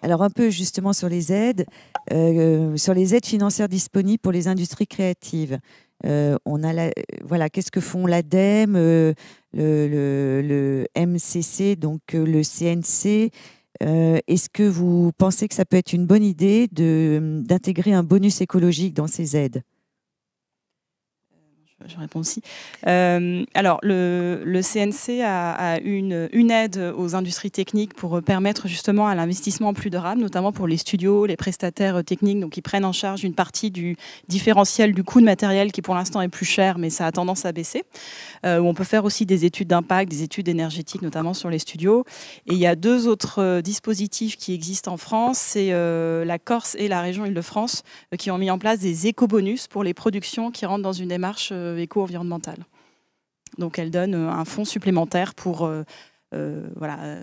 Alors un peu justement sur les aides, euh, sur les aides financières disponibles pour les industries créatives. Euh, on a euh, voilà, qu'est-ce que font l'ADEME, euh, le, MCC, donc le CNC Est-ce que vous pensez que ça peut être une bonne idée hum, d'intégrer un bonus écologique dans ces aides je réponds aussi. Euh, alors, le, CNC a, une, aide aux industries techniques pour permettre justement à l'investissement plus durable, notamment pour les studios, les prestataires euh, techniques, donc ils prennent en charge une partie du différentiel du coût de matériel qui pour l'instant est plus cher, mais ça a tendance à baisser. Euh, on peut faire aussi des études d'impact, des études énergétiques, notamment sur les studios. Et il y a deux autres dispositifs qui existent en France, c'est la Corse et la région Île-de-France qui ont mis en place des éco-bonus pour les productions qui rentrent dans une démarche euh, éco-environnementale. Donc elle donne euh, un fonds supplémentaire pour euh, voilà,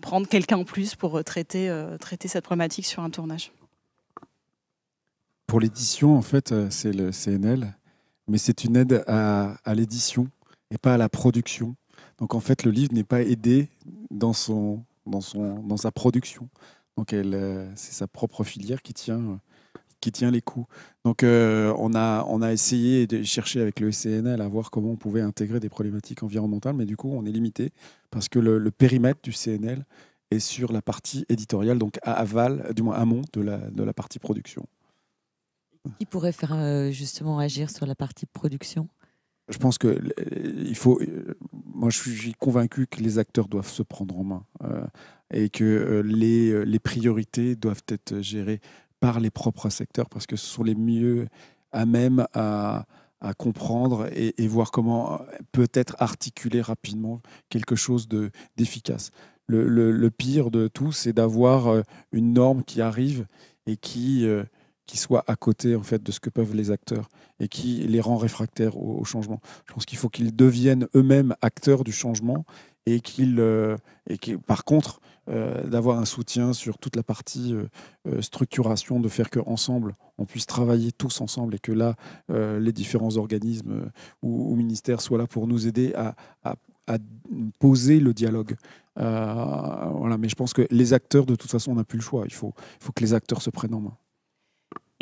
prendre quelqu'un en plus pour traiter, traiter cette problématique sur un tournage. Pour l'édition, en fait, c'est le CNL, mais c'est une aide à, à l'édition et pas à la production. Donc en fait, le livre n'est pas aidé dans, son, dans, son, dans sa production. Donc elle, c'est sa propre filière qui tient qui tient les coups. Donc euh, on, a, on a essayé de chercher avec le CNL à voir comment on pouvait intégrer des problématiques environnementales, mais du coup on est limité parce que le, périmètre du CNL est sur la partie éditoriale, donc à aval, du moins amont de la, de la partie production. Qui pourrait faire euh, justement agir sur la partie production je pense que euh, il faut. Moi, je suis convaincu que les acteurs doivent se prendre en main et que les, les, priorités doivent être gérées par les propres secteurs, parce que ce sont les mieux à même à, comprendre et, voir comment euh, peut-être articuler rapidement quelque chose d'efficace. le, le, pire de tout, c'est d'avoir euh, une norme qui arrive et qui, euh, qui soit à côté en fait, de ce que peuvent les acteurs et qui les rend réfractaires au, changement. Je pense qu'il faut qu'ils deviennent eux-mêmes acteurs du changement et qu'ils, et par contre, euh, d'avoir un soutien sur toute la partie euh, euh, structuration, de faire qu'ensemble, on puisse travailler tous ensemble et que là, les différents organismes ou, ministères soient là pour nous aider à, poser le dialogue. voilà, mais je pense que les acteurs, de toute façon, on n'a plus le choix. Il faut, il faut que les acteurs se prennent en main.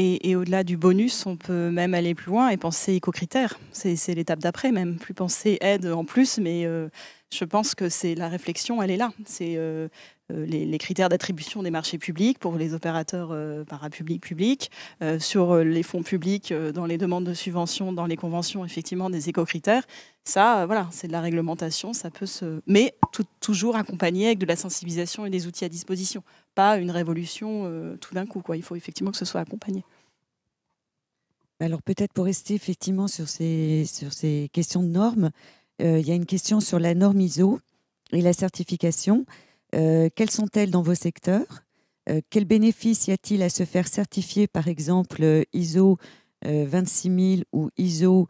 Et, au-delà du bonus, on peut même aller plus loin et penser éco-critères. C'est l'étape d'après même. Plus penser aide en plus, mais euh, je pense que c'est la réflexion, elle est là. C'est euh, euh, les, critères d'attribution des marchés publics pour les opérateurs parapublics publics, sur les fonds publics, dans les demandes de subventions, dans les conventions effectivement des éco-critères. Ça, euh, voilà, c'est de la réglementation, ça peut se. Mais toujours accompagné avec de la sensibilisation et des outils à disposition. Pas une révolution euh, tout d'un coup, quoi. Il faut effectivement que ce soit accompagné. Alors peut-être pour rester effectivement sur ces, sur ces questions de normes, euh, il y a une question sur la norme ISO et la certification. quelles sont-elles dans vos secteurs Quels bénéfices y a-t-il à se faire certifier, par exemple, ISO 26000 ou ISO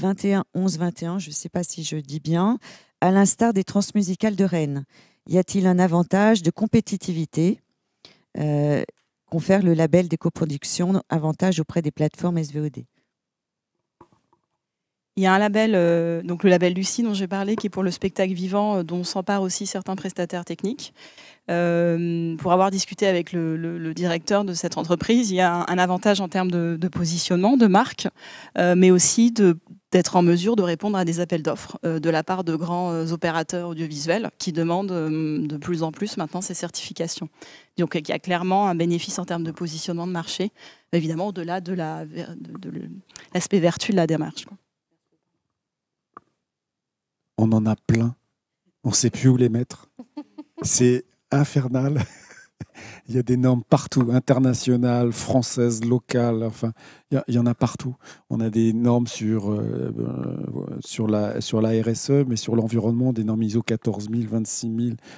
21 11 21, je ne sais pas si je dis bien, à l'instar des transmusicales de Rennes. Y a-t-il un avantage de compétitivité euh, fait le label des coproductions avantage auprès des plateformes SVOD il y a un label, euh, donc le label Lucie dont j'ai parlé, qui est pour le spectacle vivant, euh, dont s'emparent aussi certains prestataires techniques. Euh, pour avoir discuté avec le, directeur de cette entreprise, il y a un, avantage en termes de, positionnement, de marque, euh, mais aussi de d'être en mesure de répondre à des appels d'offres euh, de la part de grands opérateurs audiovisuels qui demandent de plus en plus maintenant ces certifications. Donc il y a clairement un bénéfice en termes de positionnement de marché, évidemment au-delà de l'aspect la, vertu de la démarche. On en a plein, on ne sait plus où les mettre. C'est infernal. Il y a des normes partout, internationales, françaises, locales. Enfin, il y, en a partout. On a des normes sur, euh, euh, sur, la, sur la RSE, mais sur l'environnement, des normes ISO 14000, 000,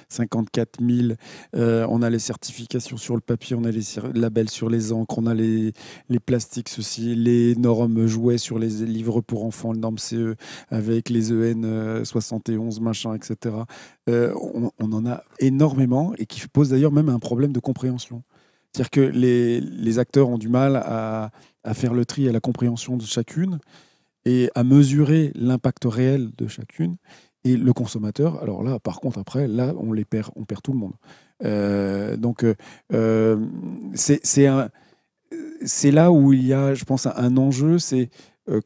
54000. 000. on a les certifications sur le papier, on a les labels sur les encres, on a les, les plastiques, ceci, les normes jouets sur les livres pour enfants, les normes CE avec les EN 71, euh, machin, etc. on, on en a énormément et qui pose d'ailleurs même un problème de compréhension. C'est-à-dire que les, acteurs ont du mal à, faire le tri à la compréhension de chacune et à mesurer l'impact réel de chacune. Et le consommateur, alors là, par contre, après, là, on les perd, on perd tout le monde. Euh, donc, euh, euh, c'est là où il y a, je pense, un enjeu, c'est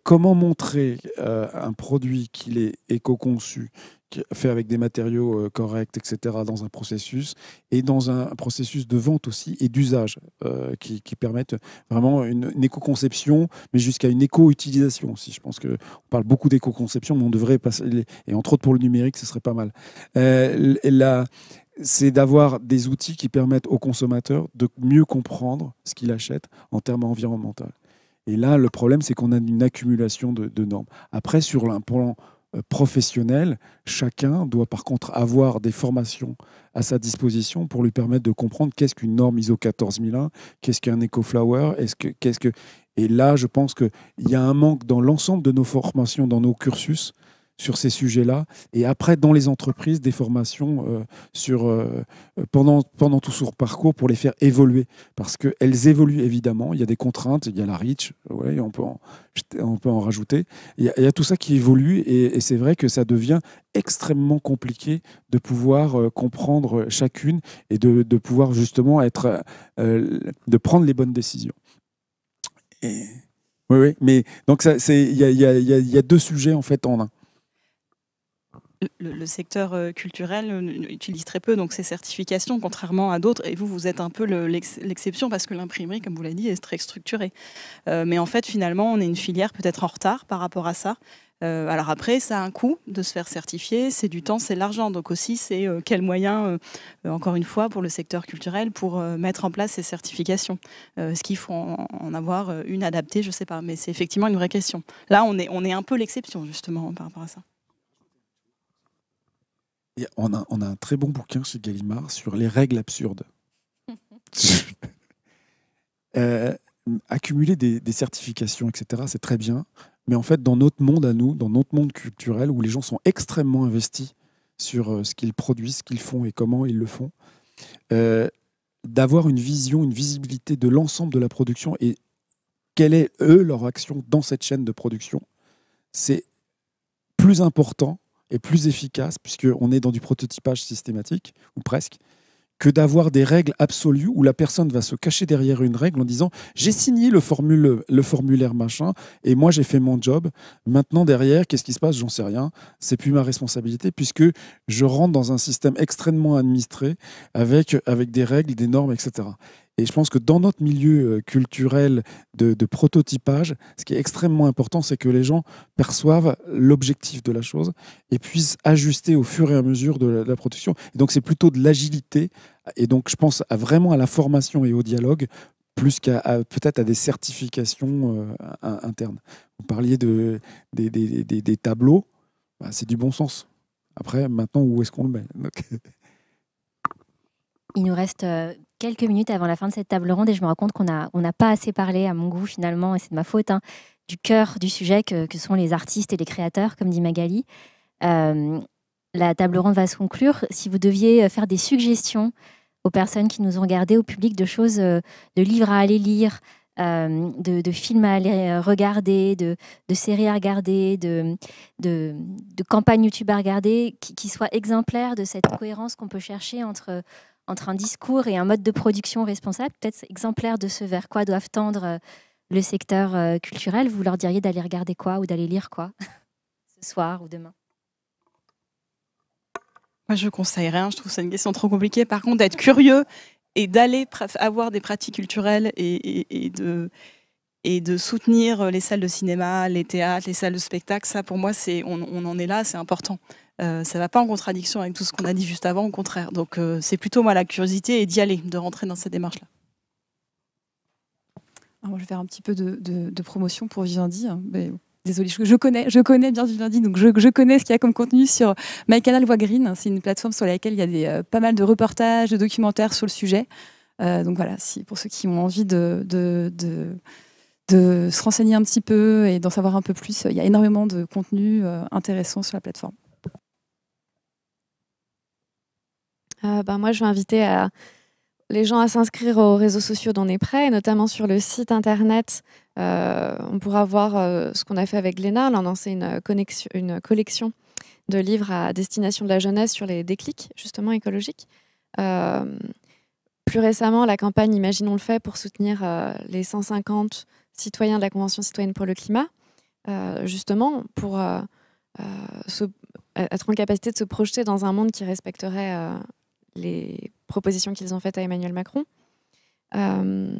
comment montrer un produit qu'il est éco-conçu, fait avec des matériaux euh, corrects, etc., dans un processus, et dans un processus de vente aussi et d'usage euh, qui, permettent vraiment une, éco-conception, mais jusqu'à une éco-utilisation aussi. Je pense qu'on parle beaucoup d'éco-conception, mais on devrait passer, et entre autres pour le numérique, ce serait pas mal. Euh, la, c'est d'avoir des outils qui permettent aux consommateurs de mieux comprendre ce qu'il achète en termes environnementaux. Et là, le problème, c'est qu'on a une accumulation de, de normes. Après, sur un euh, professionnel, chacun doit par contre avoir des formations à sa disposition pour lui permettre de comprendre qu'est-ce qu'une norme ISO 14001, qu'est-ce qu'un EcoFlower, que... Et là, je pense qu'il y a un manque dans l'ensemble de nos formations, dans nos cursus, sur ces sujets-là. Et après, dans les entreprises, des formations euh, sur, euh, euh, pendant, pendant tout son parcours pour les faire évoluer. Parce qu'elles évoluent évidemment. Il y a des contraintes, il y a la REACH, ouais, on, peut en, on peut en rajouter. Il y, a, tout ça qui évolue et, c'est vrai que ça devient extrêmement compliqué de pouvoir comprendre chacune et de, pouvoir justement être, de prendre les bonnes décisions. Oui, oui, mais donc il y, y, y a deux sujets en fait en un le, secteur euh, culturel utilise très peu donc ces certifications, contrairement à d'autres. Et vous, vous êtes un peu l'exception parce que l'imprimerie, comme vous l'avez dit, est très structurée. Euh, mais en fait, finalement, on est une filière peut-être en retard par rapport à ça. Euh, alors après, ça a un coût de se faire certifier, c'est du temps, c'est de l'argent. Donc aussi, c'est quel moyen, encore une fois, pour le secteur culturel, pour mettre en place ces certifications. Est-ce qu'il faut en, avoir une adaptée Je ne sais pas, mais c'est effectivement une vraie question. Là, on est, on est un peu l'exception, justement, par rapport à ça on, a, un très bon bouquin chez Gallimard sur les règles absurdes. Euh, accumuler des, certifications, etc., c'est très bien. Mais en fait, dans notre monde à nous, dans notre monde culturel, où les gens sont extrêmement investis sur euh, ce qu'ils produisent, ce qu'ils font et comment ils le font, euh, d'avoir une vision, une visibilité de l'ensemble de la production et quelle est, eux, leur action dans cette chaîne de production, c'est plus important est plus efficace, puisqu'on est dans du prototypage systématique, ou presque, que d'avoir des règles absolues où la personne va se cacher derrière une règle en disant j'ai signé le, formule, le formulaire machin et moi j'ai fait mon job. Maintenant derrière, qu'est-ce qui se passe J'en sais rien. C'est plus ma responsabilité puisque je rentre dans un système extrêmement administré avec, avec des règles, des normes, etc. Et je pense que dans notre milieu euh, culturel de, prototypage, ce qui est extrêmement important, c'est que les gens perçoivent l'objectif de la chose et puissent ajuster au fur et à mesure de la, production. Et donc c'est plutôt de l'agilité. Et donc je pense à vraiment à la formation et au dialogue plus qu'à peut-être à des certifications euh, internes. Vous parliez de, des, tableaux, bah, c'est du bon sens. Après, maintenant, où est-ce qu'on le met Il nous reste euh, quelques minutes avant la fin de cette table ronde et je me rends compte qu'on n'a on a pas assez parlé, à mon goût finalement, et c'est de ma faute, hein, du cœur du sujet que, que, sont les artistes et les créateurs, comme dit Magali. Euh, la table ronde va se conclure. Si vous deviez euh, faire des suggestions aux personnes qui nous ont regardées, au public, de choses, euh, de livres à aller lire, de, films à aller regarder, de, séries à regarder, de, de, campagnes YouTube à regarder, qui, qui soient exemplaires de cette cohérence qu'on peut chercher entre entre un discours et un mode de production responsable, peut-être exemplaire de ce vers quoi doivent tendre euh, le secteur euh, culturel, vous leur diriez d'aller regarder quoi ou d'aller lire quoi ce soir ou demain Moi, je conseille rien. Je trouve ça une question trop compliquée. Par contre, d'être curieux et d'aller avoir des pratiques culturelles et, de, et, de soutenir les salles de cinéma, les théâtres, les salles de spectacle, ça pour moi, c'est on en est là, c'est important. Euh, ça ne va pas en contradiction avec tout ce qu'on a dit juste avant, au contraire. Donc euh, c'est plutôt moi la curiosité et d'y aller, de rentrer dans cette démarche-là. Ah, je vais faire un petit peu de, promotion pour Vivendi. Hein. Désolée, je, connais, bien Vivendi, donc je, connais ce qu'il y a comme contenu sur Canal Voix Green. Hein. C'est une plateforme sur laquelle il y a des, euh, pas mal de reportages, de documentaires sur le sujet. donc voilà, pour ceux qui ont envie de, de, de se renseigner un petit peu et d'en savoir un peu plus, il y a énormément de contenu intéressant sur la plateforme. Euh, ben, moi, je vais inviter euh, les gens à s'inscrire aux réseaux sociaux dont on est prêt, et notamment sur le site internet. Euh, on pourra voir ce qu'on a fait avec Léna. on a lancé une, collection de livres à destination de la jeunesse sur les déclics, justement, écologiques. plus récemment, la campagne Imaginons le fait pour soutenir les 150 citoyens de la Convention citoyenne pour le climat, justement, pour être en capacité de se projeter dans un monde qui respecterait les propositions qu'ils ont faites à Emmanuel Macron. Euh,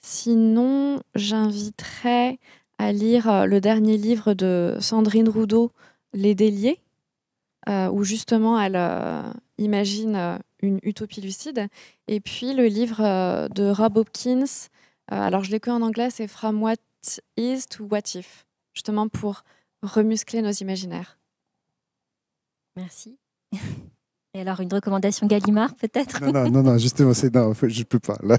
sinon, j'inviterais à lire euh, le dernier livre de Sandrine Roudot, Les Déliés, euh, où justement elle imagine une utopie lucide. Et puis le livre de Rob Hopkins, alors je l'ai que en anglais, c'est From What Is to What If, justement pour remuscler nos imaginaires. Merci. Et alors, une recommandation Gallimard, peut-être non, non, non, justement, c'est non, je peux pas. Là,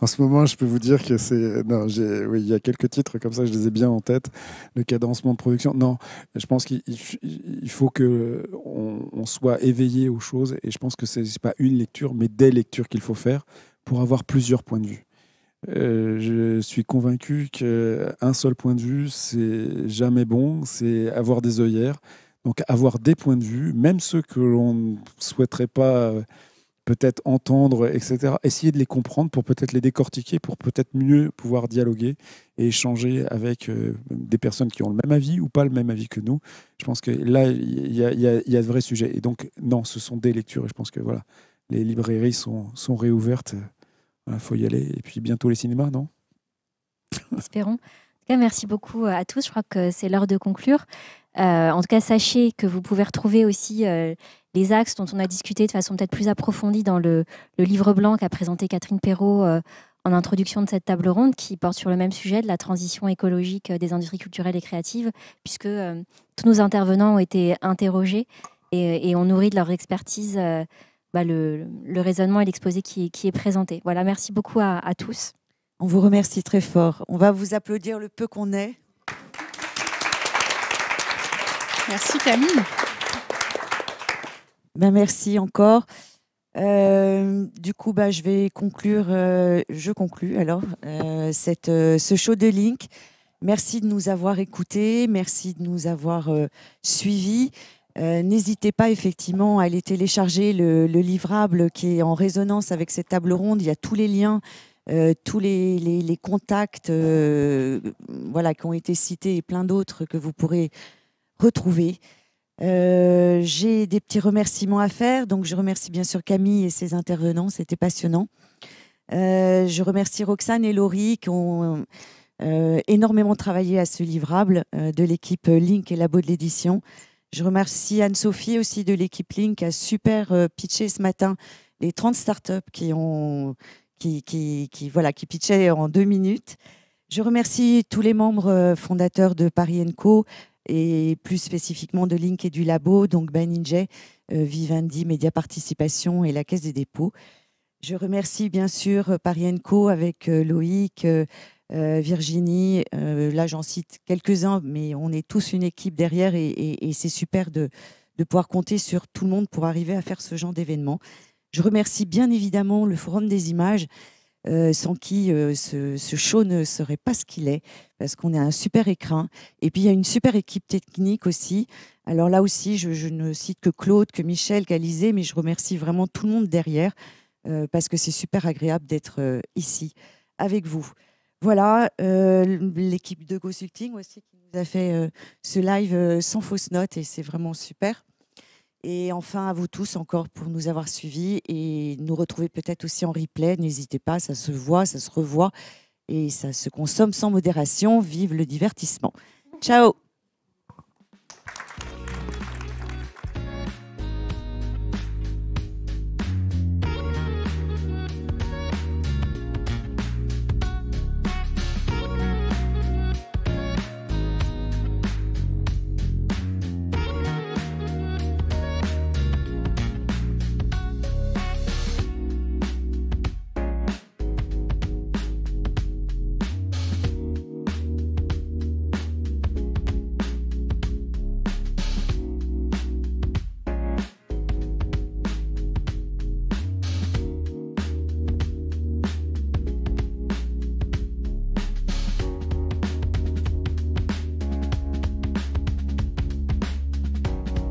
en ce moment, je peux vous dire que c'est non. J'ai, oui, il y a quelques titres comme ça, je les ai bien en tête. Le cadencement de production. Non, je pense qu'il faut que on, soit éveillé aux choses, et je pense que c'est, n'est pas une lecture, mais des lectures qu'il faut faire pour avoir plusieurs points de vue. Euh, je suis convaincu qu'un seul point de vue, c'est jamais bon, c'est avoir des œillères. Donc avoir des points de vue, même ceux que l'on ne souhaiterait pas euh, peut-être entendre, etc. Essayer de les comprendre pour peut-être les décortiquer, pour peut-être mieux pouvoir dialoguer et échanger avec euh, des personnes qui ont le même avis ou pas le même avis que nous. Je pense que là, il y a, de vrais sujets. Et donc, non, ce sont des lectures. Et je pense que voilà, les librairies sont, sont réouvertes. Il faut y aller. Et puis bientôt les cinémas, non Espérons. En tout cas, merci beaucoup euh, à tous. Je crois que c'est l'heure de conclure. Euh, en tout cas, sachez que vous pouvez retrouver aussi euh, les axes dont on a discuté de façon peut-être plus approfondie dans le, livre blanc qu'a présenté Catherine Perrault euh, en introduction de cette table ronde, qui porte sur le même sujet de la transition écologique des industries culturelles et créatives, puisque tous nos intervenants ont été interrogés et, ont nourri nourrit de leur expertise bah, le, raisonnement et l'exposé qui, est présenté. Voilà, merci beaucoup à, à tous. On vous remercie très fort. On va vous applaudir le peu qu'on est. Merci Camille. Ben, merci encore. Euh, du coup, bah, je vais conclure, euh, je conclue alors euh, cette, ce show de Link. Merci de nous avoir écoutés, merci de nous avoir suivis. N'hésitez pas effectivement à aller télécharger le, livrable qui est en résonance avec cette table ronde. Il y a tous les liens, tous les, les, les contacts voilà, qui ont été cités et plein d'autres que vous pourrez retrouver. Euh, j'ai des petits remerciements à faire, donc je remercie bien sûr Camille et ses intervenants, c'était passionnant. Euh, je remercie Roxane et Laurie qui ont euh, énormément travaillé à ce livrable de l'équipe Link et Labo de l'édition. Je remercie Anne-Sophie aussi de l'équipe Link qui a super pitché ce matin les 30 startups qui ont qui, qui, voilà, qui pitchaient en deux minutes. Je remercie tous les membres fondateurs de Paris Co, et plus spécifiquement de Link et du Labo, donc Baninje euh, Vivendi, Média Participation et la Caisse des dépôts. Je remercie bien sûr euh, Co avec euh, Loïc, Virginie. là, j'en cite quelques-uns, mais on est tous une équipe derrière et, c'est super de, de pouvoir compter sur tout le monde pour arriver à faire ce genre d'événement. Je remercie bien évidemment le Forum des images euh, sans qui euh, ce, show ne serait pas ce qu'il est, parce qu'on a un super écrin. Et puis, il y a une super équipe technique aussi. Alors là aussi, je, ne cite que Claude, que Michel, qu'Alizé, mais je remercie vraiment tout le monde derrière, euh, parce que c'est super agréable d'être ici avec vous. Voilà, l'équipe de Consulting aussi qui nous a fait ce live sans fausse note, et c'est vraiment super. Et enfin, à vous tous encore pour nous avoir suivis et nous retrouver peut-être aussi en replay. N'hésitez pas, ça se voit, ça se revoit et ça se consomme sans modération. Vive le divertissement. Ciao